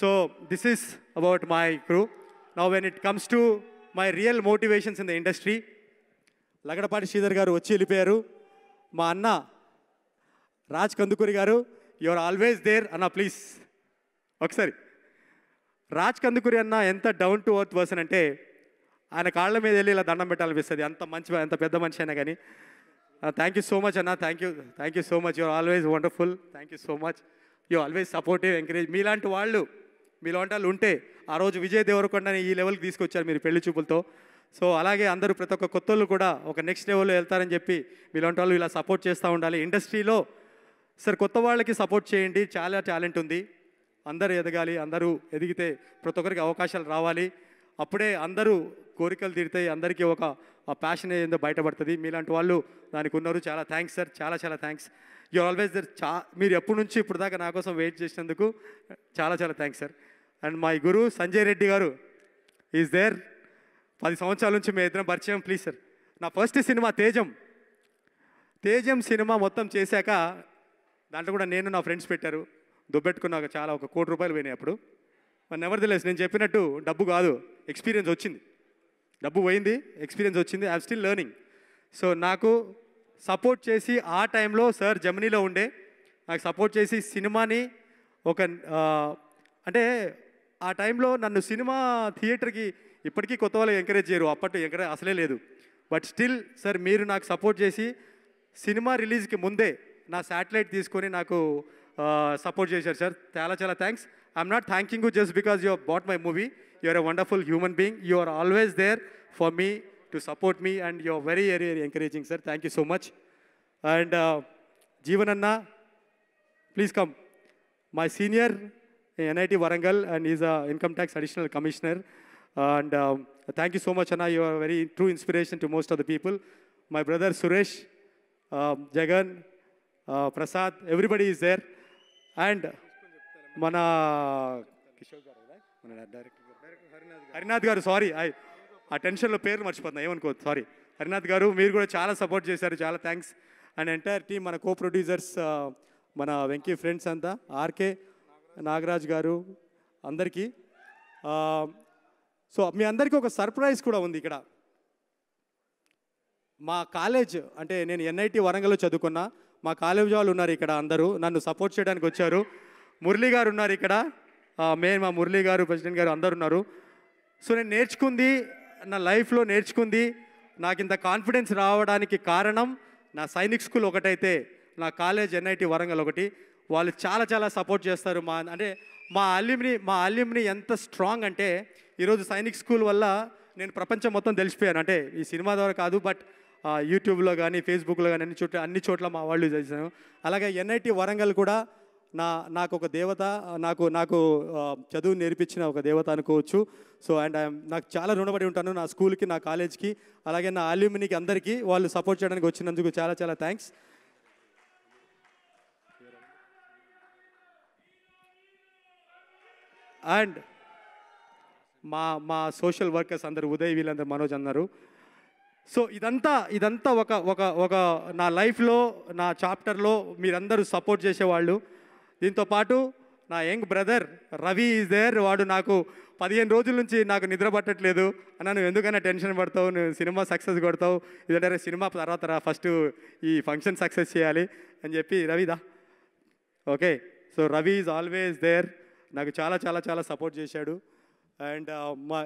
so this is about my crew now when it comes to my real motivations in the industry Lagadapati Sridhar గారు వచ్చి వెళ్ళిపోయారు మా అన్న రాజ్ కందుకూరి గారు యు ఆర్ ఆల్వేస్ దేర్ అన్న ప్లీజ్ ఒకసారి రాజ్ కందుకూరి అన్న ఎంత డౌన్ టు అర్త్ పర్సన్ అంటే ఆయన కాళ్ళ మీద వెళ్ళి ఇలా దండం పెట్టాలనిపిస్తుంది అంత మంచి అంత పెద్ద మనిషి అయినా కానీ థ్యాంక్ యూ సో మచ్ అన్న thank you thank you so much you are always wonderful thank you so much you always supportive encourage మీలాంటి వాళ్ళు మీలాంటి వాళ్ళు ఉంటే ఆ రోజు విజయ్ దేవరకొండని ఈ లెవెల్కి తీసుకొచ్చారు మీరు పెళ్లి చూపులతో సో అలాగే అందరూ ప్రతి ఒక్క కొత్త కూడా ఒక నెక్స్ట్ లెవెల్లో వెళ్తారని చెప్పి మీలాంటి వాళ్ళు ఇలా సపోర్ట్ చేస్తూ ఉండాలి ఇండస్ట్రీలో సార్ కొత్త వాళ్ళకి సపోర్ట్ చేయండి చాలా టాలెంట్ ఉంది అందరూ ఎదగాలి అందరూ ఎదిగితే ప్రతి ఒక్కరికి అవకాశాలు రావాలి అప్పుడే అందరూ కోరికలు తీరుతాయి అందరికీ ఒక ప్యాషన్ ఏందో బయటపడుతుంది మీలాంటి వాళ్ళు దానికి ఉన్నారు చాలా థ్యాంక్స్ సార్ చాలా చాలా థ్యాంక్స్ యు ఆల్వేస్ దర్ చా మీరు ఎప్పటి నుంచి ఇప్పుడు దాకా నా కోసం వెయిట్ చేసినందుకు చాలా చాలా thanks sir and my guru Sanjay Reddy గారు ఈజ్ దేర్ పది సంవత్సరాల నుంచి మీ ఇద్దరం పరిచయం ప్లీజ్ సార్ నా ఫస్ట్ సినిమా తేజం తేజం సినిమా మొత్తం చేశాక దాంట్లో కూడా నేను నా ఫ్రెండ్స్ పెట్టారు దుబ్బెట్టుకున్నాక చాలా ఒక కోటి రూపాయలు పోయినాయి అప్పుడు మరి నెవర్ తెలియదు నేను చెప్పినట్టు డబ్బు కాదు ఎక్స్పీరియన్స్ వచ్చింది డబ్బు పోయింది ఎక్స్పీరియన్స్ వచ్చింది ఐ స్టిల్ లెర్నింగ్ సో నాకు సపోర్ట్ చేసి ఆ టైంలో సార్ జర్మనీలో ఉండే నాకు సపోర్ట్ చేసి సినిమాని ఒక అంటే ఆ టైంలో నన్ను సినిమా థియేటర్కి ఇప్పటికీ కొత్త వాళ్ళు ఎంకరేజ్ చేయరు అప్పట్లో ఎంకరేజ్ అసలే లేదు బట్ స్టిల్ సార్ మీరు నాకు సపోర్ట్ చేసి సినిమా రిలీజ్కి ముందే నా శాటిలైట్ తీసుకొని నాకు సపోర్ట్ చేశారు సార్ చాలా చాలా thanks I'm not thanking you just because you bought my movie you are a wonderful human being you are always there for me to support me and you are very very very encouraging sir thank you so much and Jeevan అన్న please come my senior NIT Warangal and is a income tax additional commissioner and thank you so much అన్న you are very true inspiration to most of the people my brother Suresh Jagan Prasad everybody is there and మన కిషోర్ గారు మన director Harinath గారు sorry I ఆ టెన్షన్లో పేర్లు మర్చిపోతున్నా ఏమనుకో sorry Harinath గారు మీరు కూడా చాలా సపోర్ట్ చేశారు చాలా థ్యాంక్స్ అండ్ ఎంటైర్ టీమ్ మన కో ప్రొడ్యూసర్స్ మన వెంకీ ఫ్రెండ్స్ అంతా ఆర్కే నాగరాజ్ గారు అందరికీ సో మీ అందరికీ ఒక సర్ప్రైజ్ కూడా ఉంది ఇక్కడ మా కాలేజ్ అంటే నేను ఎన్ఐటి వరంగల్లో చదువుకున్నా మా కాలేజ్ వాళ్ళు ఉన్నారు ఇక్కడ అందరూ నన్ను సపోర్ట్ చేయడానికి వచ్చారు మురళీ గారు ఉన్నారు ఇక్కడ మెయిన్ మా మురళీ గారు ప్రెసిడెంట్ గారు అందరు ఉన్నారు సో నేను నేర్చుకుంది నా లైఫ్లో నేర్చుకుంది నాకు ఇంత కాన్ఫిడెన్స్ రావడానికి కారణం నా సైనిక్ స్కూల్ ఒకటైతే నా కాలేజ్ ఎన్ఐటి వరంగల్ ఒకటి వాళ్ళు చాలా చాలా సపోర్ట్ చేస్తారు మా అంటే మా అల్యూమిని మా అల్యూమిని ఎంత స్ట్రాంగ్ అంటే ఈరోజు సైనిక్ స్కూల్ వల్ల నేను ప్రపంచం మొత్తం తెలిసిపోయాను అంటే ఈ సినిమా ద్వారా కాదు బట్ యూట్యూబ్లో కానీ ఫేస్బుక్లో కానీ అన్ని చోట్ల అన్ని చోట్ల మా వాళ్ళు చేశాను అలాగే ఎన్ఐటి వరంగల్ కూడా నా నాకు ఒక దేవత నాకు నాకు చదువు నేర్పించిన ఒక దేవత అనుకోవచ్చు సో అండ్ నాకు చాలా రుణపడి ఉంటాను నా స్కూల్కి నా కాలేజ్కి అలాగే నా అల్యూమినికి అందరికీ వాళ్ళు సపోర్ట్ చేయడానికి వచ్చినందుకు చాలా చాలా థ్యాంక్స్ అండ్ మా మా సోషల్ వర్కర్స్ అందరు ఉదయ్ వీళ్ళందరూ మనోజ్ అన్నారు సో ఇదంతా ఇదంతా ఒక ఒక ఒక నా లైఫ్లో నా చాప్టర్లో మీరందరూ సపోర్ట్ చేసేవాళ్ళు దీంతోపాటు నా young brother Ravi is there వాడు నాకు పదిహేను రోజుల నుంచి నాకు నిద్ర పట్టట్లేదు అన్న నువ్వు ఎందుకైనా టెన్షన్ పడతావు నువ్వు సినిమా సక్సెస్ కొడతావు ఇదంటే సినిమా తర్వాత ఫస్ట్ ఈ ఫంక్షన్ సక్సెస్ చేయాలి అని చెప్పి రవిదా okay so Ravi is always there నాకు చాలా చాలా చాలా సపోర్ట్ చేశాడు అండ్ మా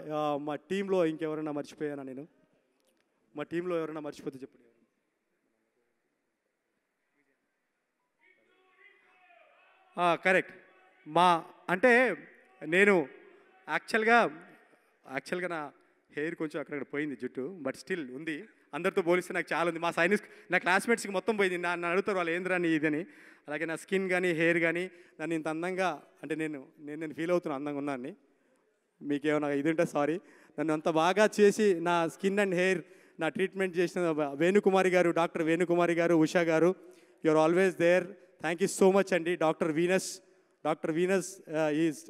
మా టీంలో ఇంకెవరైనా మర్చిపోయానా నేను మా టీంలో ఎవరైనా మర్చిపోతే చెప్పండి కరెక్ట్ మా అంటే నేను యాక్చువల్గా యాక్చువల్గా నా హెయిర్ కొంచెం అక్కడక్కడ పోయింది జుట్టు బట్ స్టిల్ ఉంది అందరితో పోలిస్తే నాకు చాలా ఉంది మా సైనిస్ నా క్లాస్మేట్స్కి మొత్తం పోయింది నా నన్ను అడుగుతారు వాళ్ళు ఏంద్రా ఇదని అలాగే నా స్కిన్ కానీ హెయిర్ కానీ నన్ను ఇంత అందంగా అంటే నేను నేను నేను ఫీల్ అవుతున్నాను అందంగా ఉన్నాను మీకేమైనా ఇది ఉంటే సారీ నన్ను అంత బాగా చేసి నా స్కిన్ అండ్ హెయిర్ నా ట్రీట్మెంట్ చేసిన వేణుకుమారి గారు డాక్టర్ వేణుకుమారి గారు ఉషా గారు you are always there thank you so much అండి doctor Venus doctor Venus is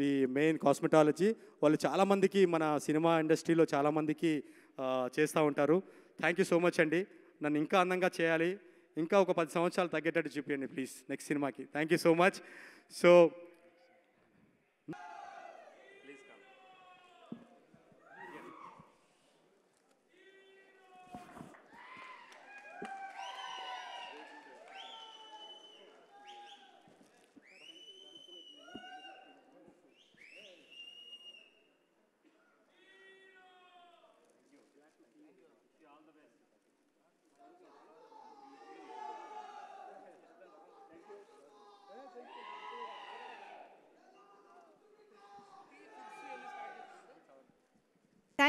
the main cosmetology వాళ్ళు చాలామందికి మన సినిమా ఇండస్ట్రీలో చాలామందికి uh, చేస్తూ ఉంటారు థ్యాంక్ యూ సో మచ్ అండి నన్ను ఇంకా అందంగా చేయాలి ఇంకా ఒక పది సంవత్సరాలు తగ్గేటట్టు చూపించండి ప్లీజ్ నెక్స్ట్ సినిమాకి thank you so much so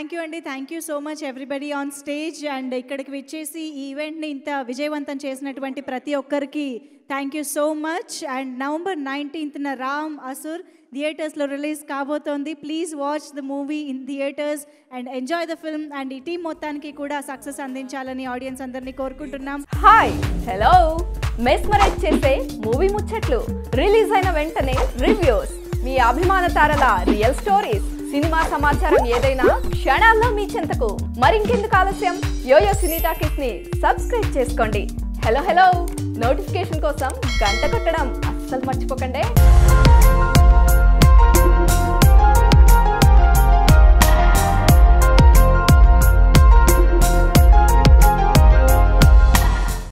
thank you అండి thank you so much everybody on stage and ఇక్కడికి వచ్చేసి ఈ ఈవెంట్ని ఇంత విజయవంతం చేసినటువంటి ప్రతి ఒక్కరికి thank you so much and November నైన్టీన్త్న రామ్ అసుర్ థియేటర్స్లో రిలీజ్ కాబోతోంది please watch the movie in theatres and enjoy the film and ఈ టీం మొత్తానికి కూడా సక్సెస్ అందించాలని ఆడియన్స్ అందరినీ కోరుకుంటున్నాం హాయ్ హలో మెస్మరైజ్ చేసే మూవీ ముచ్చట్లు రిలీజ్ అయిన వెంటనే రివ్యూస్ మీ అభిమాన తారల రియల్ స్టోరీస్ సినిమా సమాచారం ఏదైనా క్షణాల్లో మీ చింతకు మరింకెందుకు ఆలస్యం యోయో సినీ టాకీస్ ని సబ్స్క్రైబ్ చేసుకోండి హలో హలో నోటిఫికేషన్ కోసం గంట కొట్టడం అస్సలు మర్చిపోకండి